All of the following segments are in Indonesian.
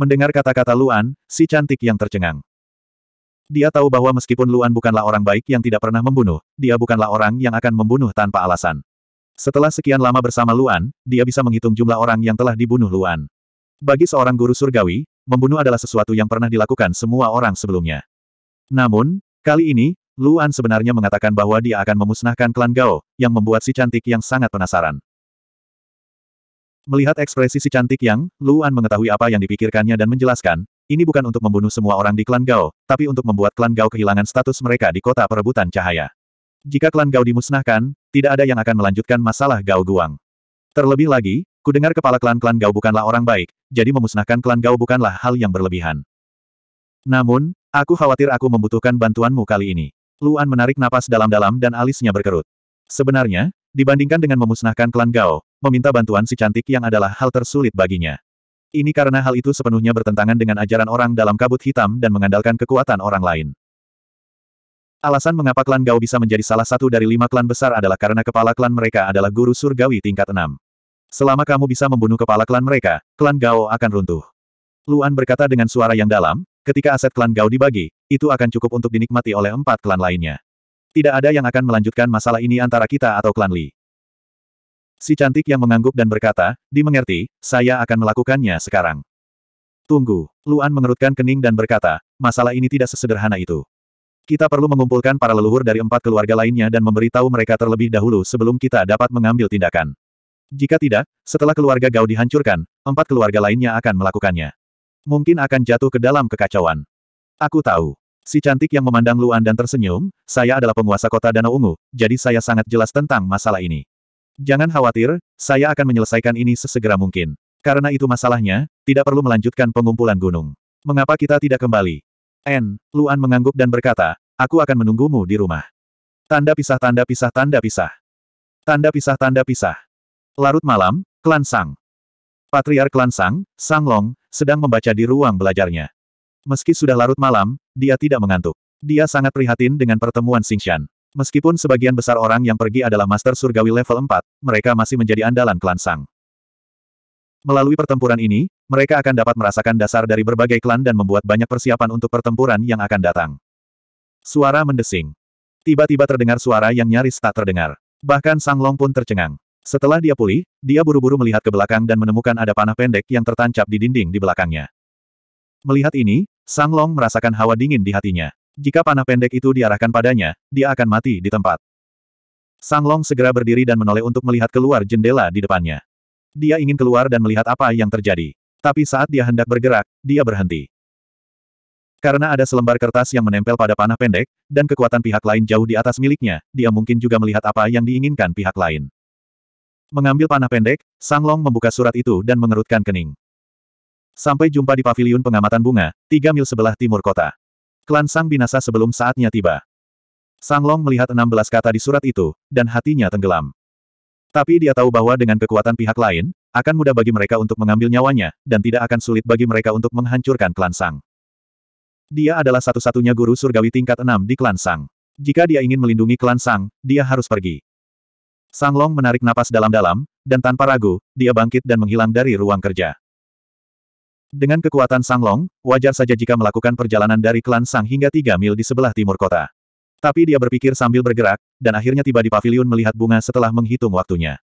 Mendengar kata-kata Luan, si cantik yang tercengang. Dia tahu bahwa meskipun Luan bukanlah orang baik yang tidak pernah membunuh, dia bukanlah orang yang akan membunuh tanpa alasan. Setelah sekian lama bersama Luan, dia bisa menghitung jumlah orang yang telah dibunuh Luan. Bagi seorang guru surgawi, membunuh adalah sesuatu yang pernah dilakukan semua orang sebelumnya. Namun, kali ini, Luan sebenarnya mengatakan bahwa dia akan memusnahkan klan Gao, yang membuat si cantik yang sangat penasaran. Melihat ekspresi si cantik yang, Luan mengetahui apa yang dipikirkannya dan menjelaskan, ini bukan untuk membunuh semua orang di klan Gao, tapi untuk membuat klan Gao kehilangan status mereka di kota perebutan cahaya. Jika klan Gao dimusnahkan, tidak ada yang akan melanjutkan masalah Gao Guang. Terlebih lagi, kudengar kepala klan-klan Gao bukanlah orang baik, jadi memusnahkan klan Gao bukanlah hal yang berlebihan. Namun, aku khawatir aku membutuhkan bantuanmu kali ini. Luan menarik napas dalam-dalam dan alisnya berkerut. Sebenarnya, dibandingkan dengan memusnahkan klan Gao, meminta bantuan si cantik yang adalah hal tersulit baginya. Ini karena hal itu sepenuhnya bertentangan dengan ajaran orang dalam kabut hitam dan mengandalkan kekuatan orang lain. Alasan mengapa klan Gao bisa menjadi salah satu dari lima klan besar adalah karena kepala klan mereka adalah guru surgawi tingkat enam. Selama kamu bisa membunuh kepala klan mereka, klan Gao akan runtuh. Luan berkata dengan suara yang dalam, Ketika aset klan Gao dibagi, itu akan cukup untuk dinikmati oleh empat klan lainnya. Tidak ada yang akan melanjutkan masalah ini antara kita atau klan Li. Si cantik yang mengangguk dan berkata, dimengerti, saya akan melakukannya sekarang. Tunggu, Luan mengerutkan kening dan berkata, masalah ini tidak sesederhana itu. Kita perlu mengumpulkan para leluhur dari empat keluarga lainnya dan memberitahu mereka terlebih dahulu sebelum kita dapat mengambil tindakan. Jika tidak, setelah keluarga Gao dihancurkan, empat keluarga lainnya akan melakukannya. Mungkin akan jatuh ke dalam kekacauan. Aku tahu. Si cantik yang memandang Luan dan tersenyum, saya adalah penguasa kota Danau Ungu, jadi saya sangat jelas tentang masalah ini. Jangan khawatir, saya akan menyelesaikan ini sesegera mungkin. Karena itu masalahnya, tidak perlu melanjutkan pengumpulan gunung. Mengapa kita tidak kembali? N. Luan mengangguk dan berkata, aku akan menunggumu di rumah. Tanda pisah tanda pisah tanda pisah. Tanda pisah tanda pisah. Larut malam, Klan Sang. Patriar Klan Sang, Sang Long, sedang membaca di ruang belajarnya. Meski sudah larut malam, dia tidak mengantuk. Dia sangat prihatin dengan pertemuan Xingxian. Meskipun sebagian besar orang yang pergi adalah Master Surgawi level 4, mereka masih menjadi andalan klan Sang. Melalui pertempuran ini, mereka akan dapat merasakan dasar dari berbagai klan dan membuat banyak persiapan untuk pertempuran yang akan datang. Suara mendesing. Tiba-tiba terdengar suara yang nyaris tak terdengar. Bahkan Sang Long pun tercengang. Setelah dia pulih, dia buru-buru melihat ke belakang dan menemukan ada panah pendek yang tertancap di dinding di belakangnya. Melihat ini, Sang Long merasakan hawa dingin di hatinya. Jika panah pendek itu diarahkan padanya, dia akan mati di tempat. Sang Long segera berdiri dan menoleh untuk melihat keluar jendela di depannya. Dia ingin keluar dan melihat apa yang terjadi. Tapi saat dia hendak bergerak, dia berhenti. Karena ada selembar kertas yang menempel pada panah pendek, dan kekuatan pihak lain jauh di atas miliknya, dia mungkin juga melihat apa yang diinginkan pihak lain. Mengambil panah pendek, Sang Long membuka surat itu dan mengerutkan kening. Sampai jumpa di paviliun pengamatan bunga, tiga mil sebelah timur kota. Klan Sang binasa sebelum saatnya tiba. Sang Long melihat 16 kata di surat itu, dan hatinya tenggelam. Tapi dia tahu bahwa dengan kekuatan pihak lain, akan mudah bagi mereka untuk mengambil nyawanya, dan tidak akan sulit bagi mereka untuk menghancurkan klan Sang. Dia adalah satu-satunya guru surgawi tingkat enam di klan Sang. Jika dia ingin melindungi klan Sang, dia harus pergi. Sang Long menarik napas dalam-dalam, dan tanpa ragu, dia bangkit dan menghilang dari ruang kerja. Dengan kekuatan Sang Long, wajar saja jika melakukan perjalanan dari klan Sang hingga tiga mil di sebelah timur kota. Tapi dia berpikir sambil bergerak, dan akhirnya tiba di pavilion melihat bunga setelah menghitung waktunya.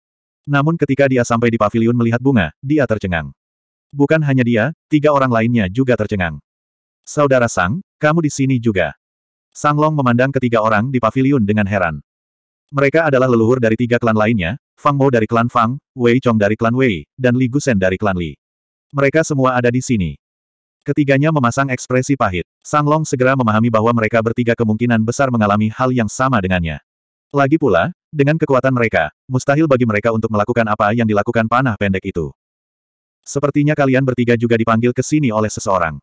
Namun ketika dia sampai di pavilion melihat bunga, dia tercengang. Bukan hanya dia, tiga orang lainnya juga tercengang. Saudara Sang, kamu di sini juga. Sang Long memandang ketiga orang di pavilion dengan heran. Mereka adalah leluhur dari tiga klan lainnya, Fang Mo dari klan Fang, Wei Chong dari klan Wei, dan Li Gusen dari klan Li. Mereka semua ada di sini. Ketiganya memasang ekspresi pahit. Sang Long segera memahami bahwa mereka bertiga kemungkinan besar mengalami hal yang sama dengannya. Lagi pula, dengan kekuatan mereka, mustahil bagi mereka untuk melakukan apa yang dilakukan panah pendek itu. Sepertinya kalian bertiga juga dipanggil ke sini oleh seseorang.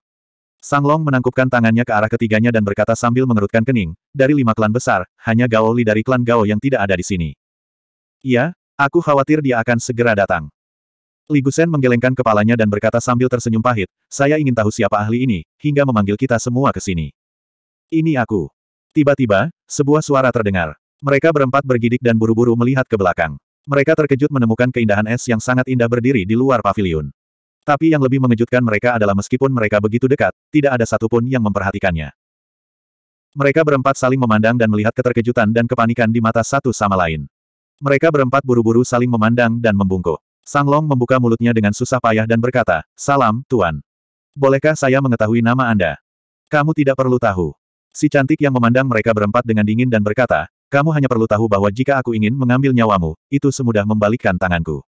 Sang Long menangkupkan tangannya ke arah ketiganya dan berkata sambil mengerutkan kening, dari lima klan besar, hanya Gao Li dari klan Gao yang tidak ada di sini. Iya, aku khawatir dia akan segera datang. Li Gusen menggelengkan kepalanya dan berkata sambil tersenyum pahit, saya ingin tahu siapa ahli ini, hingga memanggil kita semua ke sini. Ini aku. Tiba-tiba, sebuah suara terdengar. Mereka berempat bergidik dan buru-buru melihat ke belakang. Mereka terkejut menemukan keindahan es yang sangat indah berdiri di luar pavilion. Tapi yang lebih mengejutkan mereka adalah meskipun mereka begitu dekat, tidak ada satupun yang memperhatikannya. Mereka berempat saling memandang dan melihat keterkejutan dan kepanikan di mata satu sama lain. Mereka berempat buru-buru saling memandang dan membungkuk. Sang Long membuka mulutnya dengan susah payah dan berkata, Salam, Tuan. Bolehkah saya mengetahui nama Anda? Kamu tidak perlu tahu. Si cantik yang memandang mereka berempat dengan dingin dan berkata, kamu hanya perlu tahu bahwa jika aku ingin mengambil nyawamu, itu semudah membalikkan tanganku.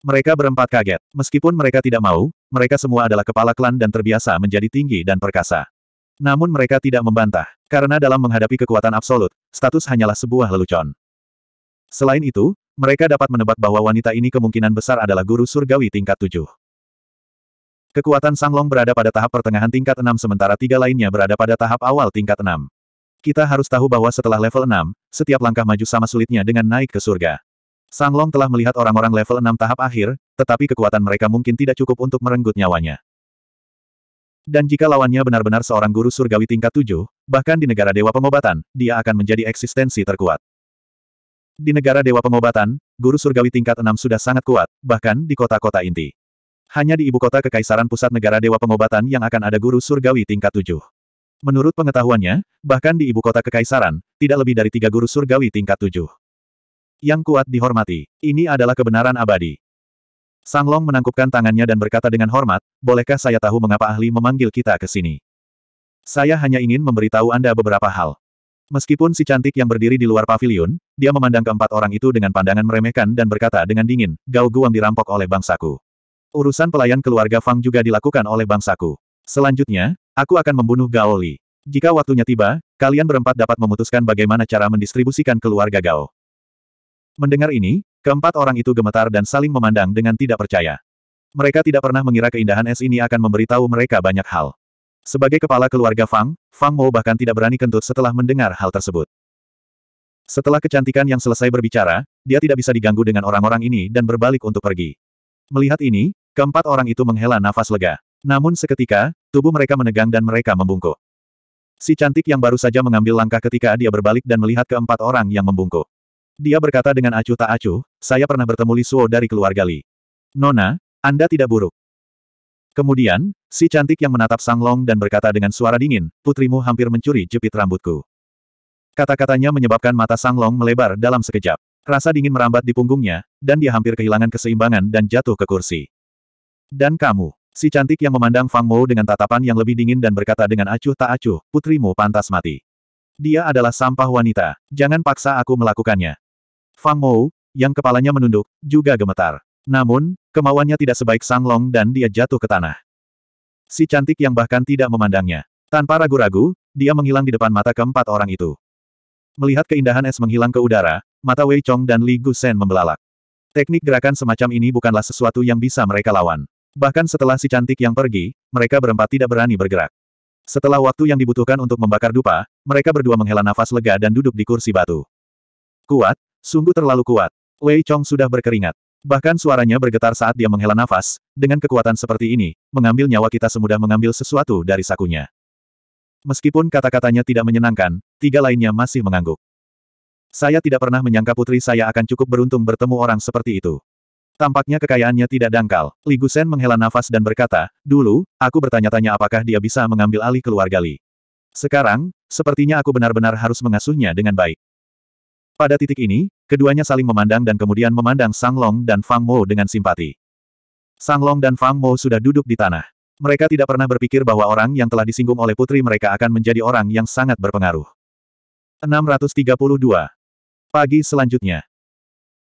Mereka berempat kaget. Meskipun mereka tidak mau, mereka semua adalah kepala klan dan terbiasa menjadi tinggi dan perkasa. Namun mereka tidak membantah, karena dalam menghadapi kekuatan absolut, status hanyalah sebuah lelucon. Selain itu, mereka dapat menebak bahwa wanita ini kemungkinan besar adalah guru surgawi tingkat tujuh. Kekuatan Sanglong berada pada tahap pertengahan tingkat enam sementara tiga lainnya berada pada tahap awal tingkat enam. Kita harus tahu bahwa setelah level enam, setiap langkah maju sama sulitnya dengan naik ke surga. Sang Long telah melihat orang-orang level 6 tahap akhir, tetapi kekuatan mereka mungkin tidak cukup untuk merenggut nyawanya. Dan jika lawannya benar-benar seorang guru surgawi tingkat 7, bahkan di negara Dewa Pengobatan, dia akan menjadi eksistensi terkuat. Di negara Dewa Pengobatan, guru surgawi tingkat 6 sudah sangat kuat, bahkan di kota-kota inti. Hanya di ibu kota Kekaisaran Pusat Negara Dewa Pengobatan yang akan ada guru surgawi tingkat 7. Menurut pengetahuannya, bahkan di ibu kota Kekaisaran, tidak lebih dari tiga guru surgawi tingkat 7. Yang kuat dihormati. Ini adalah kebenaran abadi. Sang Long menangkupkan tangannya dan berkata dengan hormat, bolehkah saya tahu mengapa ahli memanggil kita ke sini? Saya hanya ingin memberitahu Anda beberapa hal. Meskipun si cantik yang berdiri di luar pavilion, dia memandang keempat orang itu dengan pandangan meremehkan dan berkata dengan dingin, Gao Guang dirampok oleh bangsaku. Urusan pelayan keluarga Fang juga dilakukan oleh bangsaku. Selanjutnya, aku akan membunuh Gao Li. Jika waktunya tiba, kalian berempat dapat memutuskan bagaimana cara mendistribusikan keluarga Gao. Mendengar ini, keempat orang itu gemetar dan saling memandang dengan tidak percaya. Mereka tidak pernah mengira keindahan es ini akan memberitahu mereka banyak hal. Sebagai kepala keluarga Fang, Fang Mo bahkan tidak berani kentut setelah mendengar hal tersebut. Setelah kecantikan yang selesai berbicara, dia tidak bisa diganggu dengan orang-orang ini dan berbalik untuk pergi. Melihat ini, keempat orang itu menghela nafas lega. Namun seketika, tubuh mereka menegang dan mereka membungkuk. Si cantik yang baru saja mengambil langkah ketika dia berbalik dan melihat keempat orang yang membungkuk. Dia berkata dengan acuh tak acuh, saya pernah bertemu Li Suo dari keluarga Li. Nona, Anda tidak buruk. Kemudian, si cantik yang menatap Sang Long dan berkata dengan suara dingin, putrimu hampir mencuri jepit rambutku. Kata-katanya menyebabkan mata Sang Long melebar dalam sekejap. Rasa dingin merambat di punggungnya, dan dia hampir kehilangan keseimbangan dan jatuh ke kursi. Dan kamu, si cantik yang memandang Fang Mo dengan tatapan yang lebih dingin dan berkata dengan acuh tak acuh, putrimu pantas mati. Dia adalah sampah wanita, jangan paksa aku melakukannya. Fang Mou, yang kepalanya menunduk, juga gemetar. Namun, kemauannya tidak sebaik Sang Long dan dia jatuh ke tanah. Si cantik yang bahkan tidak memandangnya. Tanpa ragu-ragu, dia menghilang di depan mata keempat orang itu. Melihat keindahan es menghilang ke udara, mata Wei Chong dan Li Gu Gusen membelalak. Teknik gerakan semacam ini bukanlah sesuatu yang bisa mereka lawan. Bahkan setelah si cantik yang pergi, mereka berempat tidak berani bergerak. Setelah waktu yang dibutuhkan untuk membakar dupa, mereka berdua menghela nafas lega dan duduk di kursi batu. Kuat, Sungguh terlalu kuat. Wei Chong sudah berkeringat. Bahkan suaranya bergetar saat dia menghela nafas, dengan kekuatan seperti ini, mengambil nyawa kita semudah mengambil sesuatu dari sakunya. Meskipun kata-katanya tidak menyenangkan, tiga lainnya masih mengangguk. Saya tidak pernah menyangka putri saya akan cukup beruntung bertemu orang seperti itu. Tampaknya kekayaannya tidak dangkal. Li Gusen menghela nafas dan berkata, Dulu, aku bertanya-tanya apakah dia bisa mengambil alih keluarga Li. Sekarang, sepertinya aku benar-benar harus mengasuhnya dengan baik. Pada titik ini, keduanya saling memandang dan kemudian memandang Sang Long dan Fang Mo dengan simpati. Sang Long dan Fang Mo sudah duduk di tanah. Mereka tidak pernah berpikir bahwa orang yang telah disinggung oleh putri mereka akan menjadi orang yang sangat berpengaruh. 632. Pagi selanjutnya.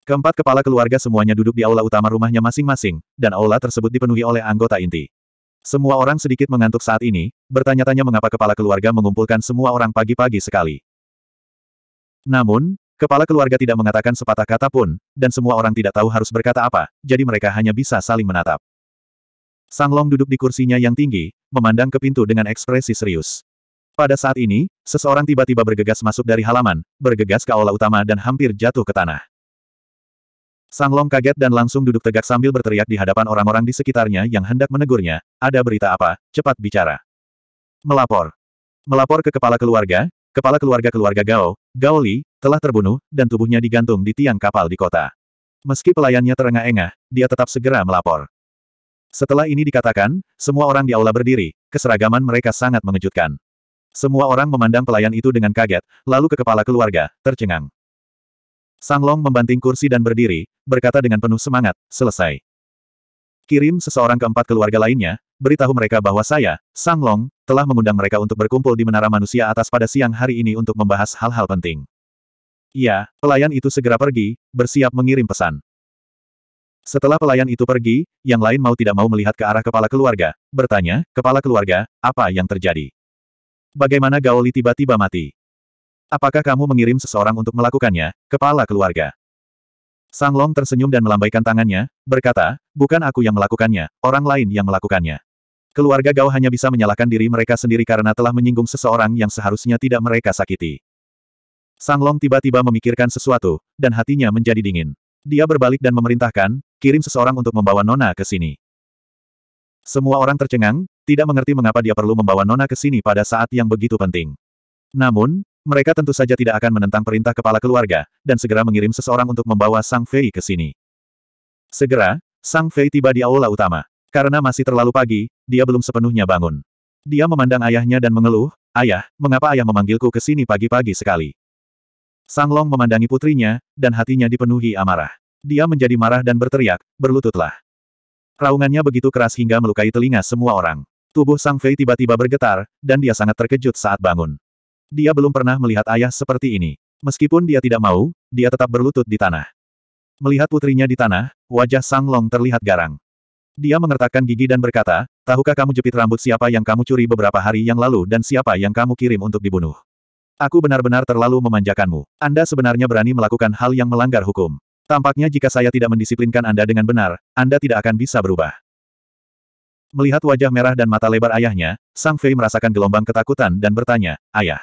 Keempat kepala keluarga semuanya duduk di aula utama rumahnya masing-masing, dan aula tersebut dipenuhi oleh anggota inti. Semua orang sedikit mengantuk saat ini, bertanya-tanya mengapa kepala keluarga mengumpulkan semua orang pagi-pagi sekali. Namun, Kepala keluarga tidak mengatakan sepatah kata pun, dan semua orang tidak tahu harus berkata apa, jadi mereka hanya bisa saling menatap. Sang Long duduk di kursinya yang tinggi, memandang ke pintu dengan ekspresi serius. Pada saat ini, seseorang tiba-tiba bergegas masuk dari halaman, bergegas ke aula utama dan hampir jatuh ke tanah. Sang Long kaget dan langsung duduk tegak sambil berteriak di hadapan orang-orang di sekitarnya yang hendak menegurnya, ada berita apa, cepat bicara. Melapor. Melapor ke kepala keluarga, kepala keluarga keluarga Gao, Gao Li, telah terbunuh, dan tubuhnya digantung di tiang kapal di kota. Meski pelayannya terengah-engah, dia tetap segera melapor. Setelah ini dikatakan, semua orang di aula berdiri, keseragaman mereka sangat mengejutkan. Semua orang memandang pelayan itu dengan kaget, lalu ke kepala keluarga, tercengang. Sang Long membanting kursi dan berdiri, berkata dengan penuh semangat, selesai. Kirim seseorang keempat keluarga lainnya, beritahu mereka bahwa saya, Sang Long, telah mengundang mereka untuk berkumpul di Menara Manusia atas pada siang hari ini untuk membahas hal-hal penting. Iya, pelayan itu segera pergi, bersiap mengirim pesan. Setelah pelayan itu pergi, yang lain mau tidak mau melihat ke arah kepala keluarga, bertanya, kepala keluarga, apa yang terjadi? Bagaimana Gaoli tiba-tiba mati? Apakah kamu mengirim seseorang untuk melakukannya, kepala keluarga? Sang Long tersenyum dan melambaikan tangannya, berkata, bukan aku yang melakukannya, orang lain yang melakukannya. Keluarga Gao hanya bisa menyalahkan diri mereka sendiri karena telah menyinggung seseorang yang seharusnya tidak mereka sakiti. Sang Long tiba-tiba memikirkan sesuatu, dan hatinya menjadi dingin. Dia berbalik dan memerintahkan, kirim seseorang untuk membawa Nona ke sini. Semua orang tercengang, tidak mengerti mengapa dia perlu membawa Nona ke sini pada saat yang begitu penting. Namun, mereka tentu saja tidak akan menentang perintah kepala keluarga, dan segera mengirim seseorang untuk membawa Sang Fei ke sini. Segera, Sang Fei tiba di aula utama. Karena masih terlalu pagi, dia belum sepenuhnya bangun. Dia memandang ayahnya dan mengeluh, Ayah, mengapa ayah memanggilku ke sini pagi-pagi sekali? Sang Long memandangi putrinya, dan hatinya dipenuhi amarah. Dia menjadi marah dan berteriak, berlututlah. Raungannya begitu keras hingga melukai telinga semua orang. Tubuh Sang Fei tiba-tiba bergetar, dan dia sangat terkejut saat bangun. Dia belum pernah melihat ayah seperti ini. Meskipun dia tidak mau, dia tetap berlutut di tanah. Melihat putrinya di tanah, wajah Sang Long terlihat garang. Dia mengertakkan gigi dan berkata, tahukah kamu jepit rambut siapa yang kamu curi beberapa hari yang lalu dan siapa yang kamu kirim untuk dibunuh? Aku benar-benar terlalu memanjakanmu. Anda sebenarnya berani melakukan hal yang melanggar hukum. Tampaknya jika saya tidak mendisiplinkan Anda dengan benar, Anda tidak akan bisa berubah. Melihat wajah merah dan mata lebar ayahnya, Sang Fei merasakan gelombang ketakutan dan bertanya, Ayah,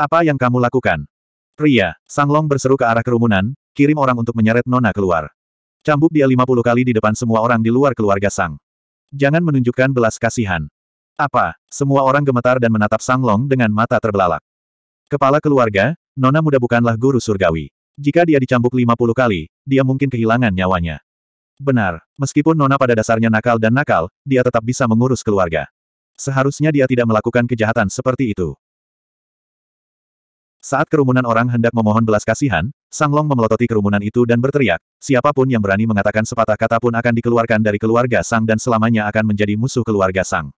apa yang kamu lakukan? Pria, Sang Long berseru ke arah kerumunan, kirim orang untuk menyeret Nona keluar. Cambuk dia 50 kali di depan semua orang di luar keluarga Sang. Jangan menunjukkan belas kasihan. Apa? Semua orang gemetar dan menatap Sang Long dengan mata terbelalak. Kepala keluarga, Nona muda bukanlah guru surgawi. Jika dia dicambuk 50 kali, dia mungkin kehilangan nyawanya. Benar, meskipun Nona pada dasarnya nakal dan nakal, dia tetap bisa mengurus keluarga. Seharusnya dia tidak melakukan kejahatan seperti itu. Saat kerumunan orang hendak memohon belas kasihan, Sang Long memelototi kerumunan itu dan berteriak, siapapun yang berani mengatakan sepatah kata pun akan dikeluarkan dari keluarga Sang dan selamanya akan menjadi musuh keluarga Sang.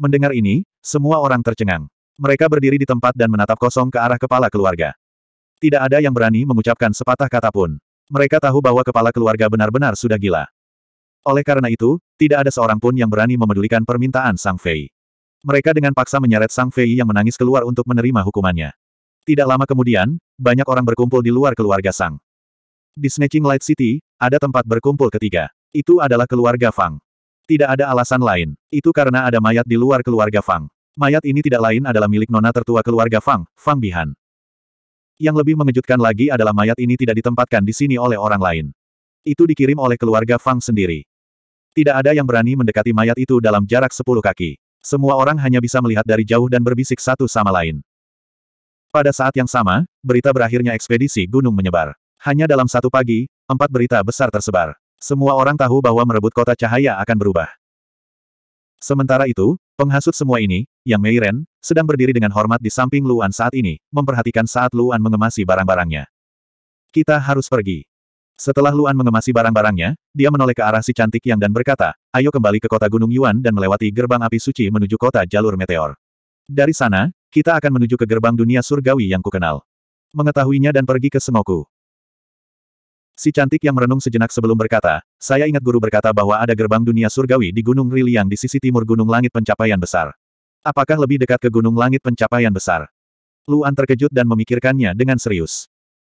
Mendengar ini, semua orang tercengang. Mereka berdiri di tempat dan menatap kosong ke arah kepala keluarga. Tidak ada yang berani mengucapkan sepatah kata pun. Mereka tahu bahwa kepala keluarga benar-benar sudah gila. Oleh karena itu, tidak ada seorang pun yang berani memedulikan permintaan Sang Fei. Mereka dengan paksa menyeret Sang Fei yang menangis keluar untuk menerima hukumannya. Tidak lama kemudian, banyak orang berkumpul di luar keluarga Sang. Di Snatching Light City, ada tempat berkumpul ketiga. Itu adalah keluarga Fang. Tidak ada alasan lain. Itu karena ada mayat di luar keluarga Fang. Mayat ini tidak lain adalah milik nona tertua keluarga Fang, Fang Bihan. Yang lebih mengejutkan lagi adalah mayat ini tidak ditempatkan di sini oleh orang lain. Itu dikirim oleh keluarga Fang sendiri. Tidak ada yang berani mendekati mayat itu dalam jarak sepuluh kaki. Semua orang hanya bisa melihat dari jauh dan berbisik satu sama lain. Pada saat yang sama, berita berakhirnya ekspedisi gunung menyebar. Hanya dalam satu pagi, empat berita besar tersebar. Semua orang tahu bahwa merebut kota cahaya akan berubah. Sementara itu, penghasut semua ini, yang Mei Ren, sedang berdiri dengan hormat di samping Luan saat ini, memperhatikan saat Luan mengemasi barang-barangnya. Kita harus pergi. Setelah Luan mengemasi barang-barangnya, dia menoleh ke arah si cantik yang dan berkata, ayo kembali ke kota Gunung Yuan dan melewati gerbang api suci menuju kota jalur meteor. Dari sana, kita akan menuju ke gerbang dunia surgawi yang kukenal. Mengetahuinya dan pergi ke Sengoku. Si cantik yang merenung sejenak sebelum berkata, saya ingat guru berkata bahwa ada gerbang dunia surgawi di Gunung Riliang di sisi timur Gunung Langit Pencapaian Besar. Apakah lebih dekat ke Gunung Langit Pencapaian Besar? Luan terkejut dan memikirkannya dengan serius.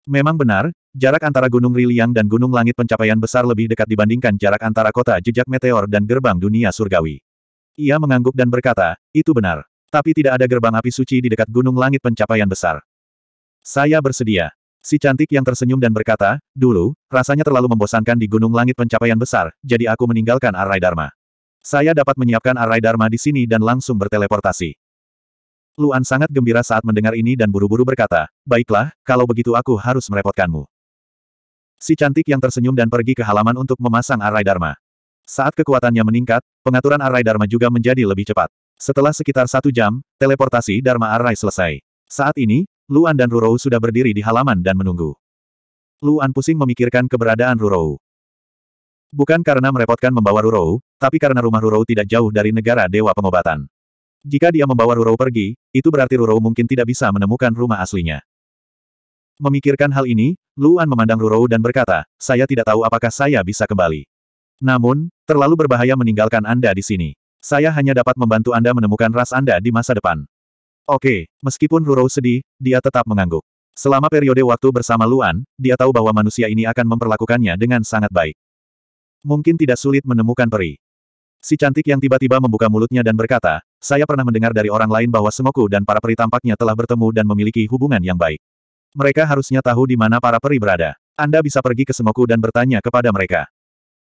Memang benar, jarak antara Gunung Riliang dan Gunung Langit Pencapaian Besar lebih dekat dibandingkan jarak antara kota jejak meteor dan gerbang dunia surgawi. Ia mengangguk dan berkata, itu benar. Tapi tidak ada gerbang api suci di dekat Gunung Langit Pencapaian Besar. Saya bersedia. Si cantik yang tersenyum dan berkata, dulu, rasanya terlalu membosankan di gunung langit pencapaian besar, jadi aku meninggalkan Arai Dharma. Saya dapat menyiapkan Arai Dharma di sini dan langsung berteleportasi. Luan sangat gembira saat mendengar ini dan buru-buru berkata, baiklah, kalau begitu aku harus merepotkanmu. Si cantik yang tersenyum dan pergi ke halaman untuk memasang Arai Dharma. Saat kekuatannya meningkat, pengaturan Arai Dharma juga menjadi lebih cepat. Setelah sekitar satu jam, teleportasi Dharma Arai selesai. Saat ini, Luan dan Rurou sudah berdiri di halaman dan menunggu. Luan pusing memikirkan keberadaan Rurou. Bukan karena merepotkan membawa Rurou, tapi karena rumah Rurou tidak jauh dari negara Dewa Pengobatan. Jika dia membawa Rurou pergi, itu berarti Rurou mungkin tidak bisa menemukan rumah aslinya. Memikirkan hal ini, Luan memandang Rurou dan berkata, saya tidak tahu apakah saya bisa kembali. Namun, terlalu berbahaya meninggalkan Anda di sini. Saya hanya dapat membantu Anda menemukan ras Anda di masa depan. Oke, meskipun Rurou sedih, dia tetap mengangguk. Selama periode waktu bersama Luan, dia tahu bahwa manusia ini akan memperlakukannya dengan sangat baik. Mungkin tidak sulit menemukan peri. Si cantik yang tiba-tiba membuka mulutnya dan berkata, saya pernah mendengar dari orang lain bahwa Sengoku dan para peri tampaknya telah bertemu dan memiliki hubungan yang baik. Mereka harusnya tahu di mana para peri berada. Anda bisa pergi ke Sengoku dan bertanya kepada mereka.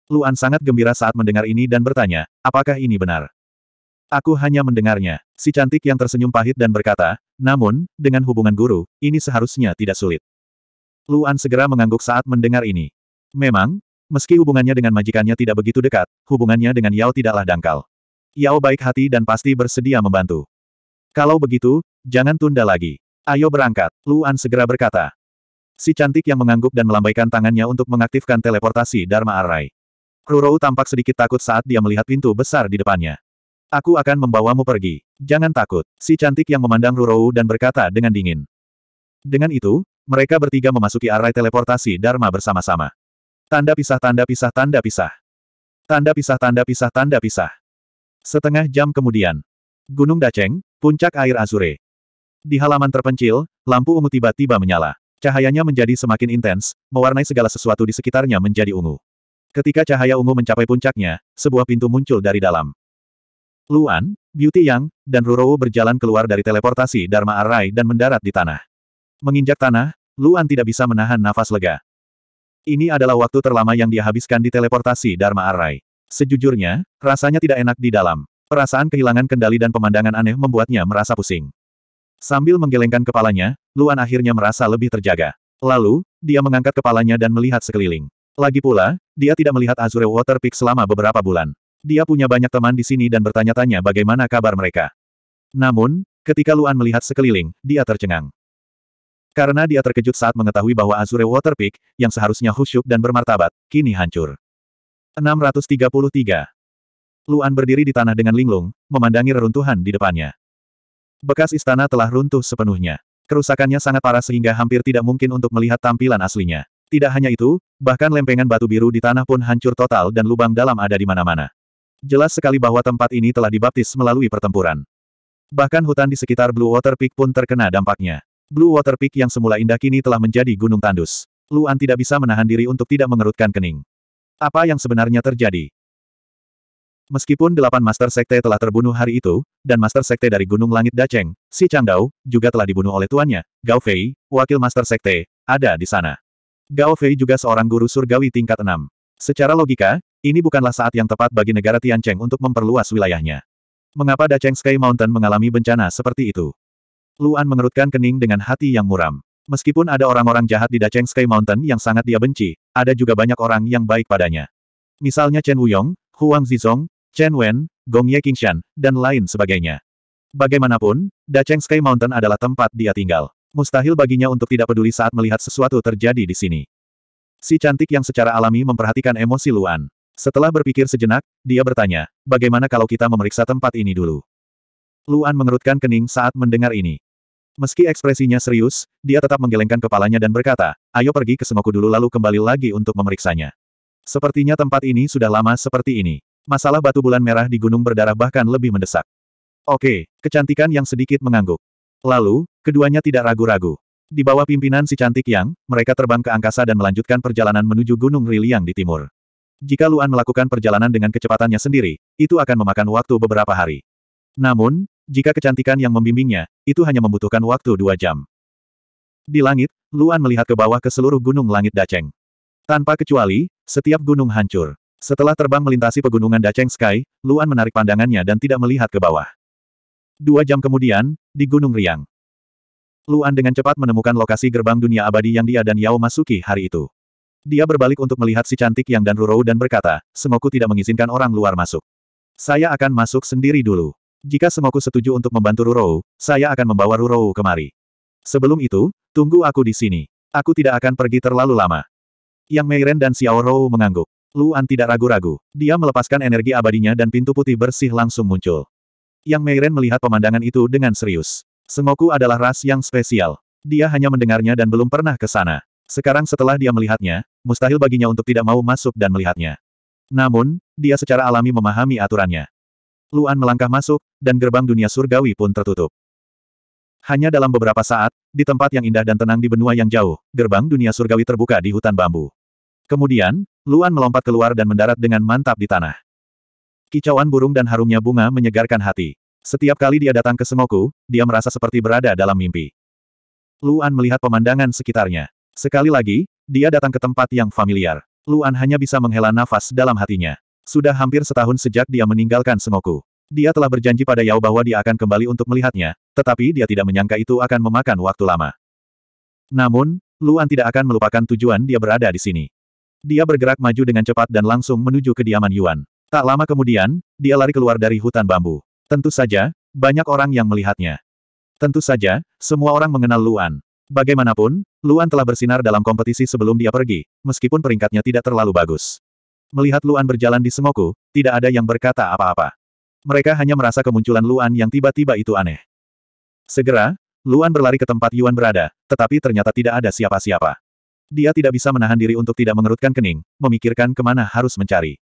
Luan sangat gembira saat mendengar ini dan bertanya, apakah ini benar? Aku hanya mendengarnya. Si cantik yang tersenyum pahit dan berkata, namun, dengan hubungan guru, ini seharusnya tidak sulit. Luan segera mengangguk saat mendengar ini. Memang, meski hubungannya dengan majikannya tidak begitu dekat, hubungannya dengan Yao tidaklah dangkal. Yao baik hati dan pasti bersedia membantu. Kalau begitu, jangan tunda lagi. Ayo berangkat, Luan segera berkata. Si cantik yang mengangguk dan melambaikan tangannya untuk mengaktifkan teleportasi Dharma Arai. Rurou tampak sedikit takut saat dia melihat pintu besar di depannya. Aku akan membawamu pergi. Jangan takut. Si cantik yang memandang Rurou dan berkata dengan dingin. Dengan itu, mereka bertiga memasuki arai teleportasi Dharma bersama-sama. Tanda pisah tanda pisah tanda pisah. Tanda pisah tanda pisah tanda pisah. Setengah jam kemudian. Gunung Daceng, puncak air Azure. Di halaman terpencil, lampu ungu tiba-tiba menyala. Cahayanya menjadi semakin intens, mewarnai segala sesuatu di sekitarnya menjadi ungu. Ketika cahaya ungu mencapai puncaknya, sebuah pintu muncul dari dalam. Luan, Beauty Yang, dan Rurowo berjalan keluar dari teleportasi Dharma Arai dan mendarat di tanah. Menginjak tanah, Luan tidak bisa menahan nafas lega. Ini adalah waktu terlama yang dia habiskan di teleportasi Dharma Arai. Sejujurnya, rasanya tidak enak di dalam. Perasaan kehilangan kendali dan pemandangan aneh membuatnya merasa pusing. Sambil menggelengkan kepalanya, Luan akhirnya merasa lebih terjaga. Lalu, dia mengangkat kepalanya dan melihat sekeliling. Lagi pula, dia tidak melihat Azure Water Peak selama beberapa bulan. Dia punya banyak teman di sini dan bertanya-tanya bagaimana kabar mereka. Namun, ketika Luan melihat sekeliling, dia tercengang. Karena dia terkejut saat mengetahui bahwa Azure Water Peak, yang seharusnya khusyuk dan bermartabat, kini hancur. 633 Luan berdiri di tanah dengan linglung, memandangi reruntuhan di depannya. Bekas istana telah runtuh sepenuhnya. Kerusakannya sangat parah sehingga hampir tidak mungkin untuk melihat tampilan aslinya. Tidak hanya itu, bahkan lempengan batu biru di tanah pun hancur total dan lubang dalam ada di mana-mana. Jelas sekali bahwa tempat ini telah dibaptis melalui pertempuran. Bahkan hutan di sekitar Blue Water Peak pun terkena dampaknya. Blue Water Peak yang semula indah kini telah menjadi gunung tandus. Luan tidak bisa menahan diri untuk tidak mengerutkan kening. Apa yang sebenarnya terjadi? Meskipun delapan Master Sekte telah terbunuh hari itu, dan Master Sekte dari Gunung Langit Daceng, si Changdao, juga telah dibunuh oleh tuannya, Gao Fei, wakil Master Sekte, ada di sana. Gao Fei juga seorang guru surgawi tingkat enam. Secara logika, ini bukanlah saat yang tepat bagi negara Tiancheng untuk memperluas wilayahnya. Mengapa Dacheng Sky Mountain mengalami bencana seperti itu? Luan mengerutkan kening dengan hati yang muram. Meskipun ada orang-orang jahat di Dacheng Sky Mountain yang sangat dia benci, ada juga banyak orang yang baik padanya. Misalnya Chen Wuyong, Huang Zizong, Chen Wen, Gong Ye Qingshan, dan lain sebagainya. Bagaimanapun, Dacheng Sky Mountain adalah tempat dia tinggal. Mustahil baginya untuk tidak peduli saat melihat sesuatu terjadi di sini. Si cantik yang secara alami memperhatikan emosi Luan. Setelah berpikir sejenak, dia bertanya, bagaimana kalau kita memeriksa tempat ini dulu? Luan mengerutkan kening saat mendengar ini. Meski ekspresinya serius, dia tetap menggelengkan kepalanya dan berkata, ayo pergi ke Semoku dulu lalu kembali lagi untuk memeriksanya. Sepertinya tempat ini sudah lama seperti ini. Masalah batu bulan merah di gunung berdarah bahkan lebih mendesak. Oke, kecantikan yang sedikit mengangguk. Lalu, keduanya tidak ragu-ragu. Di bawah pimpinan si cantik yang, mereka terbang ke angkasa dan melanjutkan perjalanan menuju Gunung Riliang di timur. Jika Luan melakukan perjalanan dengan kecepatannya sendiri, itu akan memakan waktu beberapa hari. Namun, jika kecantikan yang membimbingnya, itu hanya membutuhkan waktu dua jam. Di langit, Luan melihat ke bawah ke seluruh gunung langit Daceng. Tanpa kecuali, setiap gunung hancur. Setelah terbang melintasi pegunungan Daceng Sky, Luan menarik pandangannya dan tidak melihat ke bawah. Dua jam kemudian, di Gunung Riang. Luan dengan cepat menemukan lokasi gerbang dunia abadi yang dia dan Yao masuki hari itu. Dia berbalik untuk melihat si cantik yang dan Rurou dan berkata, Semoku tidak mengizinkan orang luar masuk. Saya akan masuk sendiri dulu. Jika Semoku setuju untuk membantu Rurou, saya akan membawa Rurou kemari. Sebelum itu, tunggu aku di sini. Aku tidak akan pergi terlalu lama. Yang Meiren dan Xiao Rou mengangguk. Luan tidak ragu-ragu. Dia melepaskan energi abadinya dan pintu putih bersih langsung muncul. Yang Meiren melihat pemandangan itu dengan serius. Semoku adalah ras yang spesial. Dia hanya mendengarnya dan belum pernah ke sana. Sekarang setelah dia melihatnya, mustahil baginya untuk tidak mau masuk dan melihatnya. Namun, dia secara alami memahami aturannya. Luan melangkah masuk, dan gerbang dunia surgawi pun tertutup. Hanya dalam beberapa saat, di tempat yang indah dan tenang di benua yang jauh, gerbang dunia surgawi terbuka di hutan bambu. Kemudian, Luan melompat keluar dan mendarat dengan mantap di tanah. Kicauan burung dan harumnya bunga menyegarkan hati. Setiap kali dia datang ke semoku, dia merasa seperti berada dalam mimpi. Luan melihat pemandangan sekitarnya. Sekali lagi, dia datang ke tempat yang familiar. Luan hanya bisa menghela nafas dalam hatinya. Sudah hampir setahun sejak dia meninggalkan Sengoku. Dia telah berjanji pada Yao bahwa dia akan kembali untuk melihatnya, tetapi dia tidak menyangka itu akan memakan waktu lama. Namun, Luan tidak akan melupakan tujuan dia berada di sini. Dia bergerak maju dengan cepat dan langsung menuju kediaman Yuan. Tak lama kemudian, dia lari keluar dari hutan bambu. Tentu saja, banyak orang yang melihatnya. Tentu saja, semua orang mengenal Luan. Bagaimanapun, Luan telah bersinar dalam kompetisi sebelum dia pergi, meskipun peringkatnya tidak terlalu bagus. Melihat Luan berjalan di Sengoku, tidak ada yang berkata apa-apa. Mereka hanya merasa kemunculan Luan yang tiba-tiba itu aneh. Segera, Luan berlari ke tempat Yuan berada, tetapi ternyata tidak ada siapa-siapa. Dia tidak bisa menahan diri untuk tidak mengerutkan kening, memikirkan kemana harus mencari.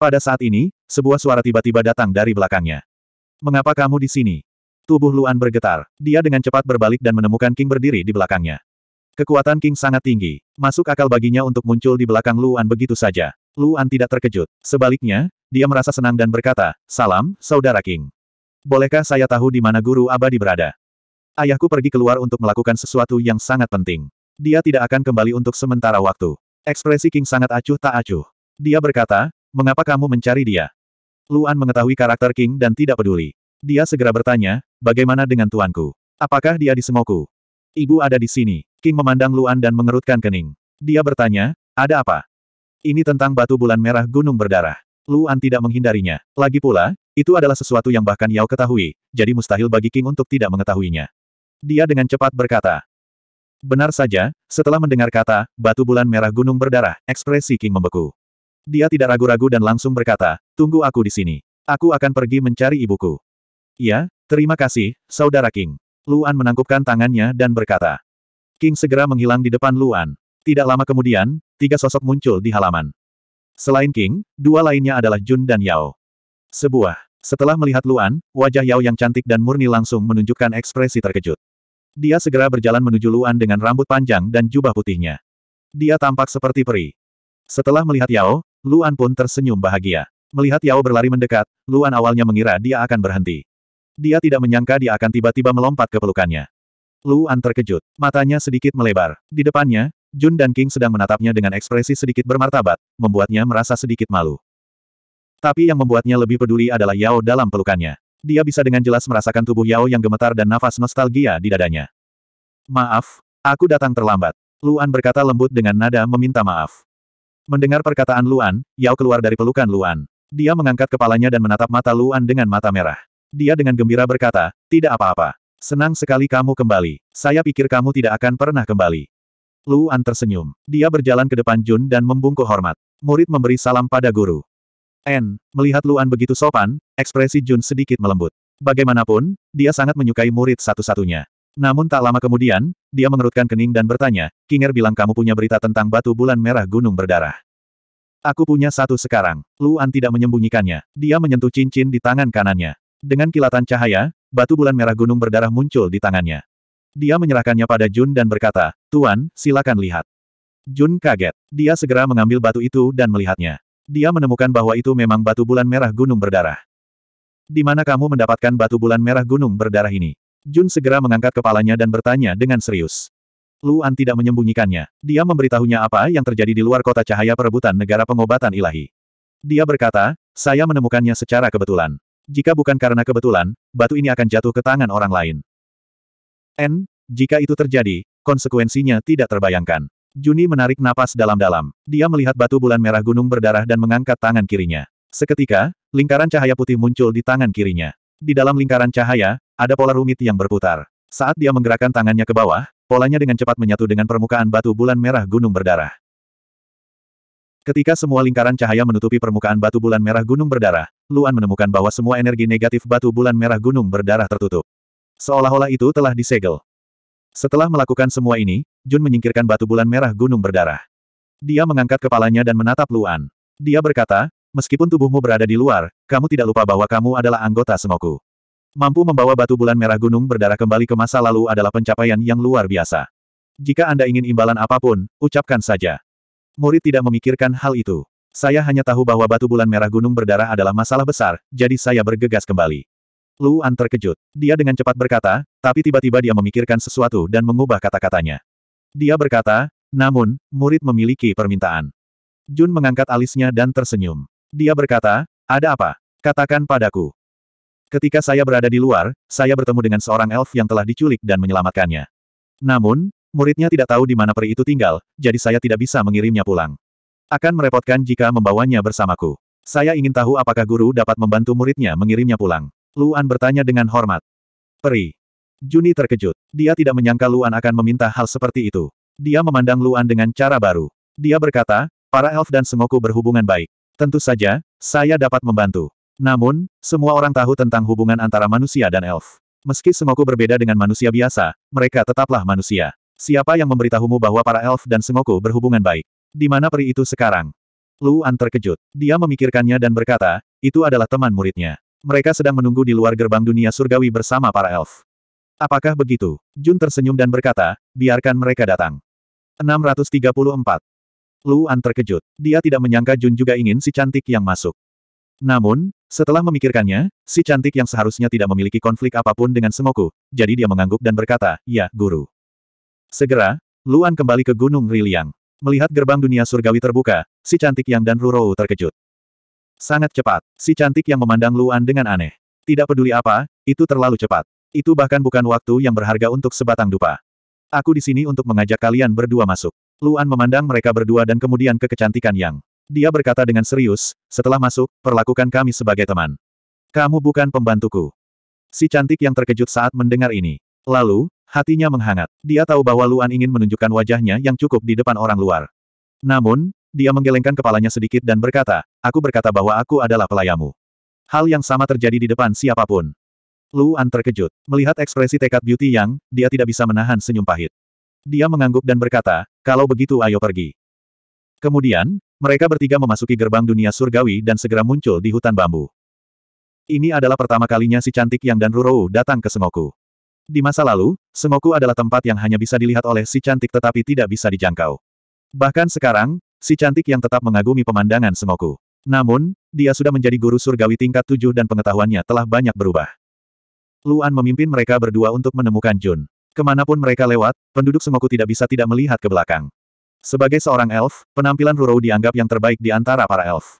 Pada saat ini, sebuah suara tiba-tiba datang dari belakangnya. Mengapa kamu di sini? Tubuh Luan bergetar. Dia dengan cepat berbalik dan menemukan King berdiri di belakangnya. Kekuatan King sangat tinggi. Masuk akal baginya untuk muncul di belakang Luan begitu saja. Luan tidak terkejut. Sebaliknya, dia merasa senang dan berkata, Salam, Saudara King. Bolehkah saya tahu di mana guru abadi berada? Ayahku pergi keluar untuk melakukan sesuatu yang sangat penting. Dia tidak akan kembali untuk sementara waktu. Ekspresi King sangat acuh tak acuh. Dia berkata, mengapa kamu mencari dia? Luan mengetahui karakter King dan tidak peduli. Dia segera bertanya, bagaimana dengan tuanku? Apakah dia di semoku? Ibu ada di sini. King memandang Luan dan mengerutkan kening. Dia bertanya, ada apa? Ini tentang batu bulan merah gunung berdarah. Luan tidak menghindarinya. Lagi pula, itu adalah sesuatu yang bahkan Yao ketahui, jadi mustahil bagi King untuk tidak mengetahuinya. Dia dengan cepat berkata. Benar saja, setelah mendengar kata, batu bulan merah gunung berdarah, ekspresi King membeku. Dia tidak ragu-ragu dan langsung berkata, tunggu aku di sini. Aku akan pergi mencari ibuku. Ya, terima kasih, Saudara King. Luan menangkupkan tangannya dan berkata. King segera menghilang di depan Luan. Tidak lama kemudian, tiga sosok muncul di halaman. Selain King, dua lainnya adalah Jun dan Yao. Sebuah. Setelah melihat Luan, wajah Yao yang cantik dan murni langsung menunjukkan ekspresi terkejut. Dia segera berjalan menuju Luan dengan rambut panjang dan jubah putihnya. Dia tampak seperti peri. Setelah melihat Yao, Luan pun tersenyum bahagia. Melihat Yao berlari mendekat, Luan awalnya mengira dia akan berhenti. Dia tidak menyangka dia akan tiba-tiba melompat ke pelukannya. Luan terkejut, matanya sedikit melebar. Di depannya, Jun dan King sedang menatapnya dengan ekspresi sedikit bermartabat, membuatnya merasa sedikit malu. Tapi yang membuatnya lebih peduli adalah Yao dalam pelukannya. Dia bisa dengan jelas merasakan tubuh Yao yang gemetar dan nafas nostalgia di dadanya. Maaf, aku datang terlambat. Luan berkata lembut dengan nada meminta maaf. Mendengar perkataan Luan, Yao keluar dari pelukan Luan. Dia mengangkat kepalanya dan menatap mata Luan dengan mata merah. Dia dengan gembira berkata, tidak apa-apa. Senang sekali kamu kembali. Saya pikir kamu tidak akan pernah kembali. Luan tersenyum. Dia berjalan ke depan Jun dan membungkuk hormat. Murid memberi salam pada guru. En, Melihat Luan begitu sopan, ekspresi Jun sedikit melembut. Bagaimanapun, dia sangat menyukai murid satu-satunya. Namun tak lama kemudian, dia mengerutkan kening dan bertanya, Kinger bilang kamu punya berita tentang batu bulan merah gunung berdarah. Aku punya satu sekarang. Luan tidak menyembunyikannya. Dia menyentuh cincin di tangan kanannya. Dengan kilatan cahaya, batu bulan merah gunung berdarah muncul di tangannya. Dia menyerahkannya pada Jun dan berkata, Tuan, silakan lihat. Jun kaget. Dia segera mengambil batu itu dan melihatnya. Dia menemukan bahwa itu memang batu bulan merah gunung berdarah. Di mana kamu mendapatkan batu bulan merah gunung berdarah ini? Jun segera mengangkat kepalanya dan bertanya dengan serius. Luan tidak menyembunyikannya. Dia memberitahunya apa yang terjadi di luar kota cahaya perebutan negara pengobatan ilahi. Dia berkata, saya menemukannya secara kebetulan. Jika bukan karena kebetulan, batu ini akan jatuh ke tangan orang lain. N, jika itu terjadi, konsekuensinya tidak terbayangkan. Juni menarik napas dalam-dalam. Dia melihat batu bulan merah gunung berdarah dan mengangkat tangan kirinya. Seketika, lingkaran cahaya putih muncul di tangan kirinya. Di dalam lingkaran cahaya, ada pola rumit yang berputar. Saat dia menggerakkan tangannya ke bawah, polanya dengan cepat menyatu dengan permukaan batu bulan merah gunung berdarah. Ketika semua lingkaran cahaya menutupi permukaan batu bulan merah gunung berdarah, Luan menemukan bahwa semua energi negatif batu bulan merah gunung berdarah tertutup. Seolah-olah itu telah disegel. Setelah melakukan semua ini, Jun menyingkirkan batu bulan merah gunung berdarah. Dia mengangkat kepalanya dan menatap Luan. Dia berkata, meskipun tubuhmu berada di luar, kamu tidak lupa bahwa kamu adalah anggota Sengoku. Mampu membawa batu bulan merah gunung berdarah kembali ke masa lalu adalah pencapaian yang luar biasa. Jika Anda ingin imbalan apapun, ucapkan saja. Murid tidak memikirkan hal itu. Saya hanya tahu bahwa batu bulan merah gunung berdarah adalah masalah besar, jadi saya bergegas kembali. Luan terkejut. Dia dengan cepat berkata, tapi tiba-tiba dia memikirkan sesuatu dan mengubah kata-katanya. Dia berkata, namun, murid memiliki permintaan. Jun mengangkat alisnya dan tersenyum. Dia berkata, ada apa? Katakan padaku. Ketika saya berada di luar, saya bertemu dengan seorang elf yang telah diculik dan menyelamatkannya. Namun, muridnya tidak tahu di mana peri itu tinggal, jadi saya tidak bisa mengirimnya pulang. Akan merepotkan jika membawanya bersamaku. Saya ingin tahu apakah guru dapat membantu muridnya mengirimnya pulang. Luan bertanya dengan hormat. Peri. Juni terkejut. Dia tidak menyangka Luan akan meminta hal seperti itu. Dia memandang Luan dengan cara baru. Dia berkata, para elf dan Sengoku berhubungan baik. Tentu saja, saya dapat membantu. Namun, semua orang tahu tentang hubungan antara manusia dan elf. Meski Sengoku berbeda dengan manusia biasa, mereka tetaplah manusia. Siapa yang memberitahumu bahwa para elf dan Sengoku berhubungan baik? Di mana peri itu sekarang? Luan terkejut. Dia memikirkannya dan berkata, itu adalah teman muridnya. Mereka sedang menunggu di luar gerbang dunia surgawi bersama para elf. Apakah begitu? Jun tersenyum dan berkata, biarkan mereka datang. 634. Luan terkejut. Dia tidak menyangka Jun juga ingin si cantik yang masuk. Namun, setelah memikirkannya, si cantik yang seharusnya tidak memiliki konflik apapun dengan Semoku, jadi dia mengangguk dan berkata, ya, guru. Segera, Luan kembali ke Gunung Riliang. Melihat gerbang dunia surgawi terbuka, si cantik yang dan Rurou terkejut. Sangat cepat, si cantik yang memandang Luan dengan aneh. Tidak peduli apa, itu terlalu cepat. Itu bahkan bukan waktu yang berharga untuk sebatang dupa. Aku di sini untuk mengajak kalian berdua masuk. Luan memandang mereka berdua dan kemudian ke kecantikan Yang. Dia berkata dengan serius, setelah masuk, perlakukan kami sebagai teman. Kamu bukan pembantuku. Si cantik yang terkejut saat mendengar ini. Lalu, Hatinya menghangat. Dia tahu bahwa Luan ingin menunjukkan wajahnya yang cukup di depan orang luar. Namun, dia menggelengkan kepalanya sedikit dan berkata, aku berkata bahwa aku adalah pelayamu. Hal yang sama terjadi di depan siapapun. Luan terkejut. Melihat ekspresi tekad Beauty Yang, dia tidak bisa menahan senyum pahit. Dia mengangguk dan berkata, kalau begitu ayo pergi. Kemudian, mereka bertiga memasuki gerbang dunia surgawi dan segera muncul di hutan bambu. Ini adalah pertama kalinya si cantik Yang dan Rurou datang ke Sengoku. Di masa lalu, Sengoku adalah tempat yang hanya bisa dilihat oleh si cantik tetapi tidak bisa dijangkau. Bahkan sekarang, si cantik yang tetap mengagumi pemandangan Sengoku. Namun, dia sudah menjadi guru surgawi tingkat tujuh dan pengetahuannya telah banyak berubah. Luan memimpin mereka berdua untuk menemukan Jun. Kemanapun mereka lewat, penduduk Sengoku tidak bisa tidak melihat ke belakang. Sebagai seorang elf, penampilan Rurou dianggap yang terbaik di antara para elf.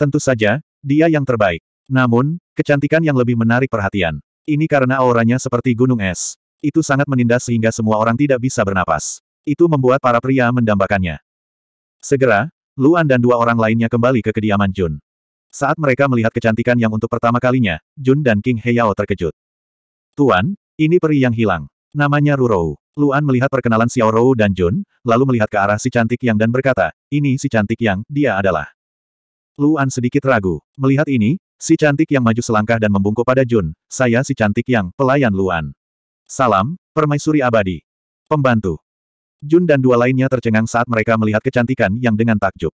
Tentu saja, dia yang terbaik. Namun, kecantikan yang lebih menarik perhatian. Ini karena auranya seperti gunung es. Itu sangat menindas sehingga semua orang tidak bisa bernapas. Itu membuat para pria mendambakannya. Segera, Luan dan dua orang lainnya kembali ke kediaman Jun. Saat mereka melihat kecantikan yang untuk pertama kalinya, Jun dan King Heyao terkejut. Tuan, ini peri yang hilang. Namanya Rurou. Luan melihat perkenalan Xiao Rou dan Jun, lalu melihat ke arah si cantik yang dan berkata, ini si cantik yang, dia adalah. Luan sedikit ragu. Melihat ini, Si cantik yang maju selangkah dan membungkuk pada Jun, saya si cantik yang pelayan Luan. Salam, permaisuri abadi. Pembantu. Jun dan dua lainnya tercengang saat mereka melihat kecantikan yang dengan takjub.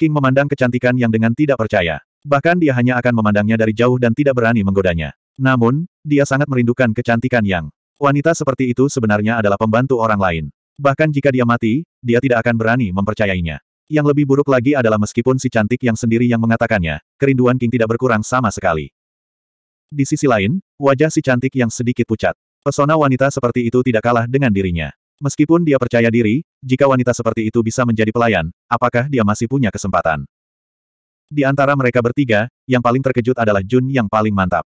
King memandang kecantikan yang dengan tidak percaya. Bahkan dia hanya akan memandangnya dari jauh dan tidak berani menggodanya. Namun, dia sangat merindukan kecantikan yang wanita seperti itu sebenarnya adalah pembantu orang lain. Bahkan jika dia mati, dia tidak akan berani mempercayainya. Yang lebih buruk lagi adalah meskipun si cantik yang sendiri yang mengatakannya, kerinduan King tidak berkurang sama sekali. Di sisi lain, wajah si cantik yang sedikit pucat. Pesona wanita seperti itu tidak kalah dengan dirinya. Meskipun dia percaya diri, jika wanita seperti itu bisa menjadi pelayan, apakah dia masih punya kesempatan? Di antara mereka bertiga, yang paling terkejut adalah Jun yang paling mantap.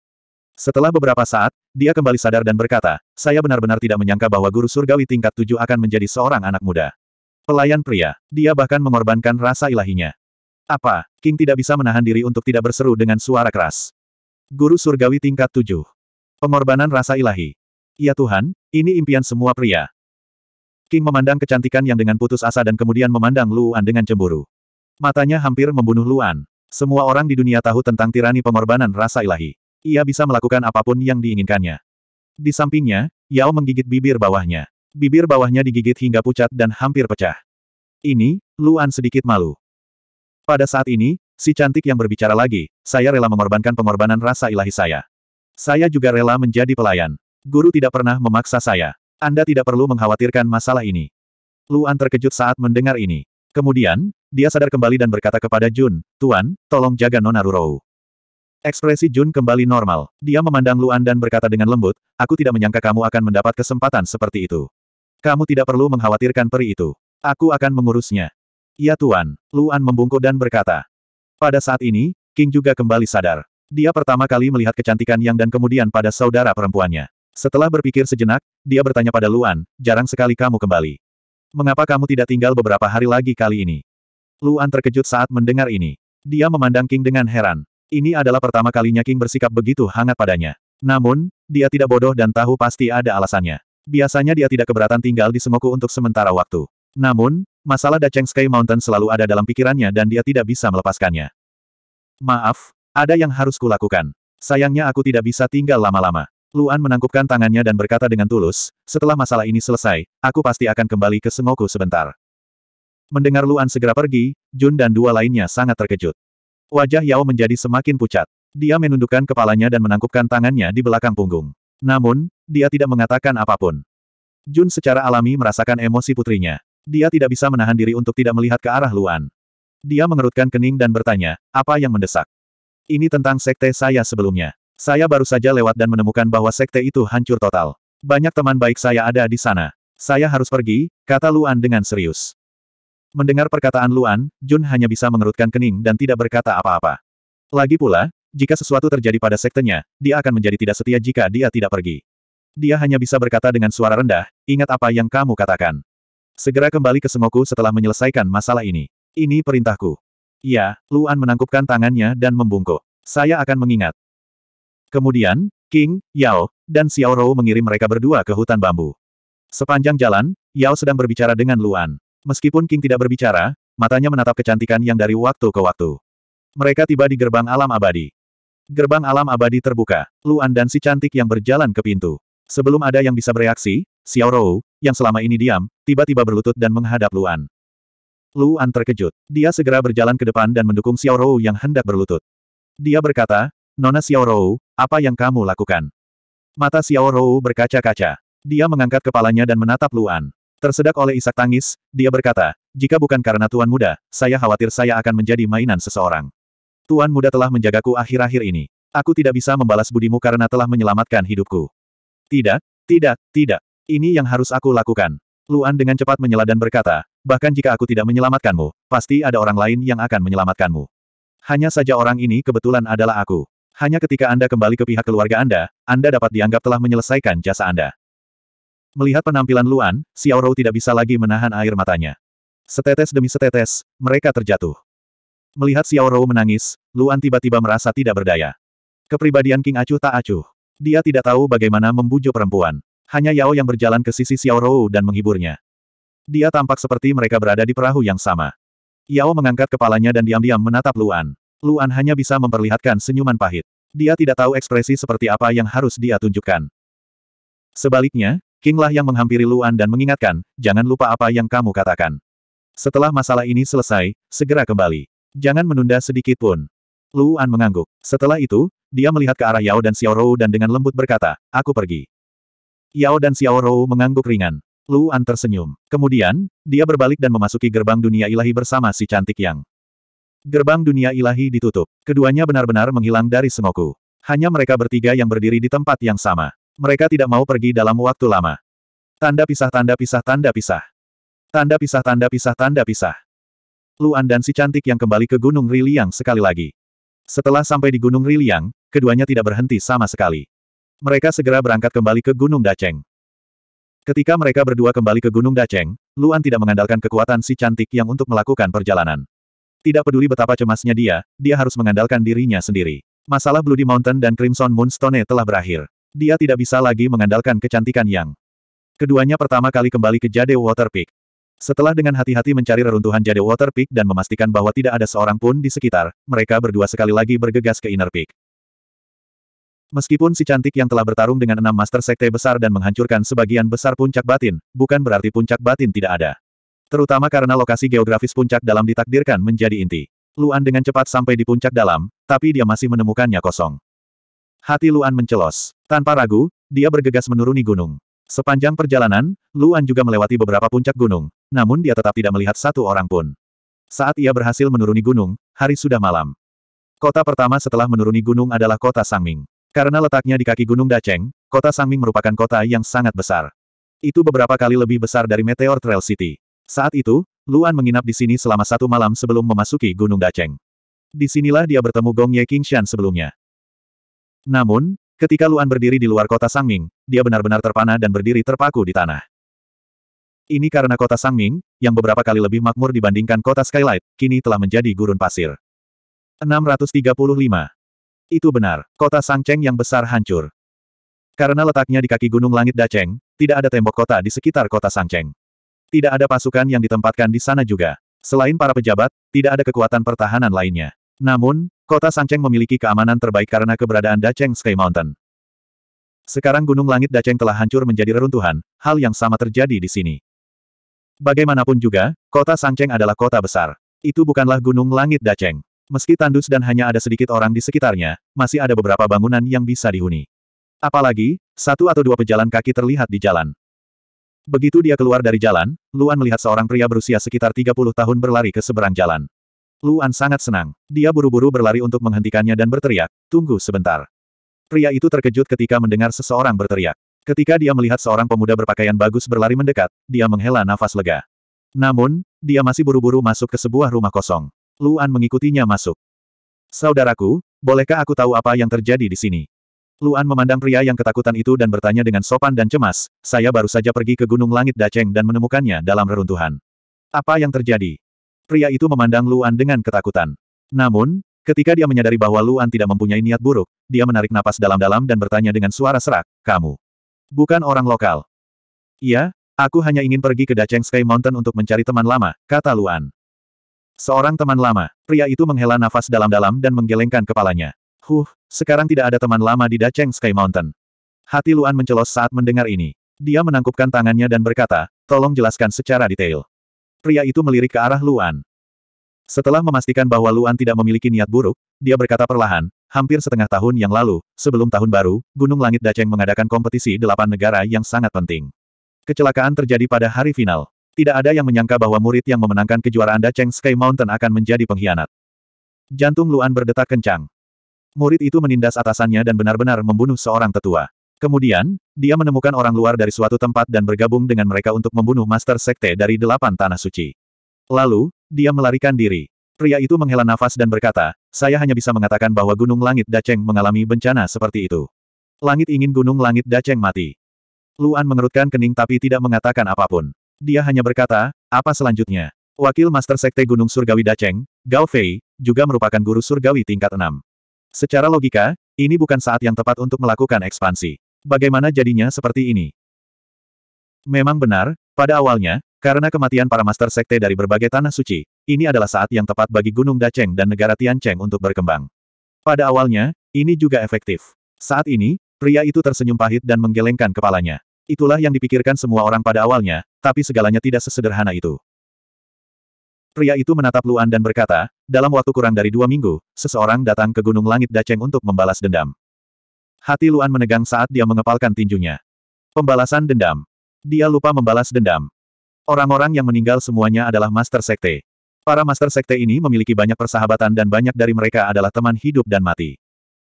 Setelah beberapa saat, dia kembali sadar dan berkata, saya benar-benar tidak menyangka bahwa guru surgawi tingkat tujuh akan menjadi seorang anak muda. Pelayan pria, dia bahkan mengorbankan rasa ilahinya. Apa, King tidak bisa menahan diri untuk tidak berseru dengan suara keras. Guru surgawi tingkat tujuh. Pengorbanan rasa ilahi. Ya Tuhan, ini impian semua pria. King memandang kecantikan yang dengan putus asa dan kemudian memandang Luan dengan cemburu. Matanya hampir membunuh Luan. Semua orang di dunia tahu tentang tirani pengorbanan rasa ilahi. Ia bisa melakukan apapun yang diinginkannya. Di sampingnya, Yao menggigit bibir bawahnya. Bibir bawahnya digigit hingga pucat dan hampir pecah. Ini, Luan sedikit malu. Pada saat ini, si cantik yang berbicara lagi, saya rela mengorbankan pengorbanan rasa ilahi saya. Saya juga rela menjadi pelayan. Guru tidak pernah memaksa saya. Anda tidak perlu mengkhawatirkan masalah ini. Luan terkejut saat mendengar ini. Kemudian, dia sadar kembali dan berkata kepada Jun, Tuan, tolong jaga Nona Rurou. Ekspresi Jun kembali normal. Dia memandang Luan dan berkata dengan lembut, aku tidak menyangka kamu akan mendapat kesempatan seperti itu. Kamu tidak perlu mengkhawatirkan peri itu. Aku akan mengurusnya. Ya Tuan, Luan membungkuk dan berkata. Pada saat ini, King juga kembali sadar. Dia pertama kali melihat kecantikan Yang dan kemudian pada saudara perempuannya. Setelah berpikir sejenak, dia bertanya pada Luan, jarang sekali kamu kembali. Mengapa kamu tidak tinggal beberapa hari lagi kali ini? Luan terkejut saat mendengar ini. Dia memandang King dengan heran. Ini adalah pertama kalinya King bersikap begitu hangat padanya. Namun, dia tidak bodoh dan tahu pasti ada alasannya. Biasanya dia tidak keberatan tinggal di Semoku untuk sementara waktu. Namun, masalah Dacheng Sky Mountain selalu ada dalam pikirannya dan dia tidak bisa melepaskannya. Maaf, ada yang harus kulakukan. Sayangnya aku tidak bisa tinggal lama-lama. Luan menangkupkan tangannya dan berkata dengan tulus, setelah masalah ini selesai, aku pasti akan kembali ke Semoku sebentar. Mendengar Luan segera pergi, Jun dan dua lainnya sangat terkejut. Wajah Yao menjadi semakin pucat. Dia menundukkan kepalanya dan menangkupkan tangannya di belakang punggung. Namun, dia tidak mengatakan apapun. Jun secara alami merasakan emosi putrinya. Dia tidak bisa menahan diri untuk tidak melihat ke arah Luan. Dia mengerutkan kening dan bertanya, apa yang mendesak? Ini tentang sekte saya sebelumnya. Saya baru saja lewat dan menemukan bahwa sekte itu hancur total. Banyak teman baik saya ada di sana. Saya harus pergi, kata Luan dengan serius. Mendengar perkataan Luan, Jun hanya bisa mengerutkan kening dan tidak berkata apa-apa. Lagi pula, jika sesuatu terjadi pada sektenya, dia akan menjadi tidak setia jika dia tidak pergi. Dia hanya bisa berkata dengan suara rendah, ingat apa yang kamu katakan. Segera kembali ke Sengoku setelah menyelesaikan masalah ini. Ini perintahku. Ya, Luan menangkupkan tangannya dan membungkuk. Saya akan mengingat. Kemudian, King, Yao, dan Xiao Rou mengirim mereka berdua ke hutan bambu. Sepanjang jalan, Yao sedang berbicara dengan Luan. Meskipun King tidak berbicara, matanya menatap kecantikan yang dari waktu ke waktu. Mereka tiba di gerbang alam abadi. Gerbang alam abadi terbuka. Luan dan si cantik yang berjalan ke pintu. Sebelum ada yang bisa bereaksi, Xiao Rou, yang selama ini diam, tiba-tiba berlutut dan menghadap Luan. Luan terkejut. Dia segera berjalan ke depan dan mendukung Xiao Rou yang hendak berlutut. Dia berkata, Nona Xiao Rou, apa yang kamu lakukan? Mata Xiao Rou berkaca-kaca. Dia mengangkat kepalanya dan menatap Luan. Tersedak oleh isak tangis, dia berkata, jika bukan karena Tuan Muda, saya khawatir saya akan menjadi mainan seseorang. Tuan Muda telah menjagaku akhir-akhir ini. Aku tidak bisa membalas budimu karena telah menyelamatkan hidupku. Tidak, tidak, tidak. Ini yang harus aku lakukan. Luan dengan cepat menyela dan berkata, bahkan jika aku tidak menyelamatkanmu, pasti ada orang lain yang akan menyelamatkanmu. Hanya saja orang ini kebetulan adalah aku. Hanya ketika Anda kembali ke pihak keluarga Anda, Anda dapat dianggap telah menyelesaikan jasa Anda. Melihat penampilan Luan, Xiao Rou tidak bisa lagi menahan air matanya. Setetes demi setetes, mereka terjatuh. Melihat Xiao Rou menangis, Luan tiba-tiba merasa tidak berdaya. Kepribadian King Acuh tak acuh. Dia tidak tahu bagaimana membujuk perempuan. Hanya Yao yang berjalan ke sisi Xiao Rou dan menghiburnya. Dia tampak seperti mereka berada di perahu yang sama. Yao mengangkat kepalanya dan diam-diam menatap Luan. Luan hanya bisa memperlihatkan senyuman pahit. Dia tidak tahu ekspresi seperti apa yang harus dia tunjukkan. Sebaliknya, Kinglah yang menghampiri Luan dan mengingatkan, jangan lupa apa yang kamu katakan. Setelah masalah ini selesai, segera kembali. Jangan menunda sedikit pun. Luan mengangguk. Setelah itu, dia melihat ke arah Yao dan Xiao Rou dan dengan lembut berkata, aku pergi. Yao dan Xiao Rou mengangguk ringan. Luan tersenyum. Kemudian, dia berbalik dan memasuki gerbang dunia ilahi bersama si cantik yang. Gerbang dunia ilahi ditutup. Keduanya benar-benar menghilang dari Sengoku. Hanya mereka bertiga yang berdiri di tempat yang sama. Mereka tidak mau pergi dalam waktu lama. Tanda pisah tanda pisah tanda pisah. Tanda pisah tanda pisah tanda pisah. Luan dan si cantik yang kembali ke Gunung Riliang sekali lagi. Setelah sampai di Gunung Riliang, keduanya tidak berhenti sama sekali. Mereka segera berangkat kembali ke Gunung Daceng. Ketika mereka berdua kembali ke Gunung Daceng, Luan tidak mengandalkan kekuatan si cantik yang untuk melakukan perjalanan. Tidak peduli betapa cemasnya dia, dia harus mengandalkan dirinya sendiri. Masalah Bloody Mountain dan Crimson Moonstone telah berakhir. Dia tidak bisa lagi mengandalkan kecantikan yang. Keduanya pertama kali kembali ke Jade Water Peak. Setelah dengan hati-hati mencari reruntuhan Jade Water Peak dan memastikan bahwa tidak ada seorang pun di sekitar, mereka berdua sekali lagi bergegas ke Inner Peak. Meskipun si cantik yang telah bertarung dengan enam master sekte besar dan menghancurkan sebagian besar puncak batin, bukan berarti puncak batin tidak ada. Terutama karena lokasi geografis puncak dalam ditakdirkan menjadi inti. Luan dengan cepat sampai di puncak dalam, tapi dia masih menemukannya kosong. Hati Luan mencelos. Tanpa ragu, dia bergegas menuruni gunung. Sepanjang perjalanan, Luan juga melewati beberapa puncak gunung, namun dia tetap tidak melihat satu orang pun. Saat ia berhasil menuruni gunung, hari sudah malam. Kota pertama setelah menuruni gunung adalah kota Sangming. Karena letaknya di kaki Gunung Daceng, kota Sangming merupakan kota yang sangat besar. Itu beberapa kali lebih besar dari Meteor Trail City. Saat itu, Luan menginap di sini selama satu malam sebelum memasuki Gunung Daceng. Di sinilah dia bertemu Gong Ye Qingshan sebelumnya. Namun, ketika Luan berdiri di luar kota Sangming, dia benar-benar terpana dan berdiri terpaku di tanah. Ini karena kota Sangming, yang beberapa kali lebih makmur dibandingkan kota Skylight, kini telah menjadi gurun pasir. 635. Itu benar, kota Sangcheng yang besar hancur. Karena letaknya di kaki Gunung Langit Dacheng, tidak ada tembok kota di sekitar kota Sangcheng. Tidak ada pasukan yang ditempatkan di sana juga. Selain para pejabat, tidak ada kekuatan pertahanan lainnya. Namun, kota Sangcheng memiliki keamanan terbaik karena keberadaan Dacheng Sky Mountain. Sekarang Gunung Langit Dacheng telah hancur menjadi reruntuhan, hal yang sama terjadi di sini. Bagaimanapun juga, kota Sangcheng adalah kota besar. Itu bukanlah Gunung Langit Dacheng. Meski tandus dan hanya ada sedikit orang di sekitarnya, masih ada beberapa bangunan yang bisa dihuni. Apalagi, satu atau dua pejalan kaki terlihat di jalan. Begitu dia keluar dari jalan, Luan melihat seorang pria berusia sekitar 30 tahun berlari ke seberang jalan. Luan sangat senang. Dia buru-buru berlari untuk menghentikannya dan berteriak, tunggu sebentar. Pria itu terkejut ketika mendengar seseorang berteriak. Ketika dia melihat seorang pemuda berpakaian bagus berlari mendekat, dia menghela nafas lega. Namun, dia masih buru-buru masuk ke sebuah rumah kosong. Luan mengikutinya masuk. Saudaraku, bolehkah aku tahu apa yang terjadi di sini? Luan memandang pria yang ketakutan itu dan bertanya dengan sopan dan cemas, saya baru saja pergi ke Gunung Langit Daceng dan menemukannya dalam reruntuhan. Apa yang terjadi? Pria itu memandang Luan dengan ketakutan. Namun, ketika dia menyadari bahwa Luan tidak mempunyai niat buruk, dia menarik napas dalam-dalam dan bertanya dengan suara serak, kamu. Bukan orang lokal. Iya, Aku hanya ingin pergi ke Daceng Sky Mountain untuk mencari teman lama, kata Luan. Seorang teman lama, pria itu menghela nafas dalam-dalam dan menggelengkan kepalanya. Huh, sekarang tidak ada teman lama di Daceng Sky Mountain. Hati Luan mencelos saat mendengar ini. Dia menangkupkan tangannya dan berkata, tolong jelaskan secara detail. Pria itu melirik ke arah Luan. Setelah memastikan bahwa Luan tidak memiliki niat buruk, dia berkata perlahan, hampir setengah tahun yang lalu, sebelum tahun baru, Gunung Langit Daceng mengadakan kompetisi delapan negara yang sangat penting. Kecelakaan terjadi pada hari final. Tidak ada yang menyangka bahwa murid yang memenangkan kejuaraan Dacheng Sky Mountain akan menjadi pengkhianat. Jantung Luan berdetak kencang. Murid itu menindas atasannya dan benar-benar membunuh seorang tetua. Kemudian, dia menemukan orang luar dari suatu tempat dan bergabung dengan mereka untuk membunuh Master Sekte dari delapan tanah suci. Lalu, dia melarikan diri. Pria itu menghela nafas dan berkata, saya hanya bisa mengatakan bahwa Gunung Langit Daceng mengalami bencana seperti itu. Langit ingin Gunung Langit Daceng mati. Luan mengerutkan kening tapi tidak mengatakan apapun. Dia hanya berkata, apa selanjutnya? Wakil Master Sekte Gunung Surgawi Daceng, Gao Fei, juga merupakan guru surgawi tingkat 6. Secara logika, ini bukan saat yang tepat untuk melakukan ekspansi. Bagaimana jadinya seperti ini? Memang benar, pada awalnya, karena kematian para Master Sekte dari berbagai tanah suci, ini adalah saat yang tepat bagi Gunung Daceng dan negara Tiancheng untuk berkembang. Pada awalnya, ini juga efektif. Saat ini, pria itu tersenyum pahit dan menggelengkan kepalanya. Itulah yang dipikirkan semua orang pada awalnya, tapi segalanya tidak sesederhana itu. Pria itu menatap Luan dan berkata, dalam waktu kurang dari dua minggu, seseorang datang ke Gunung Langit Daceng untuk membalas dendam. Hati Luan menegang saat dia mengepalkan tinjunya. Pembalasan dendam. Dia lupa membalas dendam. Orang-orang yang meninggal semuanya adalah Master Sekte. Para Master Sekte ini memiliki banyak persahabatan dan banyak dari mereka adalah teman hidup dan mati.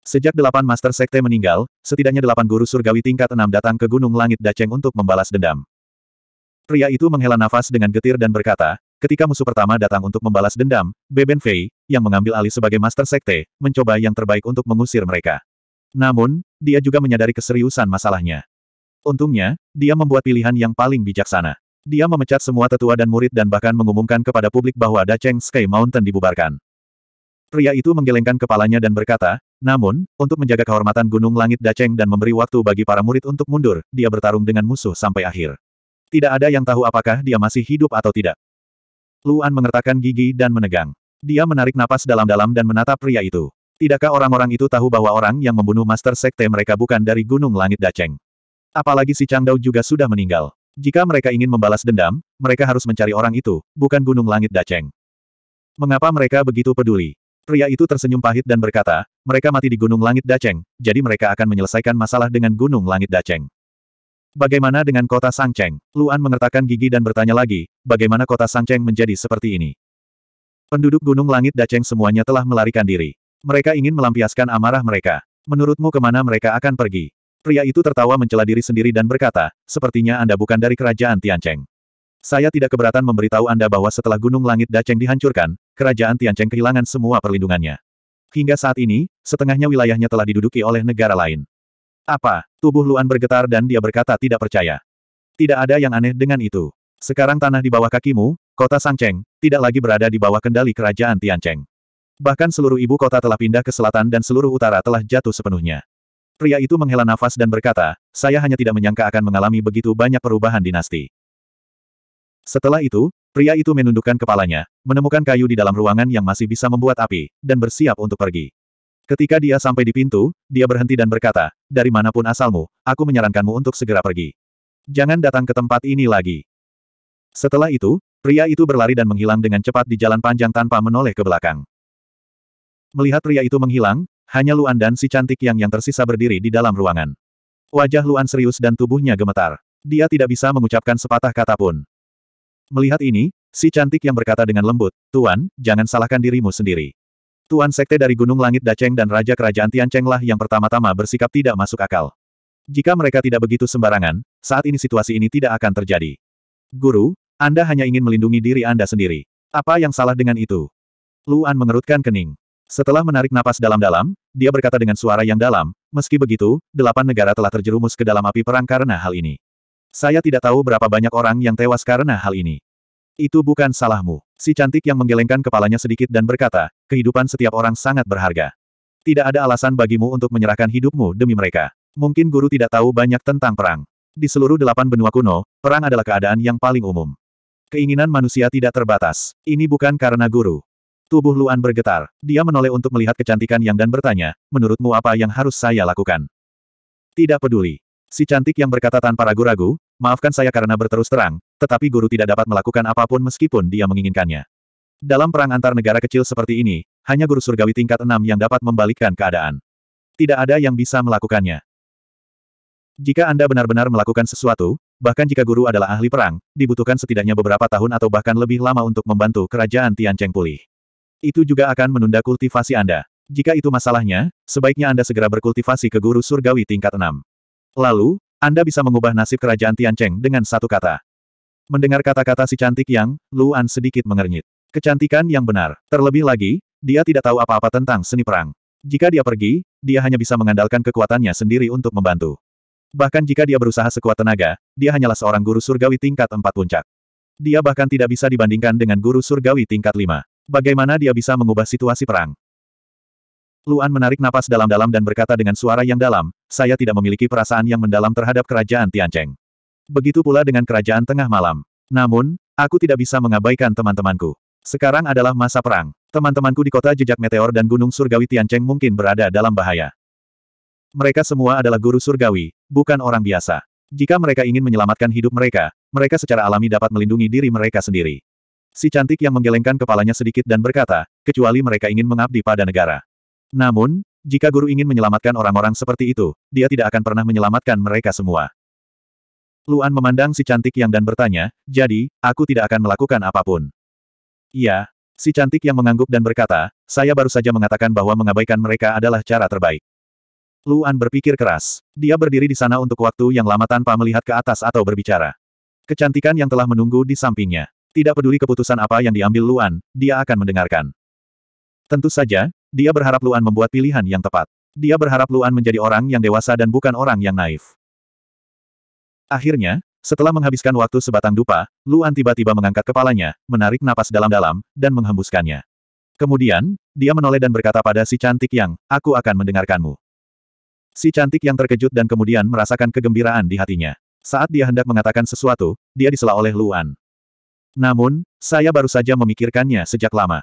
Sejak delapan Master Sekte meninggal, setidaknya delapan guru surgawi tingkat enam datang ke Gunung Langit Daceng untuk membalas dendam. Pria itu menghela nafas dengan getir dan berkata, ketika musuh pertama datang untuk membalas dendam, Beben Fei, yang mengambil alih sebagai Master Sekte, mencoba yang terbaik untuk mengusir mereka. Namun, dia juga menyadari keseriusan masalahnya. Untungnya, dia membuat pilihan yang paling bijaksana. Dia memecat semua tetua dan murid dan bahkan mengumumkan kepada publik bahwa Daceng Sky Mountain dibubarkan. Pria itu menggelengkan kepalanya dan berkata, namun, untuk menjaga kehormatan Gunung Langit Daceng dan memberi waktu bagi para murid untuk mundur, dia bertarung dengan musuh sampai akhir. Tidak ada yang tahu apakah dia masih hidup atau tidak. Luan mengertakkan gigi dan menegang. Dia menarik napas dalam-dalam dan menatap pria itu. Tidakkah orang-orang itu tahu bahwa orang yang membunuh Master Sekte mereka bukan dari Gunung Langit Daceng? Apalagi si Chang Dao juga sudah meninggal. Jika mereka ingin membalas dendam, mereka harus mencari orang itu, bukan Gunung Langit Daceng. Mengapa mereka begitu peduli? Pria itu tersenyum pahit dan berkata, mereka mati di Gunung Langit Daceng, jadi mereka akan menyelesaikan masalah dengan Gunung Langit Daceng. Bagaimana dengan kota Sangcheng? Luan mengertakkan gigi dan bertanya lagi, bagaimana kota Sangcheng menjadi seperti ini? Penduduk Gunung Langit Daceng semuanya telah melarikan diri. Mereka ingin melampiaskan amarah mereka. Menurutmu kemana mereka akan pergi? Pria itu tertawa mencela diri sendiri dan berkata, sepertinya Anda bukan dari kerajaan Tiancheng. Saya tidak keberatan memberitahu Anda bahwa setelah Gunung Langit Daceng dihancurkan, kerajaan Tiancheng kehilangan semua perlindungannya. Hingga saat ini, setengahnya wilayahnya telah diduduki oleh negara lain. Apa? Tubuh Luan bergetar dan dia berkata tidak percaya. Tidak ada yang aneh dengan itu. Sekarang tanah di bawah kakimu, kota Sangcheng, tidak lagi berada di bawah kendali kerajaan Tiancheng. Bahkan seluruh ibu kota telah pindah ke selatan dan seluruh utara telah jatuh sepenuhnya. Pria itu menghela nafas dan berkata, saya hanya tidak menyangka akan mengalami begitu banyak perubahan dinasti. Setelah itu, pria itu menundukkan kepalanya, menemukan kayu di dalam ruangan yang masih bisa membuat api, dan bersiap untuk pergi. Ketika dia sampai di pintu, dia berhenti dan berkata, dari manapun asalmu, aku menyarankanmu untuk segera pergi. Jangan datang ke tempat ini lagi. Setelah itu, pria itu berlari dan menghilang dengan cepat di jalan panjang tanpa menoleh ke belakang. Melihat pria itu menghilang, hanya Luan dan si cantik yang yang tersisa berdiri di dalam ruangan. Wajah Luan serius dan tubuhnya gemetar. Dia tidak bisa mengucapkan sepatah kata pun. Melihat ini, si cantik yang berkata dengan lembut, Tuan, jangan salahkan dirimu sendiri. Tuan Sekte dari Gunung Langit Daceng dan Raja Kerajaan Tiancheng lah yang pertama-tama bersikap tidak masuk akal. Jika mereka tidak begitu sembarangan, saat ini situasi ini tidak akan terjadi. Guru, Anda hanya ingin melindungi diri Anda sendiri. Apa yang salah dengan itu? Luan mengerutkan kening. Setelah menarik napas dalam-dalam, dia berkata dengan suara yang dalam, meski begitu, delapan negara telah terjerumus ke dalam api perang karena hal ini. Saya tidak tahu berapa banyak orang yang tewas karena hal ini. Itu bukan salahmu. Si cantik yang menggelengkan kepalanya sedikit dan berkata, kehidupan setiap orang sangat berharga. Tidak ada alasan bagimu untuk menyerahkan hidupmu demi mereka. Mungkin guru tidak tahu banyak tentang perang. Di seluruh delapan benua kuno, perang adalah keadaan yang paling umum. Keinginan manusia tidak terbatas. Ini bukan karena guru. Tubuh Luan bergetar. Dia menoleh untuk melihat kecantikan Yang dan bertanya, menurutmu apa yang harus saya lakukan? Tidak peduli. Si cantik yang berkata tanpa ragu-ragu, maafkan saya karena berterus terang, tetapi guru tidak dapat melakukan apapun meskipun dia menginginkannya. Dalam perang antar negara kecil seperti ini, hanya guru surgawi tingkat enam yang dapat membalikkan keadaan. Tidak ada yang bisa melakukannya. Jika Anda benar-benar melakukan sesuatu, bahkan jika guru adalah ahli perang, dibutuhkan setidaknya beberapa tahun atau bahkan lebih lama untuk membantu kerajaan Tiancheng pulih. Itu juga akan menunda kultivasi Anda. Jika itu masalahnya, sebaiknya Anda segera berkultivasi ke guru surgawi tingkat enam. Lalu, Anda bisa mengubah nasib kerajaan Tiancheng dengan satu kata. Mendengar kata-kata si cantik yang, Luan sedikit mengernyit. Kecantikan yang benar. Terlebih lagi, dia tidak tahu apa-apa tentang seni perang. Jika dia pergi, dia hanya bisa mengandalkan kekuatannya sendiri untuk membantu. Bahkan jika dia berusaha sekuat tenaga, dia hanyalah seorang guru surgawi tingkat empat puncak. Dia bahkan tidak bisa dibandingkan dengan guru surgawi tingkat lima. Bagaimana dia bisa mengubah situasi perang? Luan menarik napas dalam-dalam dan berkata dengan suara yang dalam, saya tidak memiliki perasaan yang mendalam terhadap kerajaan Tiancheng. Begitu pula dengan kerajaan tengah malam. Namun, aku tidak bisa mengabaikan teman-temanku. Sekarang adalah masa perang. Teman-temanku di kota jejak meteor dan gunung surgawi Tiancheng mungkin berada dalam bahaya. Mereka semua adalah guru surgawi, bukan orang biasa. Jika mereka ingin menyelamatkan hidup mereka, mereka secara alami dapat melindungi diri mereka sendiri. Si cantik yang menggelengkan kepalanya sedikit dan berkata, kecuali mereka ingin mengabdi pada negara. Namun, jika guru ingin menyelamatkan orang-orang seperti itu, dia tidak akan pernah menyelamatkan mereka semua. Luan memandang si cantik yang dan bertanya, jadi, aku tidak akan melakukan apapun. Iya, si cantik yang mengangguk dan berkata, saya baru saja mengatakan bahwa mengabaikan mereka adalah cara terbaik. Luan berpikir keras. Dia berdiri di sana untuk waktu yang lama tanpa melihat ke atas atau berbicara. Kecantikan yang telah menunggu di sampingnya. Tidak peduli keputusan apa yang diambil Luan, dia akan mendengarkan. Tentu saja, dia berharap Luan membuat pilihan yang tepat. Dia berharap Luan menjadi orang yang dewasa dan bukan orang yang naif. Akhirnya, setelah menghabiskan waktu sebatang dupa, Luan tiba-tiba mengangkat kepalanya, menarik napas dalam-dalam, dan menghembuskannya. Kemudian, dia menoleh dan berkata pada si cantik yang, aku akan mendengarkanmu. Si cantik yang terkejut dan kemudian merasakan kegembiraan di hatinya. Saat dia hendak mengatakan sesuatu, dia disela oleh Luan. Namun, saya baru saja memikirkannya sejak lama.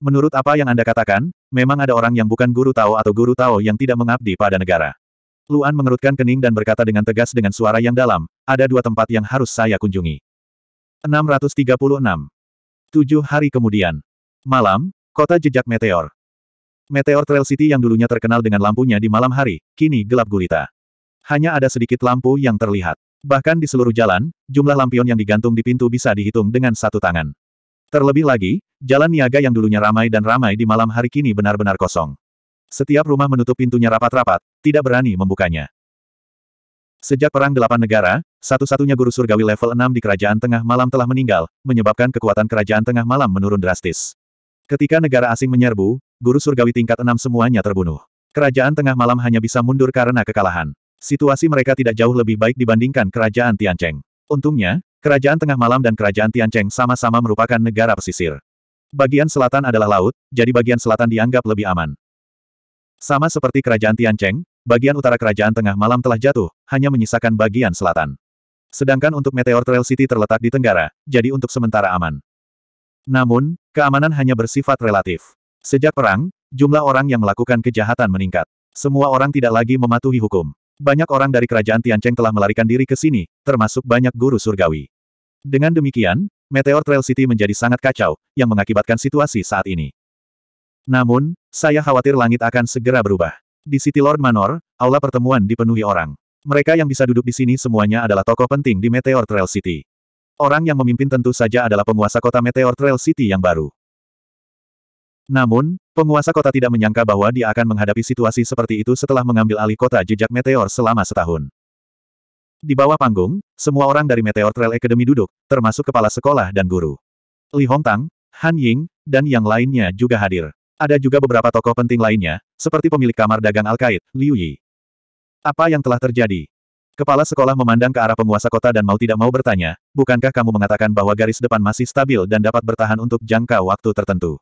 Menurut apa yang Anda katakan, memang ada orang yang bukan guru Tao atau guru Tao yang tidak mengabdi pada negara. Luan mengerutkan kening dan berkata dengan tegas dengan suara yang dalam, ada dua tempat yang harus saya kunjungi. 636. Tujuh hari kemudian. Malam, kota jejak meteor. Meteor Trail City yang dulunya terkenal dengan lampunya di malam hari, kini gelap gulita. Hanya ada sedikit lampu yang terlihat. Bahkan di seluruh jalan, jumlah lampion yang digantung di pintu bisa dihitung dengan satu tangan. Terlebih lagi, jalan niaga yang dulunya ramai dan ramai di malam hari kini benar-benar kosong. Setiap rumah menutup pintunya rapat-rapat, tidak berani membukanya. Sejak Perang Delapan Negara, satu-satunya guru surgawi level 6 di Kerajaan Tengah Malam telah meninggal, menyebabkan kekuatan Kerajaan Tengah Malam menurun drastis. Ketika negara asing menyerbu, guru surgawi tingkat 6 semuanya terbunuh. Kerajaan Tengah Malam hanya bisa mundur karena kekalahan. Situasi mereka tidak jauh lebih baik dibandingkan Kerajaan Tiancheng. Untungnya, Kerajaan Tengah Malam dan Kerajaan Tiancheng sama-sama merupakan negara pesisir. Bagian selatan adalah laut, jadi bagian selatan dianggap lebih aman. Sama seperti Kerajaan Tiancheng, bagian utara Kerajaan Tengah Malam telah jatuh, hanya menyisakan bagian selatan. Sedangkan untuk Meteor Trail City terletak di tenggara, jadi untuk sementara aman. Namun, keamanan hanya bersifat relatif. Sejak perang, jumlah orang yang melakukan kejahatan meningkat. Semua orang tidak lagi mematuhi hukum banyak orang dari kerajaan Tiancheng telah melarikan diri ke sini, termasuk banyak guru surgawi. Dengan demikian, Meteor Trail City menjadi sangat kacau, yang mengakibatkan situasi saat ini. Namun, saya khawatir langit akan segera berubah. Di City Lord Manor, aula pertemuan dipenuhi orang. Mereka yang bisa duduk di sini semuanya adalah tokoh penting di Meteor Trail City. Orang yang memimpin tentu saja adalah penguasa kota Meteor Trail City yang baru. Namun, penguasa kota tidak menyangka bahwa dia akan menghadapi situasi seperti itu setelah mengambil alih kota jejak meteor selama setahun. Di bawah panggung, semua orang dari Meteor Trail Academy duduk, termasuk kepala sekolah dan guru. Li Hongtang, Han Ying, dan yang lainnya juga hadir. Ada juga beberapa tokoh penting lainnya, seperti pemilik kamar dagang al Alkait, Liu Yi. Apa yang telah terjadi? Kepala sekolah memandang ke arah penguasa kota dan mau tidak mau bertanya, bukankah kamu mengatakan bahwa garis depan masih stabil dan dapat bertahan untuk jangka waktu tertentu?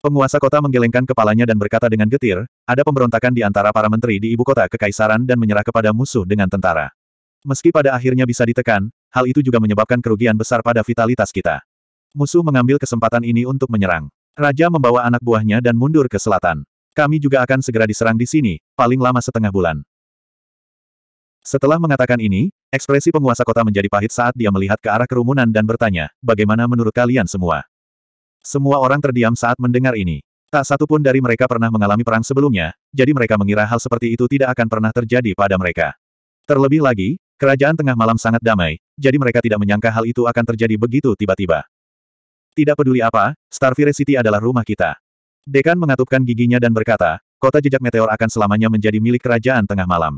Penguasa kota menggelengkan kepalanya dan berkata dengan getir, ada pemberontakan di antara para menteri di ibu kota kekaisaran dan menyerah kepada musuh dengan tentara. Meski pada akhirnya bisa ditekan, hal itu juga menyebabkan kerugian besar pada vitalitas kita. Musuh mengambil kesempatan ini untuk menyerang. Raja membawa anak buahnya dan mundur ke selatan. Kami juga akan segera diserang di sini, paling lama setengah bulan. Setelah mengatakan ini, ekspresi penguasa kota menjadi pahit saat dia melihat ke arah kerumunan dan bertanya, bagaimana menurut kalian semua? Semua orang terdiam saat mendengar ini. Tak satu pun dari mereka pernah mengalami perang sebelumnya, jadi mereka mengira hal seperti itu tidak akan pernah terjadi pada mereka. Terlebih lagi, kerajaan tengah malam sangat damai, jadi mereka tidak menyangka hal itu akan terjadi begitu tiba-tiba. Tidak peduli apa, Starfire City adalah rumah kita. Dekan mengatupkan giginya dan berkata, kota jejak meteor akan selamanya menjadi milik kerajaan tengah malam.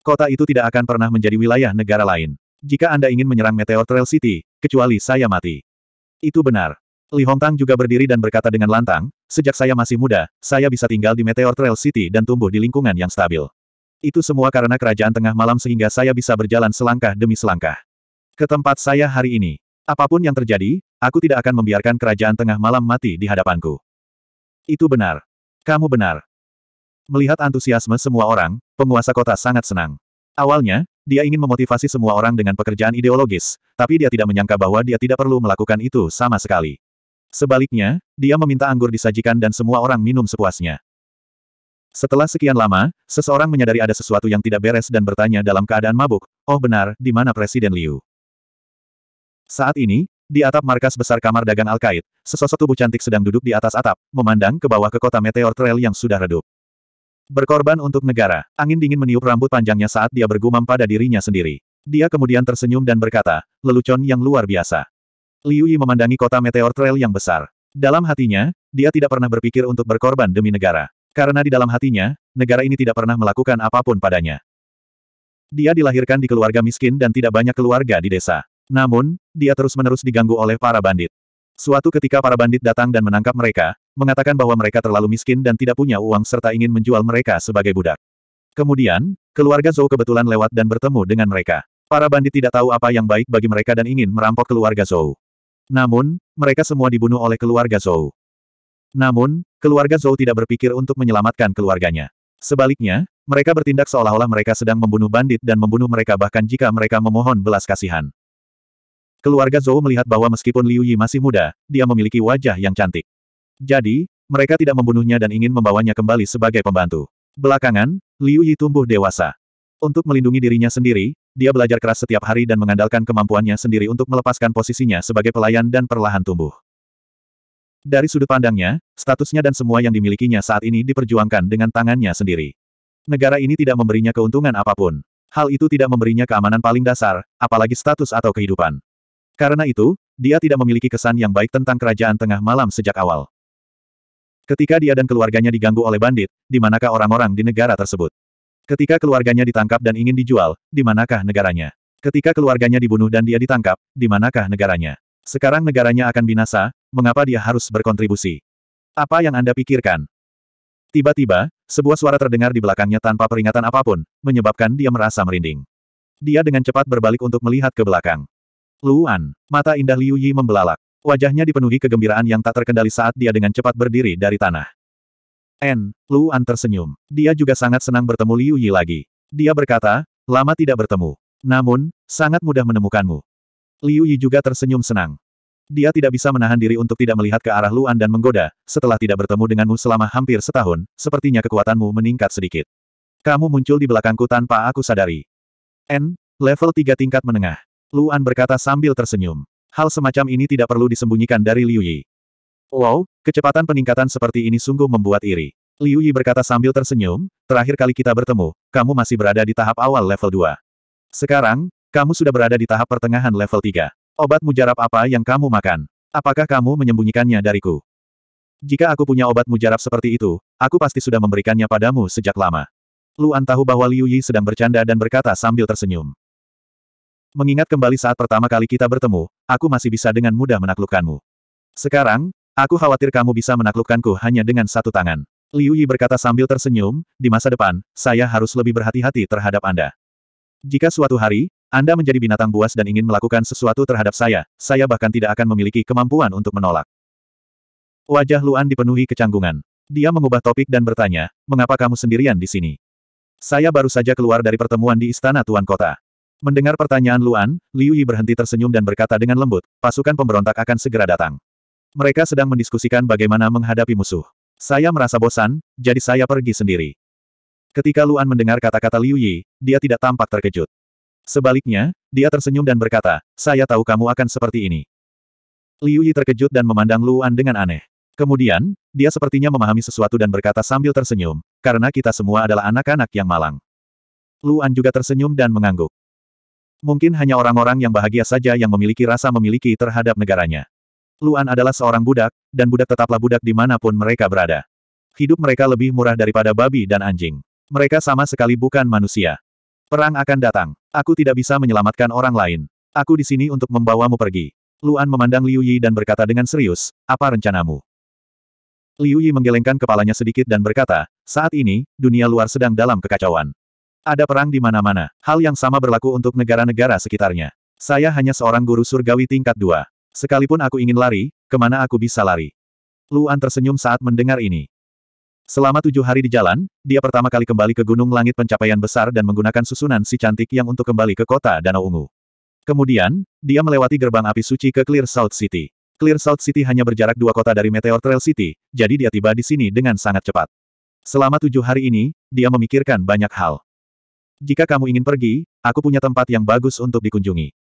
Kota itu tidak akan pernah menjadi wilayah negara lain. Jika Anda ingin menyerang Meteor Trail City, kecuali saya mati. Itu benar. Li Hongtang juga berdiri dan berkata dengan lantang, sejak saya masih muda, saya bisa tinggal di Meteor Trail City dan tumbuh di lingkungan yang stabil. Itu semua karena kerajaan tengah malam sehingga saya bisa berjalan selangkah demi selangkah. Ke tempat saya hari ini. Apapun yang terjadi, aku tidak akan membiarkan kerajaan tengah malam mati di hadapanku. Itu benar. Kamu benar. Melihat antusiasme semua orang, penguasa kota sangat senang. Awalnya, dia ingin memotivasi semua orang dengan pekerjaan ideologis, tapi dia tidak menyangka bahwa dia tidak perlu melakukan itu sama sekali. Sebaliknya, dia meminta anggur disajikan dan semua orang minum sepuasnya. Setelah sekian lama, seseorang menyadari ada sesuatu yang tidak beres dan bertanya dalam keadaan mabuk, oh benar, di mana Presiden Liu? Saat ini, di atap markas besar kamar dagang al Alkait, sesosok tubuh cantik sedang duduk di atas atap, memandang ke bawah ke kota Meteor Trail yang sudah redup. Berkorban untuk negara, angin dingin meniup rambut panjangnya saat dia bergumam pada dirinya sendiri. Dia kemudian tersenyum dan berkata, lelucon yang luar biasa. Liu Yi memandangi kota Meteor Trail yang besar. Dalam hatinya, dia tidak pernah berpikir untuk berkorban demi negara. Karena di dalam hatinya, negara ini tidak pernah melakukan apapun padanya. Dia dilahirkan di keluarga miskin dan tidak banyak keluarga di desa. Namun, dia terus-menerus diganggu oleh para bandit. Suatu ketika para bandit datang dan menangkap mereka, mengatakan bahwa mereka terlalu miskin dan tidak punya uang serta ingin menjual mereka sebagai budak. Kemudian, keluarga Zhou kebetulan lewat dan bertemu dengan mereka. Para bandit tidak tahu apa yang baik bagi mereka dan ingin merampok keluarga Zhou. Namun, mereka semua dibunuh oleh keluarga Zhou. Namun, keluarga Zhou tidak berpikir untuk menyelamatkan keluarganya. Sebaliknya, mereka bertindak seolah-olah mereka sedang membunuh bandit dan membunuh mereka bahkan jika mereka memohon belas kasihan. Keluarga Zhou melihat bahwa meskipun Liu Yi masih muda, dia memiliki wajah yang cantik. Jadi, mereka tidak membunuhnya dan ingin membawanya kembali sebagai pembantu. Belakangan, Liu Yi tumbuh dewasa. Untuk melindungi dirinya sendiri, dia belajar keras setiap hari dan mengandalkan kemampuannya sendiri untuk melepaskan posisinya sebagai pelayan dan perlahan tumbuh. Dari sudut pandangnya, statusnya dan semua yang dimilikinya saat ini diperjuangkan dengan tangannya sendiri. Negara ini tidak memberinya keuntungan apapun. Hal itu tidak memberinya keamanan paling dasar, apalagi status atau kehidupan. Karena itu, dia tidak memiliki kesan yang baik tentang kerajaan tengah malam sejak awal. Ketika dia dan keluarganya diganggu oleh bandit, di manakah orang-orang di negara tersebut? Ketika keluarganya ditangkap dan ingin dijual, di manakah negaranya? Ketika keluarganya dibunuh dan dia ditangkap, di manakah negaranya? Sekarang negaranya akan binasa, mengapa dia harus berkontribusi? Apa yang Anda pikirkan? Tiba-tiba, sebuah suara terdengar di belakangnya tanpa peringatan apapun, menyebabkan dia merasa merinding. Dia dengan cepat berbalik untuk melihat ke belakang. Luan, mata indah Liu Yi membelalak. Wajahnya dipenuhi kegembiraan yang tak terkendali saat dia dengan cepat berdiri dari tanah. N. Luan tersenyum. Dia juga sangat senang bertemu Liu Yi lagi. Dia berkata, lama tidak bertemu. Namun, sangat mudah menemukanmu. Liu Yi juga tersenyum senang. Dia tidak bisa menahan diri untuk tidak melihat ke arah Luan dan menggoda, setelah tidak bertemu denganmu selama hampir setahun, sepertinya kekuatanmu meningkat sedikit. Kamu muncul di belakangku tanpa aku sadari. N. Level 3 tingkat menengah. Luan berkata sambil tersenyum. Hal semacam ini tidak perlu disembunyikan dari Liu Yi. Wow, kecepatan peningkatan seperti ini sungguh membuat iri. Liu Yi berkata sambil tersenyum, terakhir kali kita bertemu, kamu masih berada di tahap awal level 2. Sekarang, kamu sudah berada di tahap pertengahan level 3. Obat mujarab apa yang kamu makan? Apakah kamu menyembunyikannya dariku? Jika aku punya obat mujarab seperti itu, aku pasti sudah memberikannya padamu sejak lama. Luan tahu bahwa Liu Yi sedang bercanda dan berkata sambil tersenyum. Mengingat kembali saat pertama kali kita bertemu, aku masih bisa dengan mudah menaklukkanmu. Sekarang, Aku khawatir kamu bisa menaklukkanku hanya dengan satu tangan. Liu Yi berkata sambil tersenyum, di masa depan, saya harus lebih berhati-hati terhadap Anda. Jika suatu hari, Anda menjadi binatang buas dan ingin melakukan sesuatu terhadap saya, saya bahkan tidak akan memiliki kemampuan untuk menolak. Wajah Luan dipenuhi kecanggungan. Dia mengubah topik dan bertanya, mengapa kamu sendirian di sini? Saya baru saja keluar dari pertemuan di Istana Tuan Kota. Mendengar pertanyaan Luan, Liu Yi berhenti tersenyum dan berkata dengan lembut, pasukan pemberontak akan segera datang. Mereka sedang mendiskusikan bagaimana menghadapi musuh. Saya merasa bosan, jadi saya pergi sendiri. Ketika Luan mendengar kata-kata Liu Yi, dia tidak tampak terkejut. Sebaliknya, dia tersenyum dan berkata, saya tahu kamu akan seperti ini. Liu Yi terkejut dan memandang Luan dengan aneh. Kemudian, dia sepertinya memahami sesuatu dan berkata sambil tersenyum, karena kita semua adalah anak-anak yang malang. Luan juga tersenyum dan mengangguk. Mungkin hanya orang-orang yang bahagia saja yang memiliki rasa memiliki terhadap negaranya. Luan adalah seorang budak, dan budak tetaplah budak di dimanapun mereka berada. Hidup mereka lebih murah daripada babi dan anjing. Mereka sama sekali bukan manusia. Perang akan datang. Aku tidak bisa menyelamatkan orang lain. Aku di sini untuk membawamu pergi. Luan memandang Liu Yi dan berkata dengan serius, apa rencanamu? Liu Yi menggelengkan kepalanya sedikit dan berkata, saat ini, dunia luar sedang dalam kekacauan. Ada perang di mana-mana. Hal yang sama berlaku untuk negara-negara sekitarnya. Saya hanya seorang guru surgawi tingkat dua. Sekalipun aku ingin lari, kemana aku bisa lari? Luan tersenyum saat mendengar ini. Selama tujuh hari di jalan, dia pertama kali kembali ke Gunung Langit Pencapaian Besar dan menggunakan susunan si cantik yang untuk kembali ke kota Danau Ungu. Kemudian, dia melewati gerbang api suci ke Clear South City. Clear South City hanya berjarak dua kota dari Meteor Trail City, jadi dia tiba di sini dengan sangat cepat. Selama tujuh hari ini, dia memikirkan banyak hal. Jika kamu ingin pergi, aku punya tempat yang bagus untuk dikunjungi.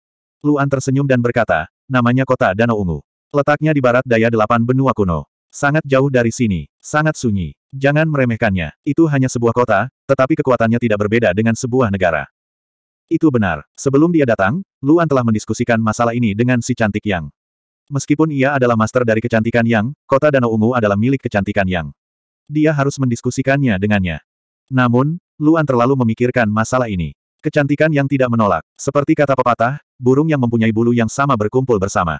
Luan tersenyum dan berkata, namanya kota Danau Ungu. Letaknya di barat daya delapan benua kuno. Sangat jauh dari sini, sangat sunyi. Jangan meremehkannya, itu hanya sebuah kota, tetapi kekuatannya tidak berbeda dengan sebuah negara. Itu benar. Sebelum dia datang, Luan telah mendiskusikan masalah ini dengan si cantik Yang. Meskipun ia adalah master dari kecantikan Yang, kota Danau Ungu adalah milik kecantikan Yang. Dia harus mendiskusikannya dengannya. Namun, Luan terlalu memikirkan masalah ini. Kecantikan yang tidak menolak. Seperti kata pepatah, burung yang mempunyai bulu yang sama berkumpul bersama.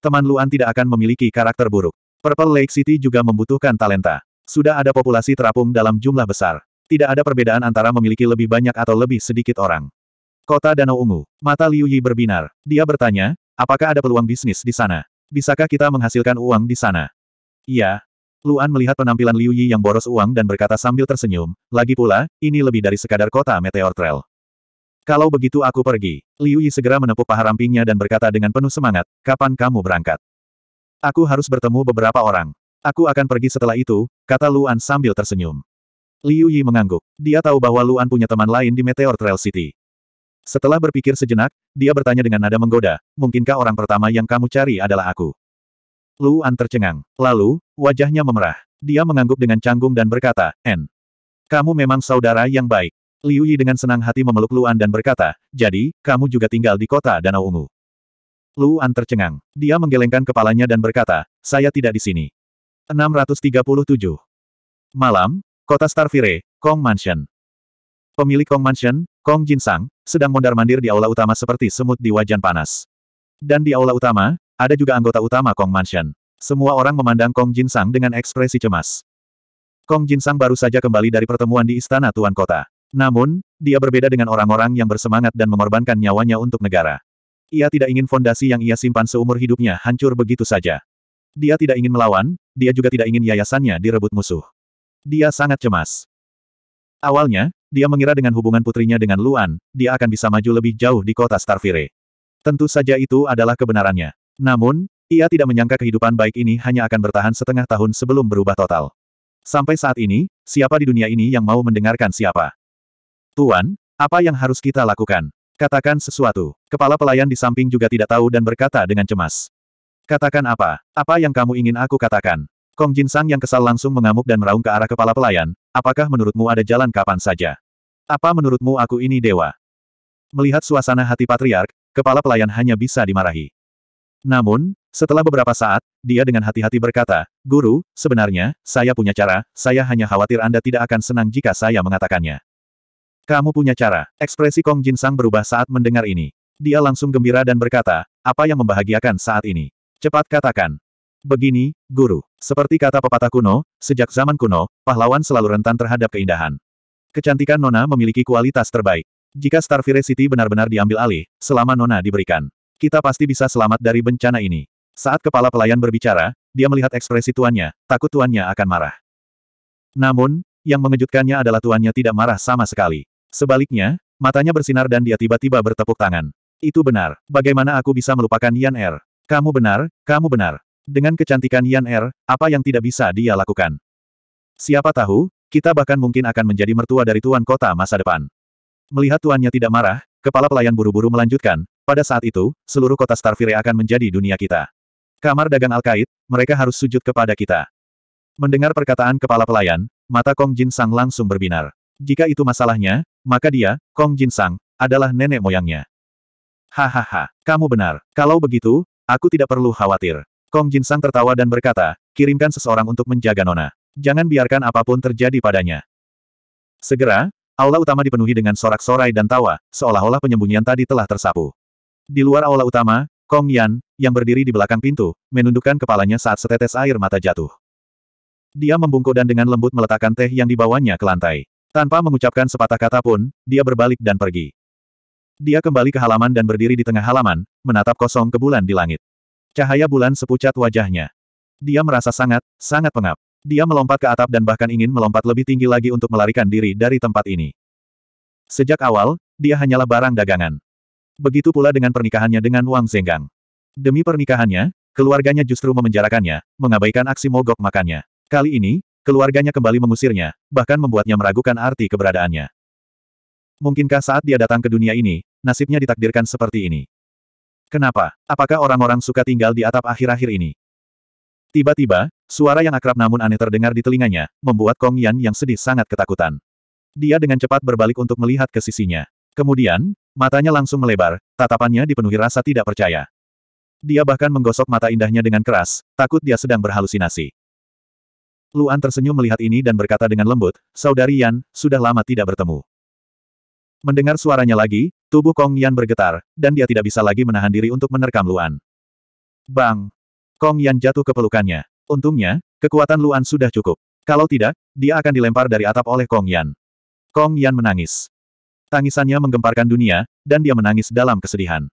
Teman Luan tidak akan memiliki karakter buruk. Purple Lake City juga membutuhkan talenta. Sudah ada populasi terapung dalam jumlah besar. Tidak ada perbedaan antara memiliki lebih banyak atau lebih sedikit orang. Kota Danau Ungu. Mata Liu Yi berbinar. Dia bertanya, apakah ada peluang bisnis di sana? Bisakah kita menghasilkan uang di sana? Iya. Luan melihat penampilan Liu Yi yang boros uang dan berkata sambil tersenyum, lagi pula, ini lebih dari sekadar kota Meteor Trail. Kalau begitu aku pergi. Liu Yi segera menepuk paha rampingnya dan berkata dengan penuh semangat, kapan kamu berangkat? Aku harus bertemu beberapa orang. Aku akan pergi setelah itu, kata Luan sambil tersenyum. Liu Yi mengangguk. Dia tahu bahwa Luan punya teman lain di Meteor Trail City. Setelah berpikir sejenak, dia bertanya dengan nada menggoda, mungkinkah orang pertama yang kamu cari adalah aku? Luan tercengang. Lalu, wajahnya memerah. Dia mengangguk dengan canggung dan berkata, En. Kamu memang saudara yang baik. Liu Yi dengan senang hati memeluk Luan dan berkata, jadi, kamu juga tinggal di kota Danau Ungu. Luan tercengang. Dia menggelengkan kepalanya dan berkata, saya tidak di sini. 637. Malam, kota Starfire, Kong Mansion. Pemilik Kong Mansion, Kong Jin Sang, sedang mondar-mandir di aula utama seperti semut di wajan panas. Dan di aula utama, ada juga anggota utama Kong Mansion. Semua orang memandang Kong Jin Sang dengan ekspresi cemas. Kong Jin Sang baru saja kembali dari pertemuan di Istana Tuan Kota. Namun, dia berbeda dengan orang-orang yang bersemangat dan mengorbankan nyawanya untuk negara. Ia tidak ingin fondasi yang ia simpan seumur hidupnya hancur begitu saja. Dia tidak ingin melawan, dia juga tidak ingin yayasannya direbut musuh. Dia sangat cemas. Awalnya, dia mengira dengan hubungan putrinya dengan Luan, dia akan bisa maju lebih jauh di kota Starfire. Tentu saja itu adalah kebenarannya. Namun, ia tidak menyangka kehidupan baik ini hanya akan bertahan setengah tahun sebelum berubah total. Sampai saat ini, siapa di dunia ini yang mau mendengarkan siapa? Tuan, apa yang harus kita lakukan? Katakan sesuatu. Kepala pelayan di samping juga tidak tahu dan berkata dengan cemas. Katakan apa? Apa yang kamu ingin aku katakan? Kong Jin Sang yang kesal langsung mengamuk dan meraung ke arah kepala pelayan, apakah menurutmu ada jalan kapan saja? Apa menurutmu aku ini dewa? Melihat suasana hati patriark, kepala pelayan hanya bisa dimarahi. Namun, setelah beberapa saat, dia dengan hati-hati berkata, Guru, sebenarnya, saya punya cara, saya hanya khawatir Anda tidak akan senang jika saya mengatakannya. Kamu punya cara. Ekspresi Kong Jin Sang berubah saat mendengar ini. Dia langsung gembira dan berkata, apa yang membahagiakan saat ini? Cepat katakan. Begini, guru. Seperti kata pepatah kuno, sejak zaman kuno, pahlawan selalu rentan terhadap keindahan. Kecantikan Nona memiliki kualitas terbaik. Jika Starfire City benar-benar diambil alih, selama Nona diberikan, kita pasti bisa selamat dari bencana ini. Saat kepala pelayan berbicara, dia melihat ekspresi tuannya, takut tuannya akan marah. Namun, yang mengejutkannya adalah tuannya tidak marah sama sekali. Sebaliknya, matanya bersinar dan dia tiba-tiba bertepuk tangan. Itu benar. Bagaimana aku bisa melupakan Yan Er? Kamu benar, kamu benar. Dengan kecantikan Yan Er, apa yang tidak bisa dia lakukan? Siapa tahu, kita bahkan mungkin akan menjadi mertua dari tuan kota masa depan. Melihat tuannya tidak marah, kepala pelayan buru-buru melanjutkan, pada saat itu, seluruh kota Starfire akan menjadi dunia kita. Kamar dagang Al-Qaid, mereka harus sujud kepada kita. Mendengar perkataan kepala pelayan, mata Kong Jin Sang langsung berbinar. Jika itu masalahnya, maka dia, Kong Jin Sang, adalah nenek moyangnya. Hahaha, kamu benar. Kalau begitu, aku tidak perlu khawatir. Kong Jin Sang tertawa dan berkata, kirimkan seseorang untuk menjaga Nona. Jangan biarkan apapun terjadi padanya. Segera, aula utama dipenuhi dengan sorak-sorai dan tawa, seolah-olah penyembunyian tadi telah tersapu. Di luar aula utama, Kong Yan, yang berdiri di belakang pintu, menundukkan kepalanya saat setetes air mata jatuh. Dia membungkuk dan dengan lembut meletakkan teh yang dibawanya ke lantai. Tanpa mengucapkan sepatah kata pun, dia berbalik dan pergi. Dia kembali ke halaman dan berdiri di tengah halaman, menatap kosong ke bulan di langit. Cahaya bulan sepucat wajahnya. Dia merasa sangat, sangat pengap. Dia melompat ke atap dan bahkan ingin melompat lebih tinggi lagi untuk melarikan diri dari tempat ini. Sejak awal, dia hanyalah barang dagangan. Begitu pula dengan pernikahannya dengan Wang Zenggang. Demi pernikahannya, keluarganya justru memenjarakannya, mengabaikan aksi mogok makannya. Kali ini, Keluarganya kembali mengusirnya, bahkan membuatnya meragukan arti keberadaannya. Mungkinkah saat dia datang ke dunia ini, nasibnya ditakdirkan seperti ini? Kenapa? Apakah orang-orang suka tinggal di atap akhir-akhir ini? Tiba-tiba, suara yang akrab namun aneh terdengar di telinganya, membuat Kong Yan yang sedih sangat ketakutan. Dia dengan cepat berbalik untuk melihat ke sisinya. Kemudian, matanya langsung melebar, tatapannya dipenuhi rasa tidak percaya. Dia bahkan menggosok mata indahnya dengan keras, takut dia sedang berhalusinasi. Luan tersenyum melihat ini dan berkata dengan lembut, Saudari Yan, sudah lama tidak bertemu. Mendengar suaranya lagi, tubuh Kong Yan bergetar, dan dia tidak bisa lagi menahan diri untuk menerkam Luan. Bang! Kong Yan jatuh ke pelukannya. Untungnya, kekuatan Luan sudah cukup. Kalau tidak, dia akan dilempar dari atap oleh Kong Yan. Kong Yan menangis. Tangisannya menggemparkan dunia, dan dia menangis dalam kesedihan.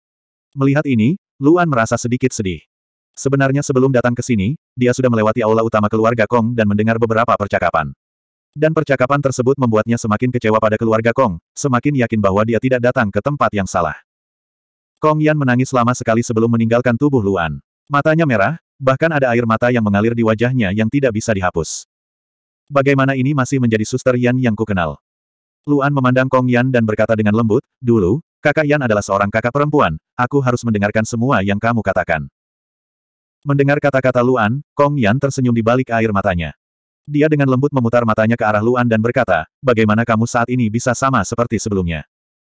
Melihat ini, Luan merasa sedikit sedih. Sebenarnya sebelum datang ke sini, dia sudah melewati aula utama keluarga Kong dan mendengar beberapa percakapan. Dan percakapan tersebut membuatnya semakin kecewa pada keluarga Kong, semakin yakin bahwa dia tidak datang ke tempat yang salah. Kong Yan menangis lama sekali sebelum meninggalkan tubuh Luan. Matanya merah, bahkan ada air mata yang mengalir di wajahnya yang tidak bisa dihapus. Bagaimana ini masih menjadi suster Yan yang kukenal? Luan memandang Kong Yan dan berkata dengan lembut, Dulu, kakak Yan adalah seorang kakak perempuan, aku harus mendengarkan semua yang kamu katakan. Mendengar kata-kata Luan, Kong Yan tersenyum di balik air matanya. Dia dengan lembut memutar matanya ke arah Luan dan berkata, bagaimana kamu saat ini bisa sama seperti sebelumnya?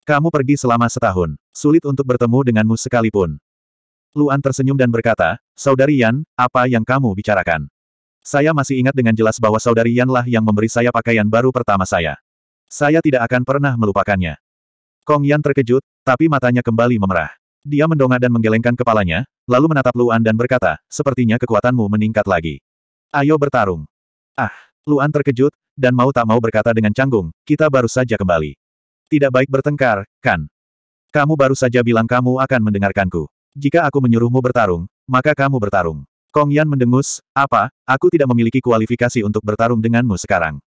Kamu pergi selama setahun, sulit untuk bertemu denganmu sekalipun. Luan tersenyum dan berkata, Saudari Yan, apa yang kamu bicarakan? Saya masih ingat dengan jelas bahwa Saudari Yanlah yang memberi saya pakaian baru pertama saya. Saya tidak akan pernah melupakannya. Kong Yan terkejut, tapi matanya kembali memerah. Dia mendongak dan menggelengkan kepalanya, lalu menatap Luan dan berkata, sepertinya kekuatanmu meningkat lagi. Ayo bertarung. Ah, Luan terkejut, dan mau tak mau berkata dengan canggung, kita baru saja kembali. Tidak baik bertengkar, kan? Kamu baru saja bilang kamu akan mendengarkanku. Jika aku menyuruhmu bertarung, maka kamu bertarung. Kong Yan mendengus, apa, aku tidak memiliki kualifikasi untuk bertarung denganmu sekarang.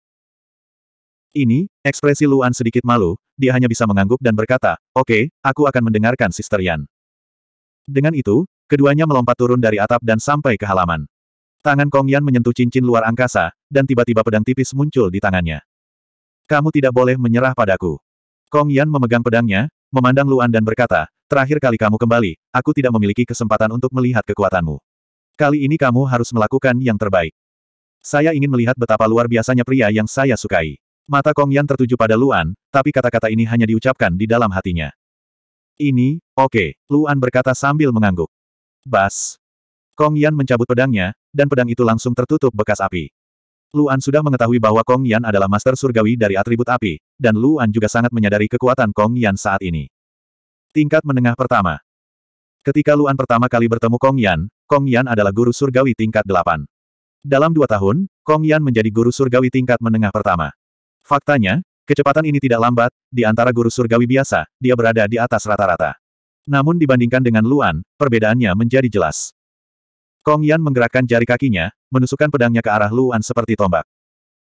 Ini, ekspresi Luan sedikit malu, dia hanya bisa mengangguk dan berkata, oke, okay, aku akan mendengarkan Sister Yan. Dengan itu, keduanya melompat turun dari atap dan sampai ke halaman. Tangan Kong Yan menyentuh cincin luar angkasa, dan tiba-tiba pedang tipis muncul di tangannya. Kamu tidak boleh menyerah padaku. Kong Yan memegang pedangnya, memandang Luan dan berkata, terakhir kali kamu kembali, aku tidak memiliki kesempatan untuk melihat kekuatanmu. Kali ini kamu harus melakukan yang terbaik. Saya ingin melihat betapa luar biasanya pria yang saya sukai. Mata Kong Yan tertuju pada Luan, tapi kata-kata ini hanya diucapkan di dalam hatinya. Ini, oke, okay, Luan berkata sambil mengangguk. Bas. Kong Yan mencabut pedangnya, dan pedang itu langsung tertutup bekas api. Luan sudah mengetahui bahwa Kong Yan adalah master surgawi dari atribut api, dan Luan juga sangat menyadari kekuatan Kong Yan saat ini. Tingkat menengah pertama. Ketika Luan pertama kali bertemu Kong Yan, Kong Yan adalah guru surgawi tingkat delapan. Dalam dua tahun, Kong Yan menjadi guru surgawi tingkat menengah pertama. Faktanya, kecepatan ini tidak lambat, di antara guru surgawi biasa, dia berada di atas rata-rata. Namun dibandingkan dengan Luan, perbedaannya menjadi jelas. Kong Yan menggerakkan jari kakinya, menusukkan pedangnya ke arah Luan seperti tombak.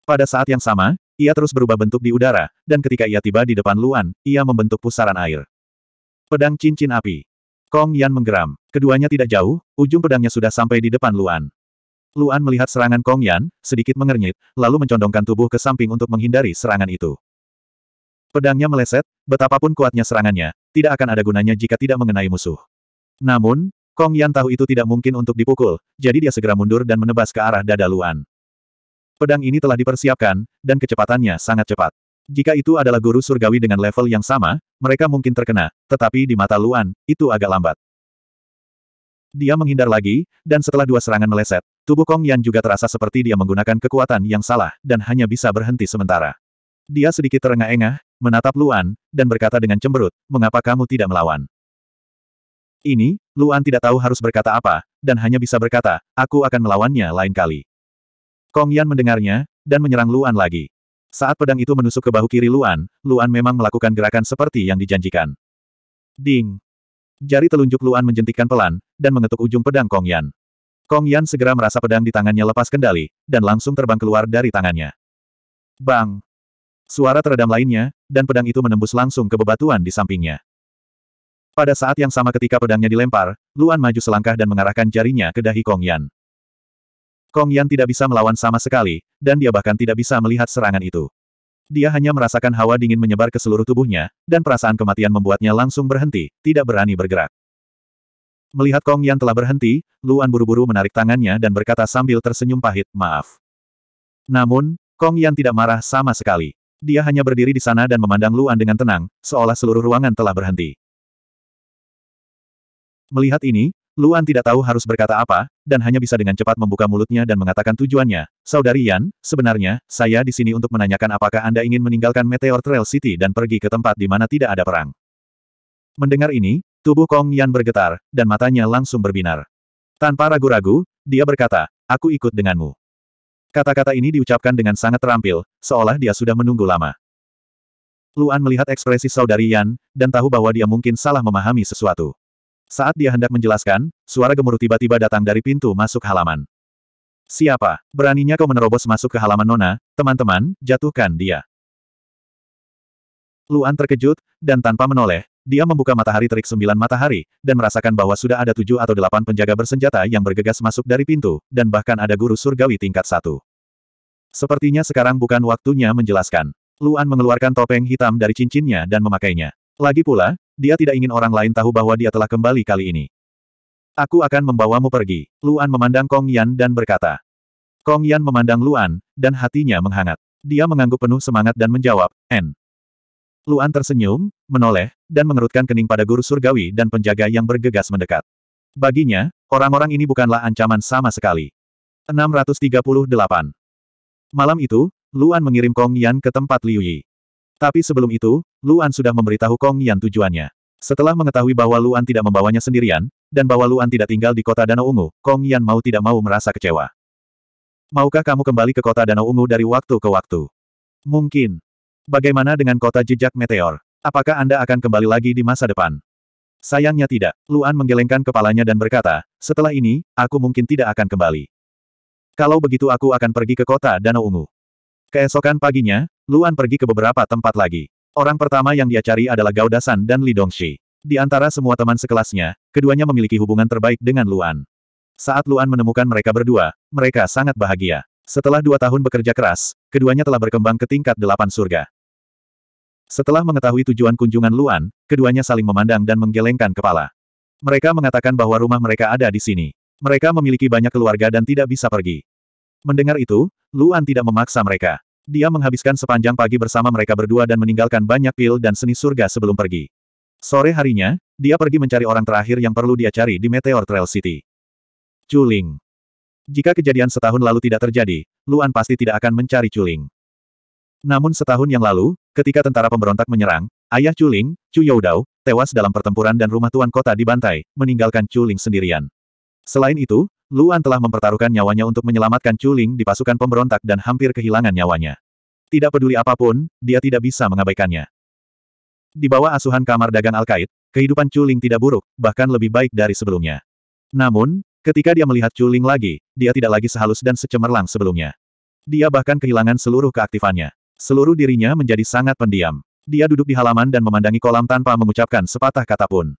Pada saat yang sama, ia terus berubah bentuk di udara, dan ketika ia tiba di depan Luan, ia membentuk pusaran air. Pedang cincin api. Kong Yan menggeram. Keduanya tidak jauh, ujung pedangnya sudah sampai di depan Luan. Luan melihat serangan Kong Yan, sedikit mengernyit, lalu mencondongkan tubuh ke samping untuk menghindari serangan itu. Pedangnya meleset, betapapun kuatnya serangannya, tidak akan ada gunanya jika tidak mengenai musuh. Namun, Kong Yan tahu itu tidak mungkin untuk dipukul, jadi dia segera mundur dan menebas ke arah dada Luan. Pedang ini telah dipersiapkan, dan kecepatannya sangat cepat. Jika itu adalah guru surgawi dengan level yang sama, mereka mungkin terkena, tetapi di mata Luan, itu agak lambat. Dia menghindar lagi, dan setelah dua serangan meleset, tubuh Kong Yan juga terasa seperti dia menggunakan kekuatan yang salah, dan hanya bisa berhenti sementara. Dia sedikit terengah-engah, menatap Luan, dan berkata dengan cemberut, mengapa kamu tidak melawan? Ini, Luan tidak tahu harus berkata apa, dan hanya bisa berkata, aku akan melawannya lain kali. Kong Yan mendengarnya, dan menyerang Luan lagi. Saat pedang itu menusuk ke bahu kiri Luan, Luan memang melakukan gerakan seperti yang dijanjikan. Ding! Jari telunjuk Luan menjentikan pelan, dan mengetuk ujung pedang Kong Yan. Kong Yan segera merasa pedang di tangannya lepas kendali, dan langsung terbang keluar dari tangannya. Bang! Suara teredam lainnya, dan pedang itu menembus langsung ke bebatuan di sampingnya. Pada saat yang sama ketika pedangnya dilempar, Luan maju selangkah dan mengarahkan jarinya ke dahi Kong Yan. Kong Yan tidak bisa melawan sama sekali, dan dia bahkan tidak bisa melihat serangan itu. Dia hanya merasakan hawa dingin menyebar ke seluruh tubuhnya, dan perasaan kematian membuatnya langsung berhenti, tidak berani bergerak. Melihat Kong Yan telah berhenti, Luan buru-buru menarik tangannya dan berkata sambil tersenyum pahit, maaf. Namun, Kong Yan tidak marah sama sekali. Dia hanya berdiri di sana dan memandang Luan dengan tenang, seolah seluruh ruangan telah berhenti. Melihat ini, Luan tidak tahu harus berkata apa, dan hanya bisa dengan cepat membuka mulutnya dan mengatakan tujuannya. Saudari Yan, sebenarnya, saya di sini untuk menanyakan apakah Anda ingin meninggalkan Meteor Trail City dan pergi ke tempat di mana tidak ada perang. Mendengar ini, tubuh Kong Yan bergetar, dan matanya langsung berbinar. Tanpa ragu-ragu, dia berkata, aku ikut denganmu. Kata-kata ini diucapkan dengan sangat terampil, seolah dia sudah menunggu lama. Luan melihat ekspresi saudari Yan, dan tahu bahwa dia mungkin salah memahami sesuatu. Saat dia hendak menjelaskan, suara gemuruh tiba-tiba datang dari pintu masuk halaman. Siapa? Beraninya kau menerobos masuk ke halaman Nona, teman-teman, jatuhkan dia. Luan terkejut, dan tanpa menoleh, dia membuka matahari terik sembilan matahari, dan merasakan bahwa sudah ada tujuh atau delapan penjaga bersenjata yang bergegas masuk dari pintu, dan bahkan ada guru surgawi tingkat satu. Sepertinya sekarang bukan waktunya menjelaskan. Luan mengeluarkan topeng hitam dari cincinnya dan memakainya. Lagi pula, dia tidak ingin orang lain tahu bahwa dia telah kembali kali ini. Aku akan membawamu pergi. Luan memandang Kong Yan dan berkata. Kong Yan memandang Luan, dan hatinya menghangat. Dia mengangguk penuh semangat dan menjawab, N. Luan tersenyum, menoleh, dan mengerutkan kening pada guru surgawi dan penjaga yang bergegas mendekat. Baginya, orang-orang ini bukanlah ancaman sama sekali. 638 Malam itu, Luan mengirim Kong Yan ke tempat Liu Yi. Tapi sebelum itu, Luan sudah memberitahu Kong Yan tujuannya. Setelah mengetahui bahwa Luan tidak membawanya sendirian, dan bahwa Luan tidak tinggal di kota Danau Ungu, Kong Yan mau tidak mau merasa kecewa. Maukah kamu kembali ke kota Danau Ungu dari waktu ke waktu? Mungkin. Bagaimana dengan kota jejak meteor? Apakah Anda akan kembali lagi di masa depan? Sayangnya tidak. Luan menggelengkan kepalanya dan berkata, setelah ini, aku mungkin tidak akan kembali. Kalau begitu aku akan pergi ke kota Danau Ungu. Keesokan paginya, Luan pergi ke beberapa tempat lagi. Orang pertama yang dia cari adalah Gaudasan dan Li Dongxi. Di antara semua teman sekelasnya, keduanya memiliki hubungan terbaik dengan Luan. Saat Luan menemukan mereka berdua, mereka sangat bahagia. Setelah dua tahun bekerja keras, keduanya telah berkembang ke tingkat delapan surga. Setelah mengetahui tujuan kunjungan Luan, keduanya saling memandang dan menggelengkan kepala. Mereka mengatakan bahwa rumah mereka ada di sini. Mereka memiliki banyak keluarga dan tidak bisa pergi. Mendengar itu, Luan tidak memaksa mereka. Dia menghabiskan sepanjang pagi bersama mereka berdua dan meninggalkan banyak pil dan seni surga sebelum pergi. Sore harinya, dia pergi mencari orang terakhir yang perlu dia cari di Meteor Trail City. Chuling. Jika kejadian setahun lalu tidak terjadi, Luan pasti tidak akan mencari Chuling. Namun setahun yang lalu, ketika tentara pemberontak menyerang, ayah Chuling, Chu Youdao, tewas dalam pertempuran dan rumah tuan kota dibantai, meninggalkan Chuling sendirian. Selain itu, Luan telah mempertaruhkan nyawanya untuk menyelamatkan Chuling di pasukan pemberontak dan hampir kehilangan nyawanya. Tidak peduli apapun, dia tidak bisa mengabaikannya. Di bawah asuhan kamar dagang Alkait, kehidupan Chuling tidak buruk, bahkan lebih baik dari sebelumnya. Namun, ketika dia melihat Chuling lagi, dia tidak lagi sehalus dan secemerlang sebelumnya. Dia bahkan kehilangan seluruh keaktifannya. Seluruh dirinya menjadi sangat pendiam. Dia duduk di halaman dan memandangi kolam tanpa mengucapkan sepatah kata pun.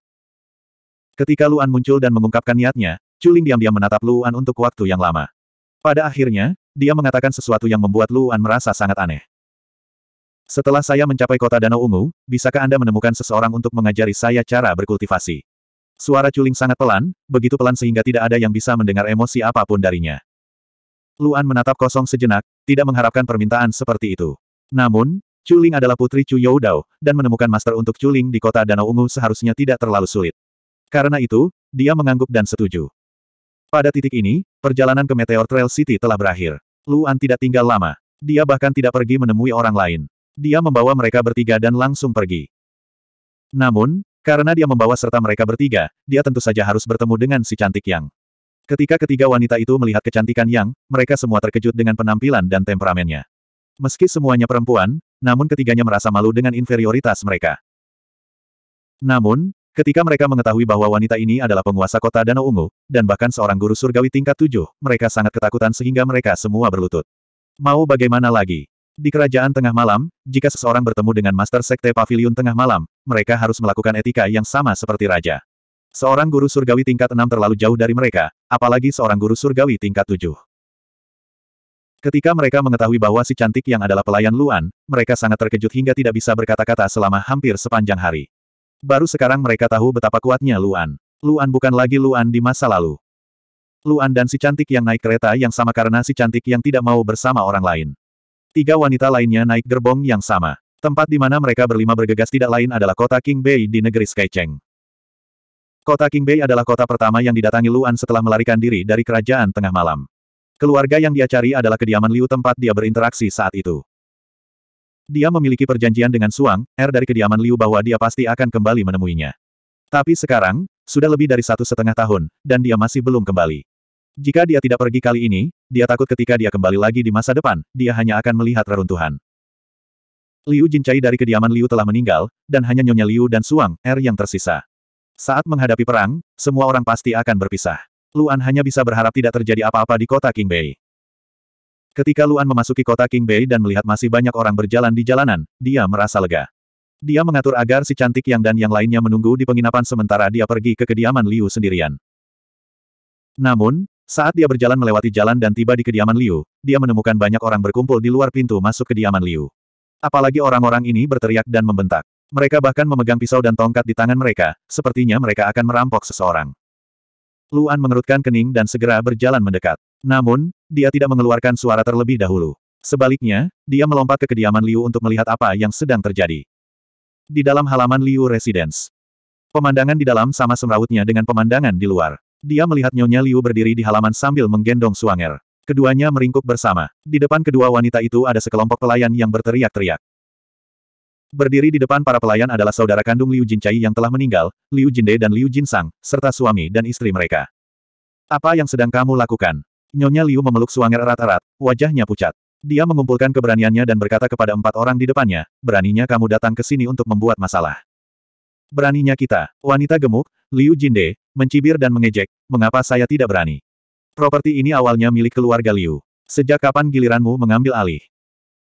Ketika Luan muncul dan mengungkapkan niatnya, Juling diam-diam menatap Luan untuk waktu yang lama. Pada akhirnya, dia mengatakan sesuatu yang membuat Luan merasa sangat aneh. Setelah saya mencapai kota Danau Ungu, bisakah Anda menemukan seseorang untuk mengajari saya cara berkultivasi? Suara Culing sangat pelan, begitu pelan sehingga tidak ada yang bisa mendengar emosi apapun darinya. Luan menatap kosong sejenak, tidak mengharapkan permintaan seperti itu. Namun, Culing adalah putri Chu Youdao, dan menemukan master untuk Culing di kota Danau Ungu seharusnya tidak terlalu sulit. Karena itu, dia mengangguk dan setuju. Pada titik ini, perjalanan ke Meteor Trail City telah berakhir. Luan tidak tinggal lama. Dia bahkan tidak pergi menemui orang lain. Dia membawa mereka bertiga dan langsung pergi. Namun, karena dia membawa serta mereka bertiga, dia tentu saja harus bertemu dengan si cantik Yang. Ketika ketiga wanita itu melihat kecantikan Yang, mereka semua terkejut dengan penampilan dan temperamennya. Meski semuanya perempuan, namun ketiganya merasa malu dengan inferioritas mereka. Namun, Ketika mereka mengetahui bahwa wanita ini adalah penguasa kota Danau Ungu, dan bahkan seorang guru surgawi tingkat tujuh, mereka sangat ketakutan sehingga mereka semua berlutut. Mau bagaimana lagi? Di kerajaan tengah malam, jika seseorang bertemu dengan Master Sekte Pavilion tengah malam, mereka harus melakukan etika yang sama seperti raja. Seorang guru surgawi tingkat enam terlalu jauh dari mereka, apalagi seorang guru surgawi tingkat tujuh. Ketika mereka mengetahui bahwa si cantik yang adalah pelayan Luan, mereka sangat terkejut hingga tidak bisa berkata-kata selama hampir sepanjang hari. Baru sekarang mereka tahu betapa kuatnya Luan. Luan bukan lagi Luan di masa lalu. Luan dan si cantik yang naik kereta yang sama karena si cantik yang tidak mau bersama orang lain. Tiga wanita lainnya naik gerbong yang sama. Tempat di mana mereka berlima bergegas tidak lain adalah kota King Bay di negeri Skycheng. Kota King Bay adalah kota pertama yang didatangi Luan setelah melarikan diri dari kerajaan tengah malam. Keluarga yang dia cari adalah kediaman Liu tempat dia berinteraksi saat itu. Dia memiliki perjanjian dengan Suang, R er dari kediaman Liu bahwa dia pasti akan kembali menemuinya. Tapi sekarang, sudah lebih dari satu setengah tahun, dan dia masih belum kembali. Jika dia tidak pergi kali ini, dia takut ketika dia kembali lagi di masa depan, dia hanya akan melihat reruntuhan. Liu Jincai dari kediaman Liu telah meninggal, dan hanya Nyonya Liu dan Suang, R er yang tersisa. Saat menghadapi perang, semua orang pasti akan berpisah. Luan hanya bisa berharap tidak terjadi apa-apa di kota Qingbei. Ketika Luan memasuki kota King Bay dan melihat masih banyak orang berjalan di jalanan, dia merasa lega. Dia mengatur agar si cantik yang dan yang lainnya menunggu di penginapan sementara dia pergi ke kediaman Liu sendirian. Namun, saat dia berjalan melewati jalan dan tiba di kediaman Liu, dia menemukan banyak orang berkumpul di luar pintu masuk kediaman Liu. Apalagi orang-orang ini berteriak dan membentak. Mereka bahkan memegang pisau dan tongkat di tangan mereka, sepertinya mereka akan merampok seseorang. Luan mengerutkan kening dan segera berjalan mendekat. Namun, dia tidak mengeluarkan suara terlebih dahulu. Sebaliknya, dia melompat ke kediaman Liu untuk melihat apa yang sedang terjadi. Di dalam halaman Liu Residence. Pemandangan di dalam sama semrautnya dengan pemandangan di luar. Dia melihat Nyonya Liu berdiri di halaman sambil menggendong Suanger. Keduanya meringkuk bersama. Di depan kedua wanita itu ada sekelompok pelayan yang berteriak-teriak. Berdiri di depan para pelayan adalah saudara kandung Liu Jincai yang telah meninggal, Liu Jinde dan Liu Jinsang, serta suami dan istri mereka. Apa yang sedang kamu lakukan? Nyonya Liu memeluk Suanger erat-erat, wajahnya pucat. Dia mengumpulkan keberaniannya dan berkata kepada empat orang di depannya, beraninya kamu datang ke sini untuk membuat masalah. Beraninya kita, wanita gemuk, Liu Jinde, mencibir dan mengejek, mengapa saya tidak berani? Properti ini awalnya milik keluarga Liu. Sejak kapan giliranmu mengambil alih?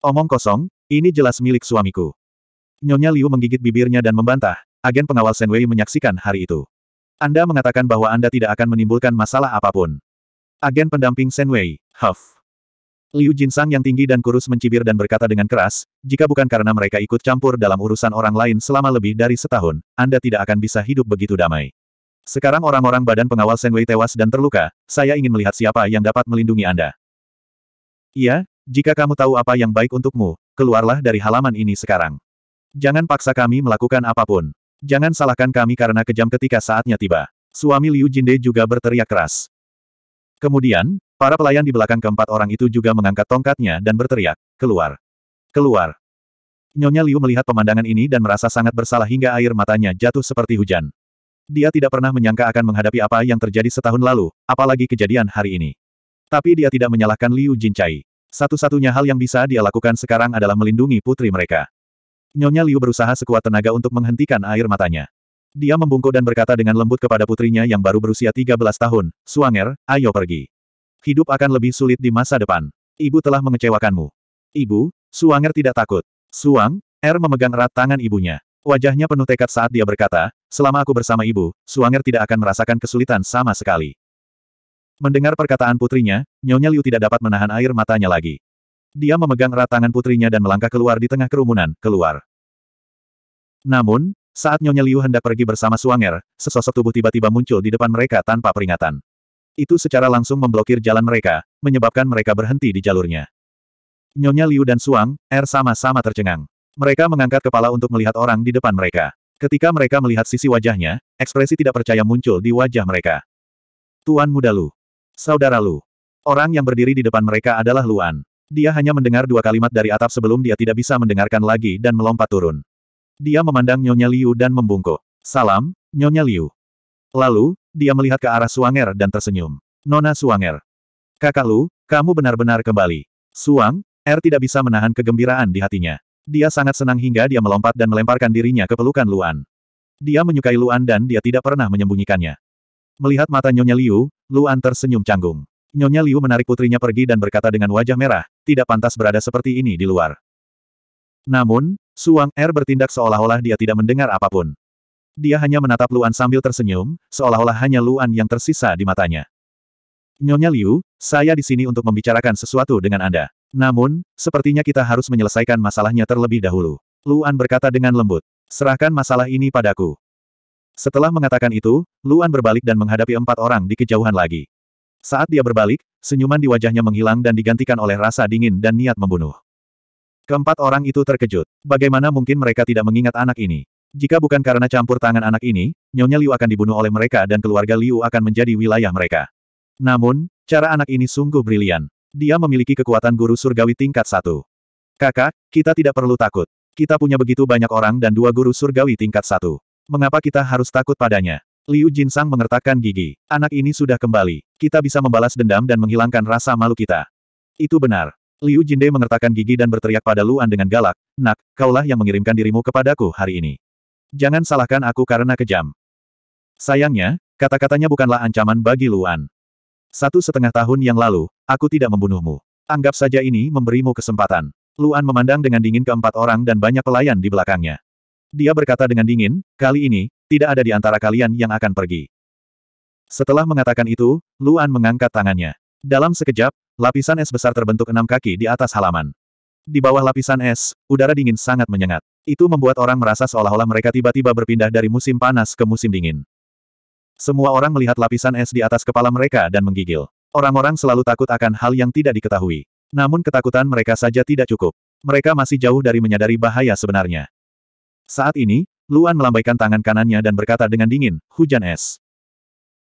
Omong kosong, ini jelas milik suamiku. Nyonya Liu menggigit bibirnya dan membantah, agen pengawal Senwei menyaksikan hari itu. Anda mengatakan bahwa Anda tidak akan menimbulkan masalah apapun. Agen pendamping Shen Wei, Huff. Liu Jinsang yang tinggi dan kurus mencibir dan berkata dengan keras, jika bukan karena mereka ikut campur dalam urusan orang lain selama lebih dari setahun, Anda tidak akan bisa hidup begitu damai. Sekarang orang-orang badan pengawal Senwei tewas dan terluka, saya ingin melihat siapa yang dapat melindungi Anda. Iya, jika kamu tahu apa yang baik untukmu, keluarlah dari halaman ini sekarang. Jangan paksa kami melakukan apapun. Jangan salahkan kami karena kejam ketika saatnya tiba. Suami Liu Jinde juga berteriak keras. Kemudian, para pelayan di belakang keempat orang itu juga mengangkat tongkatnya dan berteriak, keluar. Keluar. Nyonya Liu melihat pemandangan ini dan merasa sangat bersalah hingga air matanya jatuh seperti hujan. Dia tidak pernah menyangka akan menghadapi apa yang terjadi setahun lalu, apalagi kejadian hari ini. Tapi dia tidak menyalahkan Liu Jincai. Satu-satunya hal yang bisa dia lakukan sekarang adalah melindungi putri mereka. Nyonya Liu berusaha sekuat tenaga untuk menghentikan air matanya. Dia membungkuk dan berkata dengan lembut kepada putrinya yang baru berusia 13 tahun, Suanger, ayo pergi. Hidup akan lebih sulit di masa depan. Ibu telah mengecewakanmu. Ibu, Suanger tidak takut. Suang, Er memegang erat tangan ibunya. Wajahnya penuh tekad saat dia berkata, selama aku bersama ibu, Suanger tidak akan merasakan kesulitan sama sekali. Mendengar perkataan putrinya, Nyonya Liu tidak dapat menahan air matanya lagi. Dia memegang erat tangan putrinya dan melangkah keluar di tengah kerumunan, keluar. Namun, saat Nyonya Liu hendak pergi bersama Suanger, sesosok tubuh tiba-tiba muncul di depan mereka tanpa peringatan. Itu secara langsung memblokir jalan mereka, menyebabkan mereka berhenti di jalurnya. Nyonya Liu dan Suang, Er sama-sama tercengang. Mereka mengangkat kepala untuk melihat orang di depan mereka. Ketika mereka melihat sisi wajahnya, ekspresi tidak percaya muncul di wajah mereka. Tuan muda Lu. Saudara Lu. Orang yang berdiri di depan mereka adalah Luan. Dia hanya mendengar dua kalimat dari atap sebelum dia tidak bisa mendengarkan lagi dan melompat turun. Dia memandang Nyonya Liu dan membungkuk. Salam, Nyonya Liu. Lalu, dia melihat ke arah Suanger dan tersenyum. Nona Suanger. Kakak Lu, kamu benar-benar kembali. Suang, Er tidak bisa menahan kegembiraan di hatinya. Dia sangat senang hingga dia melompat dan melemparkan dirinya ke pelukan Luan. Dia menyukai Luan dan dia tidak pernah menyembunyikannya. Melihat mata Nyonya Liu, Luan tersenyum canggung. Nyonya Liu menarik putrinya pergi dan berkata dengan wajah merah, tidak pantas berada seperti ini di luar. Namun, Suang Er bertindak seolah-olah dia tidak mendengar apapun. Dia hanya menatap Luan sambil tersenyum, seolah-olah hanya Luan yang tersisa di matanya. Nyonya Liu, saya di sini untuk membicarakan sesuatu dengan Anda. Namun, sepertinya kita harus menyelesaikan masalahnya terlebih dahulu. Luan berkata dengan lembut, serahkan masalah ini padaku. Setelah mengatakan itu, Luan berbalik dan menghadapi empat orang di kejauhan lagi. Saat dia berbalik, senyuman di wajahnya menghilang dan digantikan oleh rasa dingin dan niat membunuh. Keempat orang itu terkejut. Bagaimana mungkin mereka tidak mengingat anak ini? Jika bukan karena campur tangan anak ini, Nyonya Liu akan dibunuh oleh mereka dan keluarga Liu akan menjadi wilayah mereka. Namun, cara anak ini sungguh brilian. Dia memiliki kekuatan guru surgawi tingkat satu. Kakak, kita tidak perlu takut. Kita punya begitu banyak orang dan dua guru surgawi tingkat satu. Mengapa kita harus takut padanya? Liu Jinsang mengertakkan gigi. Anak ini sudah kembali. Kita bisa membalas dendam dan menghilangkan rasa malu kita. Itu benar. Liu Jinde mengertakkan gigi dan berteriak pada Luan dengan galak, Nak, kaulah yang mengirimkan dirimu kepadaku hari ini. Jangan salahkan aku karena kejam. Sayangnya, kata-katanya bukanlah ancaman bagi Luan. Satu setengah tahun yang lalu, aku tidak membunuhmu. Anggap saja ini memberimu kesempatan. Luan memandang dengan dingin keempat orang dan banyak pelayan di belakangnya. Dia berkata dengan dingin, kali ini, tidak ada di antara kalian yang akan pergi. Setelah mengatakan itu, Luan mengangkat tangannya. Dalam sekejap, lapisan es besar terbentuk enam kaki di atas halaman. Di bawah lapisan es, udara dingin sangat menyengat. Itu membuat orang merasa seolah-olah mereka tiba-tiba berpindah dari musim panas ke musim dingin. Semua orang melihat lapisan es di atas kepala mereka dan menggigil. Orang-orang selalu takut akan hal yang tidak diketahui. Namun ketakutan mereka saja tidak cukup. Mereka masih jauh dari menyadari bahaya sebenarnya. Saat ini, Luan melambaikan tangan kanannya dan berkata dengan dingin, hujan es.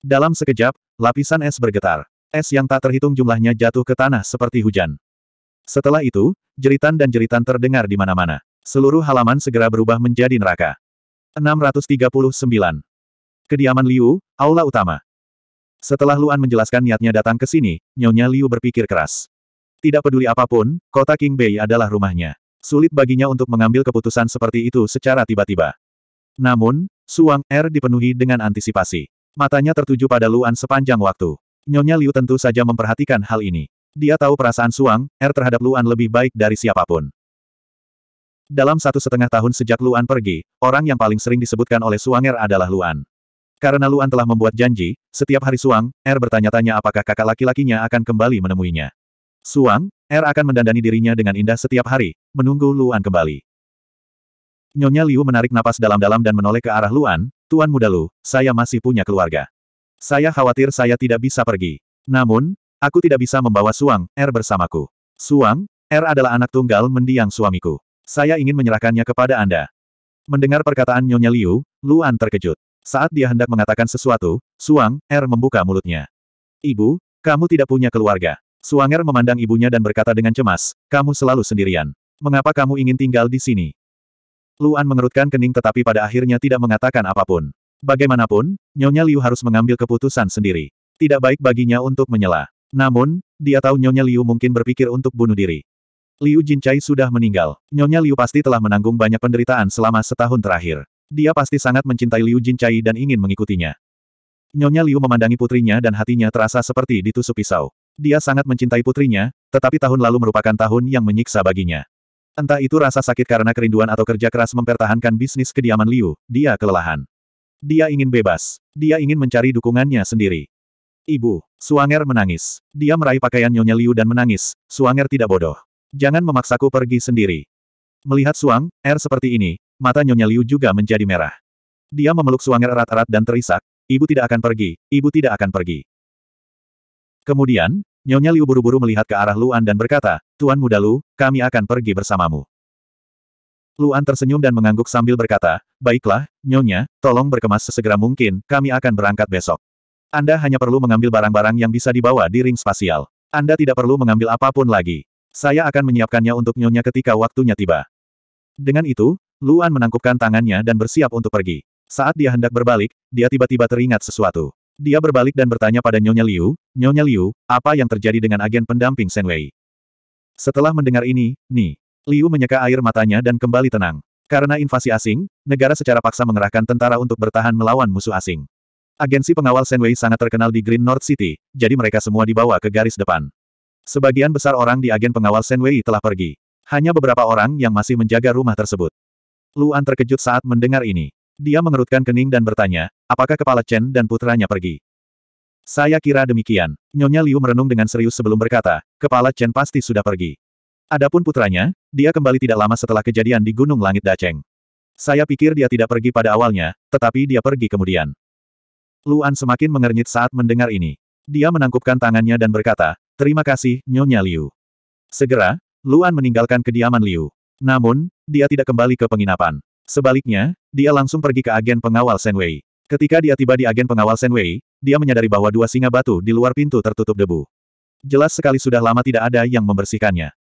Dalam sekejap, lapisan es bergetar. Es yang tak terhitung jumlahnya jatuh ke tanah seperti hujan. Setelah itu, jeritan dan jeritan terdengar di mana-mana. Seluruh halaman segera berubah menjadi neraka. 639. Kediaman Liu, Aula Utama. Setelah Luan menjelaskan niatnya datang ke sini, Nyonya Liu berpikir keras. Tidak peduli apapun, kota King Bay adalah rumahnya. Sulit baginya untuk mengambil keputusan seperti itu secara tiba-tiba. Namun, Suang Er dipenuhi dengan antisipasi. Matanya tertuju pada Luan sepanjang waktu. Nyonya Liu tentu saja memperhatikan hal ini. Dia tahu perasaan Suang, Er terhadap Luan lebih baik dari siapapun. Dalam satu setengah tahun sejak Luan pergi, orang yang paling sering disebutkan oleh Suang Er adalah Luan. Karena Luan telah membuat janji, setiap hari Suang, Er bertanya-tanya apakah kakak laki-lakinya akan kembali menemuinya. Suang, Er akan mendandani dirinya dengan indah setiap hari, menunggu Luan kembali. Nyonya Liu menarik napas dalam-dalam dan menoleh ke arah Luan, Tuan muda Lu, saya masih punya keluarga. Saya khawatir saya tidak bisa pergi. Namun, aku tidak bisa membawa Suang, Er bersamaku. Suang, Er adalah anak tunggal mendiang suamiku. Saya ingin menyerahkannya kepada Anda. Mendengar perkataan Nyonya Liu, Luan terkejut. Saat dia hendak mengatakan sesuatu, Suang, Er membuka mulutnya. Ibu, kamu tidak punya keluarga. Suang Er memandang ibunya dan berkata dengan cemas, kamu selalu sendirian. Mengapa kamu ingin tinggal di sini? Luan mengerutkan kening tetapi pada akhirnya tidak mengatakan apapun. Bagaimanapun, Nyonya Liu harus mengambil keputusan sendiri. Tidak baik baginya untuk menyela. Namun, dia tahu Nyonya Liu mungkin berpikir untuk bunuh diri. Liu Jincai sudah meninggal. Nyonya Liu pasti telah menanggung banyak penderitaan selama setahun terakhir. Dia pasti sangat mencintai Liu Jincai dan ingin mengikutinya. Nyonya Liu memandangi putrinya dan hatinya terasa seperti ditusuk pisau. Dia sangat mencintai putrinya, tetapi tahun lalu merupakan tahun yang menyiksa baginya. Entah itu rasa sakit karena kerinduan atau kerja keras mempertahankan bisnis kediaman Liu, dia kelelahan. Dia ingin bebas. Dia ingin mencari dukungannya sendiri. Ibu, Suanger menangis. Dia meraih pakaian Nyonya Liu dan menangis. Suanger tidak bodoh. Jangan memaksaku pergi sendiri. Melihat Suang, Er seperti ini, mata Nyonya Liu juga menjadi merah. Dia memeluk Suanger erat-erat dan terisak, ibu tidak akan pergi, ibu tidak akan pergi. Kemudian, Nyonya Liu buru-buru melihat ke arah Luan dan berkata, Tuan Muda Lu, kami akan pergi bersamamu. Luan tersenyum dan mengangguk sambil berkata, Baiklah, Nyonya, tolong berkemas sesegera mungkin, kami akan berangkat besok. Anda hanya perlu mengambil barang-barang yang bisa dibawa di ring spasial. Anda tidak perlu mengambil apapun lagi. Saya akan menyiapkannya untuk Nyonya ketika waktunya tiba. Dengan itu, Luan menangkupkan tangannya dan bersiap untuk pergi. Saat dia hendak berbalik, dia tiba-tiba teringat sesuatu. Dia berbalik dan bertanya pada Nyonya Liu, Nyonya Liu, apa yang terjadi dengan agen pendamping Senwei? Setelah mendengar ini, Ni Liu menyeka air matanya dan kembali tenang. Karena invasi asing, negara secara paksa mengerahkan tentara untuk bertahan melawan musuh asing. Agensi pengawal Senwei sangat terkenal di Green North City, jadi mereka semua dibawa ke garis depan. Sebagian besar orang di agen pengawal Senwei telah pergi. Hanya beberapa orang yang masih menjaga rumah tersebut. Luan terkejut saat mendengar ini. Dia mengerutkan kening dan bertanya, apakah kepala Chen dan putranya pergi? Saya kira demikian. Nyonya Liu merenung dengan serius sebelum berkata, kepala Chen pasti sudah pergi. Adapun putranya, dia kembali tidak lama setelah kejadian di Gunung Langit Daceng. Saya pikir dia tidak pergi pada awalnya, tetapi dia pergi kemudian. Luan semakin mengernyit saat mendengar ini. Dia menangkupkan tangannya dan berkata, Terima kasih, Nyonya Liu. Segera, Luan meninggalkan kediaman Liu. Namun, dia tidak kembali ke penginapan. Sebaliknya, dia langsung pergi ke agen pengawal Senwei. Ketika dia tiba di agen pengawal Senwei, dia menyadari bahwa dua singa batu di luar pintu tertutup debu. Jelas sekali sudah lama tidak ada yang membersihkannya.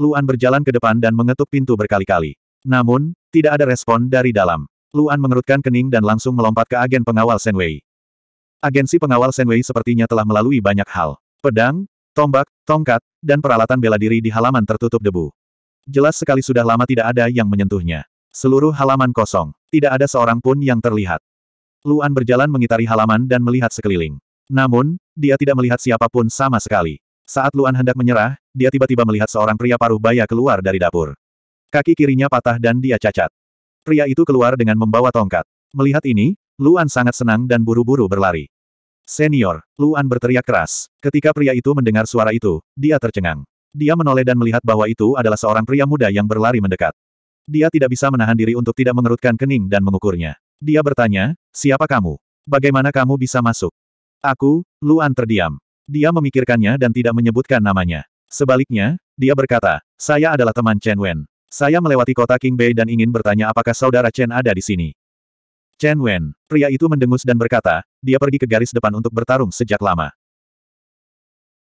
Luan berjalan ke depan dan mengetuk pintu berkali-kali. Namun, tidak ada respon dari dalam. Luan mengerutkan kening dan langsung melompat ke agen pengawal Senwei. Agensi pengawal Senwei sepertinya telah melalui banyak hal. Pedang, tombak, tongkat, dan peralatan bela diri di halaman tertutup debu. Jelas sekali sudah lama tidak ada yang menyentuhnya. Seluruh halaman kosong. Tidak ada seorang pun yang terlihat. Luan berjalan mengitari halaman dan melihat sekeliling. Namun, dia tidak melihat siapapun sama sekali. Saat Luan hendak menyerah, dia tiba-tiba melihat seorang pria paruh baya keluar dari dapur. Kaki kirinya patah dan dia cacat. Pria itu keluar dengan membawa tongkat. Melihat ini, Luan sangat senang dan buru-buru berlari. Senior, Luan berteriak keras. Ketika pria itu mendengar suara itu, dia tercengang. Dia menoleh dan melihat bahwa itu adalah seorang pria muda yang berlari mendekat. Dia tidak bisa menahan diri untuk tidak mengerutkan kening dan mengukurnya. Dia bertanya, siapa kamu? Bagaimana kamu bisa masuk? Aku, Luan terdiam. Dia memikirkannya dan tidak menyebutkan namanya. Sebaliknya, dia berkata, saya adalah teman Chen Wen. Saya melewati kota King Bay dan ingin bertanya apakah saudara Chen ada di sini. Chen Wen, pria itu mendengus dan berkata, dia pergi ke garis depan untuk bertarung sejak lama.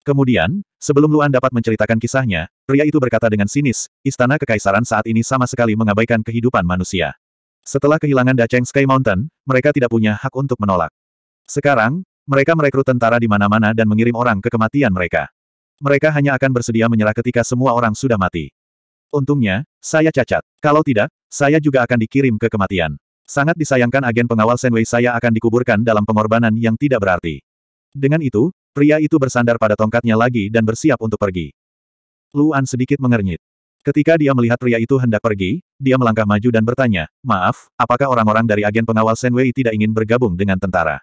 Kemudian, sebelum Luan dapat menceritakan kisahnya, pria itu berkata dengan sinis, istana kekaisaran saat ini sama sekali mengabaikan kehidupan manusia. Setelah kehilangan Dacheng Sky Mountain, mereka tidak punya hak untuk menolak. Sekarang, mereka merekrut tentara di mana-mana dan mengirim orang ke kematian mereka. Mereka hanya akan bersedia menyerah ketika semua orang sudah mati. Untungnya, saya cacat. Kalau tidak, saya juga akan dikirim ke kematian. Sangat disayangkan agen pengawal Senwei saya akan dikuburkan dalam pengorbanan yang tidak berarti. Dengan itu, pria itu bersandar pada tongkatnya lagi dan bersiap untuk pergi. Luan sedikit mengernyit. Ketika dia melihat pria itu hendak pergi, dia melangkah maju dan bertanya, Maaf, apakah orang-orang dari agen pengawal Senwei tidak ingin bergabung dengan tentara?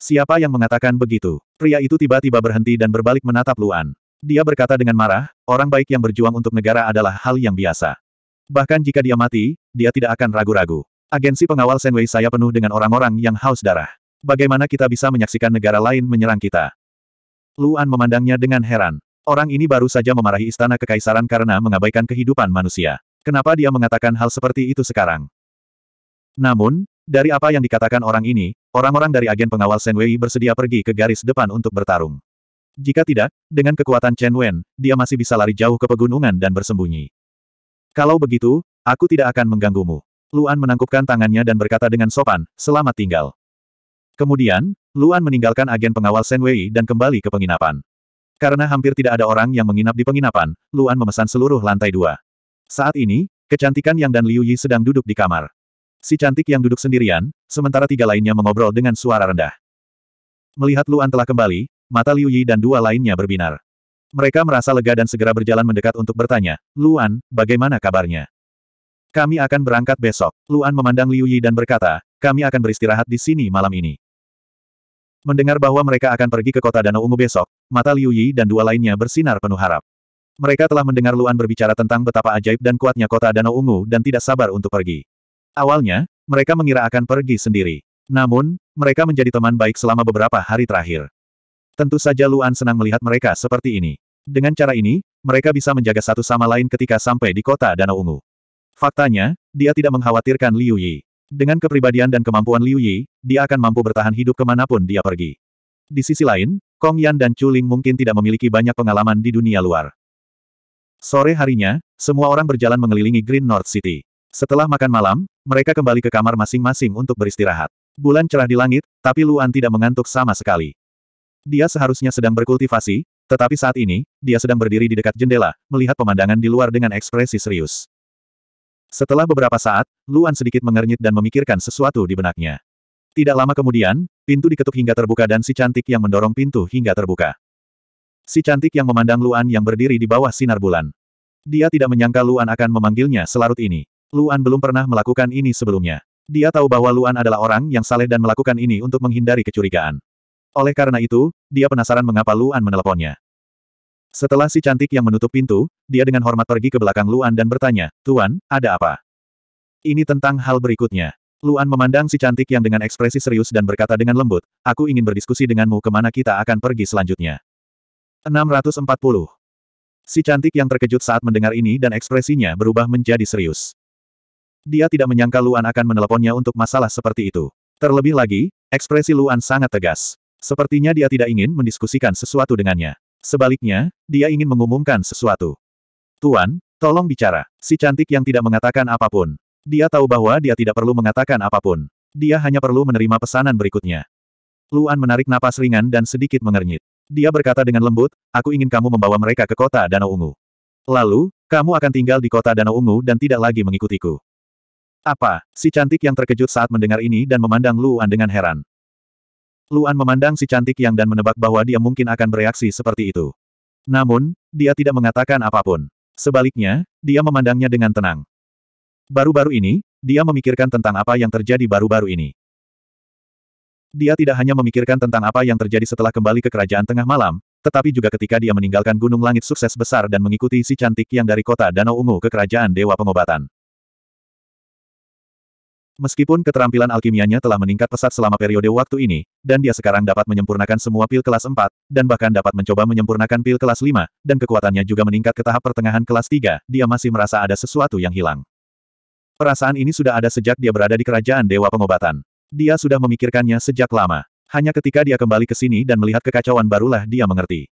Siapa yang mengatakan begitu? Pria itu tiba-tiba berhenti dan berbalik menatap Luan. Dia berkata dengan marah, orang baik yang berjuang untuk negara adalah hal yang biasa. Bahkan jika dia mati, dia tidak akan ragu-ragu. Agensi pengawal Senwei saya penuh dengan orang-orang yang haus darah. Bagaimana kita bisa menyaksikan negara lain menyerang kita? Luan memandangnya dengan heran. Orang ini baru saja memarahi istana kekaisaran karena mengabaikan kehidupan manusia. Kenapa dia mengatakan hal seperti itu sekarang? Namun, dari apa yang dikatakan orang ini, orang-orang dari agen pengawal Shen Wei bersedia pergi ke garis depan untuk bertarung. Jika tidak, dengan kekuatan Chen Wen, dia masih bisa lari jauh ke pegunungan dan bersembunyi. Kalau begitu, aku tidak akan mengganggumu. Luan menangkupkan tangannya dan berkata dengan sopan, selamat tinggal. Kemudian, Luan meninggalkan agen pengawal Shen Wei dan kembali ke penginapan. Karena hampir tidak ada orang yang menginap di penginapan, Luan memesan seluruh lantai dua. Saat ini, kecantikan Yang dan Liu Yi sedang duduk di kamar. Si cantik yang duduk sendirian, sementara tiga lainnya mengobrol dengan suara rendah. Melihat Luan telah kembali, mata Liu Yi dan dua lainnya berbinar. Mereka merasa lega dan segera berjalan mendekat untuk bertanya, Luan, bagaimana kabarnya? Kami akan berangkat besok. Luan memandang Liu Yi dan berkata, kami akan beristirahat di sini malam ini. Mendengar bahwa mereka akan pergi ke kota Danau Ungu besok, mata Liu Yi dan dua lainnya bersinar penuh harap. Mereka telah mendengar Luan berbicara tentang betapa ajaib dan kuatnya kota Danau Ungu dan tidak sabar untuk pergi. Awalnya, mereka mengira akan pergi sendiri. Namun, mereka menjadi teman baik selama beberapa hari terakhir. Tentu saja Luan senang melihat mereka seperti ini. Dengan cara ini, mereka bisa menjaga satu sama lain ketika sampai di kota Danau Ungu. Faktanya, dia tidak mengkhawatirkan Liu Yi. Dengan kepribadian dan kemampuan Liu Yi, dia akan mampu bertahan hidup kemanapun dia pergi. Di sisi lain, Kong Yan dan Chu Ling mungkin tidak memiliki banyak pengalaman di dunia luar. Sore harinya, semua orang berjalan mengelilingi Green North City. Setelah makan malam, mereka kembali ke kamar masing-masing untuk beristirahat. Bulan cerah di langit, tapi Luan tidak mengantuk sama sekali. Dia seharusnya sedang berkultivasi, tetapi saat ini, dia sedang berdiri di dekat jendela, melihat pemandangan di luar dengan ekspresi serius. Setelah beberapa saat, Luan sedikit mengernyit dan memikirkan sesuatu di benaknya. Tidak lama kemudian, pintu diketuk hingga terbuka dan si cantik yang mendorong pintu hingga terbuka. Si cantik yang memandang Luan yang berdiri di bawah sinar bulan. Dia tidak menyangka Luan akan memanggilnya selarut ini. Luan belum pernah melakukan ini sebelumnya. Dia tahu bahwa Luan adalah orang yang saleh dan melakukan ini untuk menghindari kecurigaan. Oleh karena itu, dia penasaran mengapa Luan meneleponnya. Setelah si cantik yang menutup pintu, dia dengan hormat pergi ke belakang Luan dan bertanya, Tuan, ada apa? Ini tentang hal berikutnya. Luan memandang si cantik yang dengan ekspresi serius dan berkata dengan lembut, aku ingin berdiskusi denganmu kemana kita akan pergi selanjutnya. 640. Si cantik yang terkejut saat mendengar ini dan ekspresinya berubah menjadi serius. Dia tidak menyangka Luan akan meneleponnya untuk masalah seperti itu. Terlebih lagi, ekspresi Luan sangat tegas. Sepertinya dia tidak ingin mendiskusikan sesuatu dengannya. Sebaliknya, dia ingin mengumumkan sesuatu. Tuan, tolong bicara. Si cantik yang tidak mengatakan apapun. Dia tahu bahwa dia tidak perlu mengatakan apapun. Dia hanya perlu menerima pesanan berikutnya. Luan menarik napas ringan dan sedikit mengernyit. Dia berkata dengan lembut, aku ingin kamu membawa mereka ke kota Danau Ungu. Lalu, kamu akan tinggal di kota Danau Ungu dan tidak lagi mengikutiku. Apa? Si cantik yang terkejut saat mendengar ini dan memandang Luan dengan heran. Luan memandang si cantik yang dan menebak bahwa dia mungkin akan bereaksi seperti itu. Namun, dia tidak mengatakan apapun. Sebaliknya, dia memandangnya dengan tenang. Baru-baru ini, dia memikirkan tentang apa yang terjadi baru-baru ini. Dia tidak hanya memikirkan tentang apa yang terjadi setelah kembali ke kerajaan tengah malam, tetapi juga ketika dia meninggalkan gunung langit sukses besar dan mengikuti si cantik yang dari kota Danau Ungu ke kerajaan Dewa Pengobatan. Meskipun keterampilan alkimianya telah meningkat pesat selama periode waktu ini, dan dia sekarang dapat menyempurnakan semua pil kelas 4, dan bahkan dapat mencoba menyempurnakan pil kelas 5, dan kekuatannya juga meningkat ke tahap pertengahan kelas 3, dia masih merasa ada sesuatu yang hilang. Perasaan ini sudah ada sejak dia berada di kerajaan Dewa Pengobatan. Dia sudah memikirkannya sejak lama. Hanya ketika dia kembali ke sini dan melihat kekacauan barulah dia mengerti.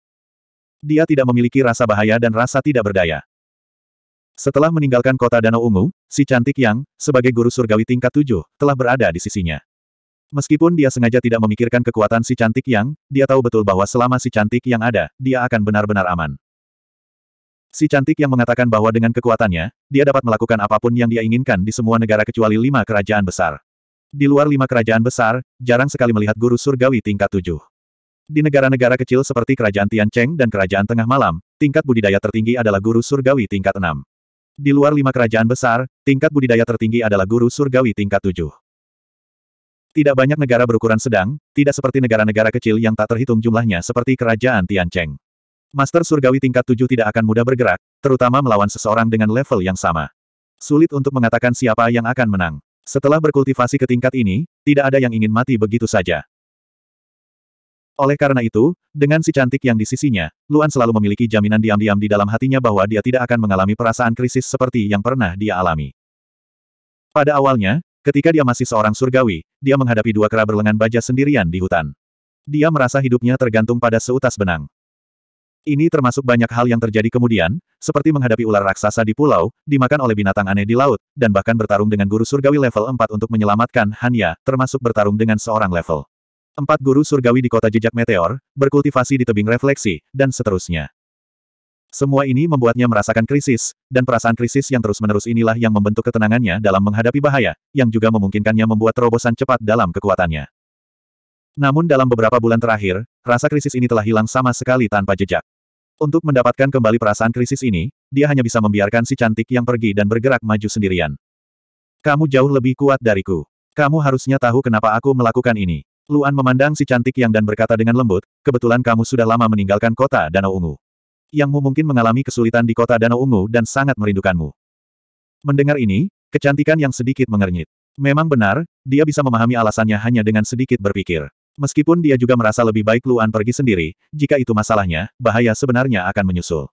Dia tidak memiliki rasa bahaya dan rasa tidak berdaya. Setelah meninggalkan kota Danau Ungu, si cantik yang, sebagai guru surgawi tingkat tujuh, telah berada di sisinya. Meskipun dia sengaja tidak memikirkan kekuatan si cantik yang, dia tahu betul bahwa selama si cantik yang ada, dia akan benar-benar aman. Si cantik yang mengatakan bahwa dengan kekuatannya, dia dapat melakukan apapun yang dia inginkan di semua negara kecuali lima kerajaan besar. Di luar lima kerajaan besar, jarang sekali melihat guru surgawi tingkat tujuh. Di negara-negara kecil seperti Kerajaan Tiancheng dan Kerajaan Tengah Malam, tingkat budidaya tertinggi adalah guru surgawi tingkat enam. Di luar lima kerajaan besar, tingkat budidaya tertinggi adalah guru surgawi tingkat tujuh. Tidak banyak negara berukuran sedang, tidak seperti negara-negara kecil yang tak terhitung jumlahnya seperti kerajaan Tiancheng. Master surgawi tingkat tujuh tidak akan mudah bergerak, terutama melawan seseorang dengan level yang sama. Sulit untuk mengatakan siapa yang akan menang. Setelah berkultivasi ke tingkat ini, tidak ada yang ingin mati begitu saja. Oleh karena itu, dengan si cantik yang di sisinya, Luan selalu memiliki jaminan diam-diam di dalam hatinya bahwa dia tidak akan mengalami perasaan krisis seperti yang pernah dia alami. Pada awalnya, ketika dia masih seorang surgawi, dia menghadapi dua kera berlengan baja sendirian di hutan. Dia merasa hidupnya tergantung pada seutas benang. Ini termasuk banyak hal yang terjadi kemudian, seperti menghadapi ular raksasa di pulau, dimakan oleh binatang aneh di laut, dan bahkan bertarung dengan guru surgawi level 4 untuk menyelamatkan Hanya, termasuk bertarung dengan seorang level empat guru surgawi di kota jejak meteor, berkultivasi di tebing refleksi, dan seterusnya. Semua ini membuatnya merasakan krisis, dan perasaan krisis yang terus-menerus inilah yang membentuk ketenangannya dalam menghadapi bahaya, yang juga memungkinkannya membuat terobosan cepat dalam kekuatannya. Namun dalam beberapa bulan terakhir, rasa krisis ini telah hilang sama sekali tanpa jejak. Untuk mendapatkan kembali perasaan krisis ini, dia hanya bisa membiarkan si cantik yang pergi dan bergerak maju sendirian. Kamu jauh lebih kuat dariku. Kamu harusnya tahu kenapa aku melakukan ini. Luan memandang si cantik yang dan berkata dengan lembut, kebetulan kamu sudah lama meninggalkan kota Danau Ungu. Yangmu mungkin mengalami kesulitan di kota Danau Ungu dan sangat merindukanmu. Mendengar ini, kecantikan yang sedikit mengernyit. Memang benar, dia bisa memahami alasannya hanya dengan sedikit berpikir. Meskipun dia juga merasa lebih baik Luan pergi sendiri, jika itu masalahnya, bahaya sebenarnya akan menyusul.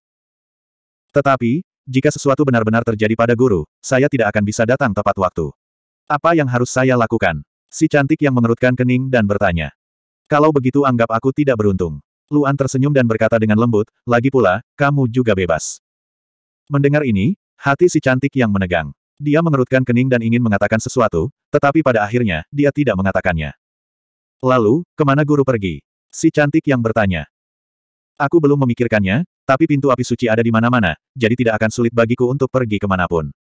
Tetapi, jika sesuatu benar-benar terjadi pada guru, saya tidak akan bisa datang tepat waktu. Apa yang harus saya lakukan? Si cantik yang mengerutkan kening dan bertanya. Kalau begitu anggap aku tidak beruntung. Luan tersenyum dan berkata dengan lembut, lagi pula, kamu juga bebas. Mendengar ini, hati si cantik yang menegang. Dia mengerutkan kening dan ingin mengatakan sesuatu, tetapi pada akhirnya, dia tidak mengatakannya. Lalu, kemana guru pergi? Si cantik yang bertanya. Aku belum memikirkannya, tapi pintu api suci ada di mana-mana, jadi tidak akan sulit bagiku untuk pergi kemanapun.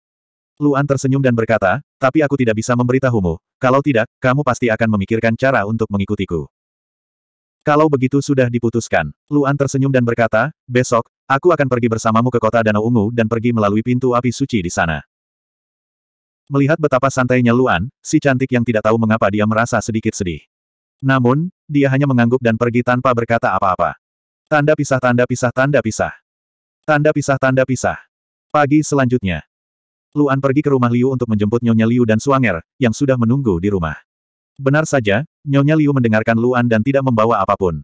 Luan tersenyum dan berkata, tapi aku tidak bisa memberitahumu, kalau tidak, kamu pasti akan memikirkan cara untuk mengikutiku. Kalau begitu sudah diputuskan, Luan tersenyum dan berkata, besok, aku akan pergi bersamamu ke kota Danau Ungu dan pergi melalui pintu api suci di sana. Melihat betapa santainya Luan, si cantik yang tidak tahu mengapa dia merasa sedikit sedih. Namun, dia hanya mengangguk dan pergi tanpa berkata apa-apa. Tanda pisah tanda pisah tanda pisah. Tanda pisah tanda pisah. Pagi selanjutnya, Luan pergi ke rumah Liu untuk menjemput Nyonya Liu dan Suanger, yang sudah menunggu di rumah. Benar saja, Nyonya Liu mendengarkan Luan dan tidak membawa apapun.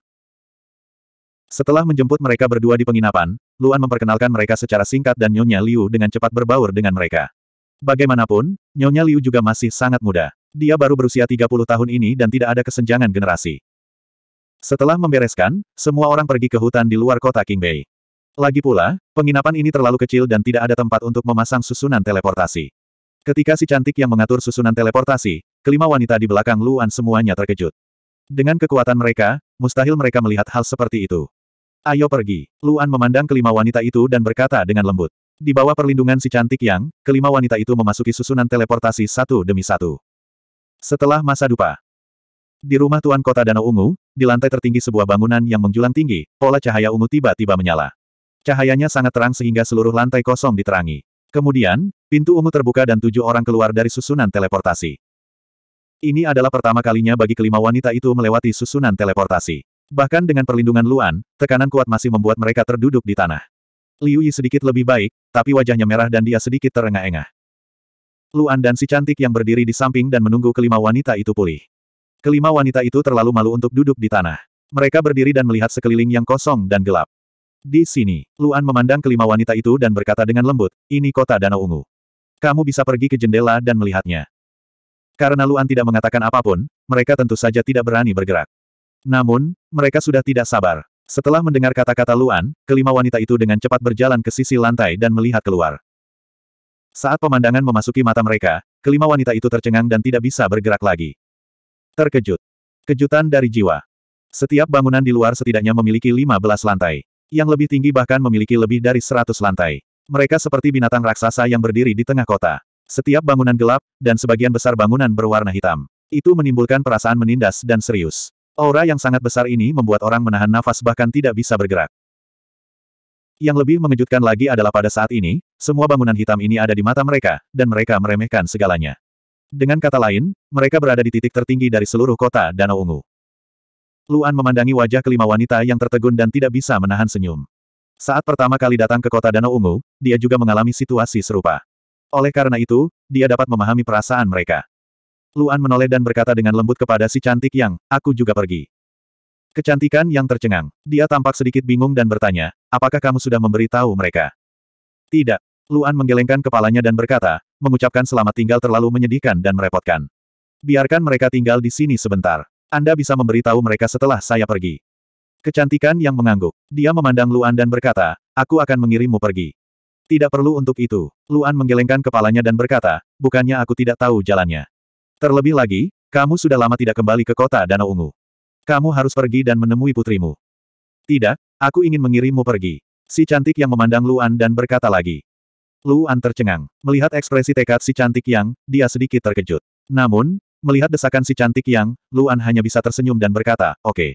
Setelah menjemput mereka berdua di penginapan, Luan memperkenalkan mereka secara singkat dan Nyonya Liu dengan cepat berbaur dengan mereka. Bagaimanapun, Nyonya Liu juga masih sangat muda. Dia baru berusia 30 tahun ini dan tidak ada kesenjangan generasi. Setelah membereskan, semua orang pergi ke hutan di luar kota King lagi pula, penginapan ini terlalu kecil dan tidak ada tempat untuk memasang susunan teleportasi. Ketika si cantik yang mengatur susunan teleportasi, kelima wanita di belakang Luan semuanya terkejut. Dengan kekuatan mereka, mustahil mereka melihat hal seperti itu. Ayo pergi. Luan memandang kelima wanita itu dan berkata dengan lembut. Di bawah perlindungan si cantik yang, kelima wanita itu memasuki susunan teleportasi satu demi satu. Setelah masa dupa. Di rumah Tuan Kota Danau Ungu, di lantai tertinggi sebuah bangunan yang menjulang tinggi, pola cahaya ungu tiba-tiba menyala. Cahayanya sangat terang sehingga seluruh lantai kosong diterangi. Kemudian, pintu ungu terbuka dan tujuh orang keluar dari susunan teleportasi. Ini adalah pertama kalinya bagi kelima wanita itu melewati susunan teleportasi. Bahkan dengan perlindungan Luan, tekanan kuat masih membuat mereka terduduk di tanah. Liu Yi sedikit lebih baik, tapi wajahnya merah dan dia sedikit terengah-engah. Luan dan si cantik yang berdiri di samping dan menunggu kelima wanita itu pulih. Kelima wanita itu terlalu malu untuk duduk di tanah. Mereka berdiri dan melihat sekeliling yang kosong dan gelap. Di sini, Luan memandang kelima wanita itu dan berkata dengan lembut, ini kota Danau Ungu. Kamu bisa pergi ke jendela dan melihatnya. Karena Luan tidak mengatakan apapun, mereka tentu saja tidak berani bergerak. Namun, mereka sudah tidak sabar. Setelah mendengar kata-kata Luan, kelima wanita itu dengan cepat berjalan ke sisi lantai dan melihat keluar. Saat pemandangan memasuki mata mereka, kelima wanita itu tercengang dan tidak bisa bergerak lagi. Terkejut. Kejutan dari jiwa. Setiap bangunan di luar setidaknya memiliki 15 lantai yang lebih tinggi bahkan memiliki lebih dari seratus lantai. Mereka seperti binatang raksasa yang berdiri di tengah kota. Setiap bangunan gelap, dan sebagian besar bangunan berwarna hitam. Itu menimbulkan perasaan menindas dan serius. Aura yang sangat besar ini membuat orang menahan nafas bahkan tidak bisa bergerak. Yang lebih mengejutkan lagi adalah pada saat ini, semua bangunan hitam ini ada di mata mereka, dan mereka meremehkan segalanya. Dengan kata lain, mereka berada di titik tertinggi dari seluruh kota Danau Ungu. Luan memandangi wajah kelima wanita yang tertegun dan tidak bisa menahan senyum. Saat pertama kali datang ke kota Danau Ungu, dia juga mengalami situasi serupa. Oleh karena itu, dia dapat memahami perasaan mereka. Luan menoleh dan berkata dengan lembut kepada si cantik yang, aku juga pergi. Kecantikan yang tercengang. Dia tampak sedikit bingung dan bertanya, apakah kamu sudah memberitahu mereka? Tidak. Luan menggelengkan kepalanya dan berkata, mengucapkan selamat tinggal terlalu menyedihkan dan merepotkan. Biarkan mereka tinggal di sini sebentar. Anda bisa memberitahu mereka setelah saya pergi. Kecantikan yang mengangguk. Dia memandang Luan dan berkata, aku akan mengirimmu pergi. Tidak perlu untuk itu. Luan menggelengkan kepalanya dan berkata, bukannya aku tidak tahu jalannya. Terlebih lagi, kamu sudah lama tidak kembali ke kota Danau Ungu. Kamu harus pergi dan menemui putrimu. Tidak, aku ingin mengirimmu pergi. Si cantik yang memandang Luan dan berkata lagi. Luan tercengang. Melihat ekspresi tekad si cantik yang, dia sedikit terkejut. Namun, Melihat desakan si cantik yang, Luan hanya bisa tersenyum dan berkata, oke. Okay.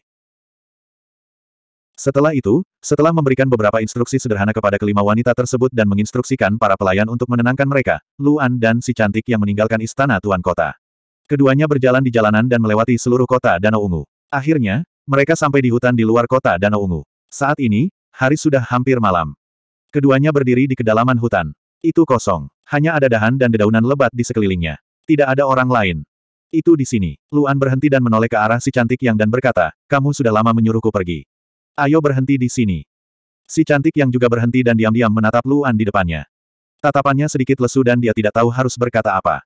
Setelah itu, setelah memberikan beberapa instruksi sederhana kepada kelima wanita tersebut dan menginstruksikan para pelayan untuk menenangkan mereka, Luan dan si cantik yang meninggalkan istana Tuan Kota. Keduanya berjalan di jalanan dan melewati seluruh kota Danau Ungu. Akhirnya, mereka sampai di hutan di luar kota Danau Ungu. Saat ini, hari sudah hampir malam. Keduanya berdiri di kedalaman hutan. Itu kosong. Hanya ada dahan dan dedaunan lebat di sekelilingnya. Tidak ada orang lain. Itu di sini. Luan berhenti dan menoleh ke arah si cantik yang dan berkata, kamu sudah lama menyuruhku pergi. Ayo berhenti di sini. Si cantik yang juga berhenti dan diam-diam menatap Luan di depannya. Tatapannya sedikit lesu dan dia tidak tahu harus berkata apa.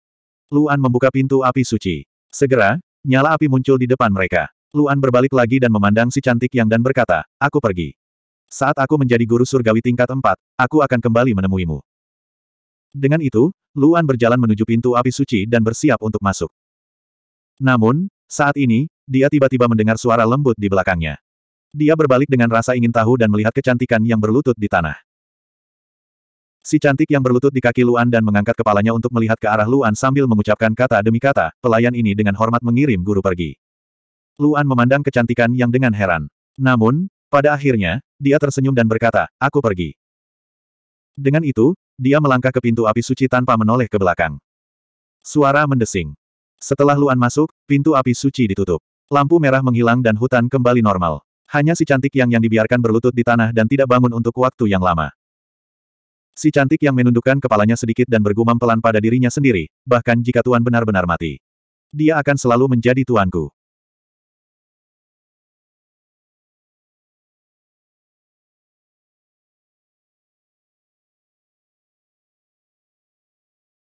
Luan membuka pintu api suci. Segera, nyala api muncul di depan mereka. Luan berbalik lagi dan memandang si cantik yang dan berkata, aku pergi. Saat aku menjadi guru surgawi tingkat 4, aku akan kembali menemuimu. Dengan itu, Luan berjalan menuju pintu api suci dan bersiap untuk masuk. Namun, saat ini, dia tiba-tiba mendengar suara lembut di belakangnya. Dia berbalik dengan rasa ingin tahu dan melihat kecantikan yang berlutut di tanah. Si cantik yang berlutut di kaki Luan dan mengangkat kepalanya untuk melihat ke arah Luan sambil mengucapkan kata demi kata, pelayan ini dengan hormat mengirim guru pergi. Luan memandang kecantikan yang dengan heran. Namun, pada akhirnya, dia tersenyum dan berkata, aku pergi. Dengan itu, dia melangkah ke pintu api suci tanpa menoleh ke belakang. Suara mendesing. Setelah Luan masuk, pintu api suci ditutup. Lampu merah menghilang dan hutan kembali normal. Hanya si cantik yang yang dibiarkan berlutut di tanah dan tidak bangun untuk waktu yang lama. Si cantik yang menundukkan kepalanya sedikit dan bergumam pelan pada dirinya sendiri, bahkan jika Tuan benar-benar mati. Dia akan selalu menjadi tuanku.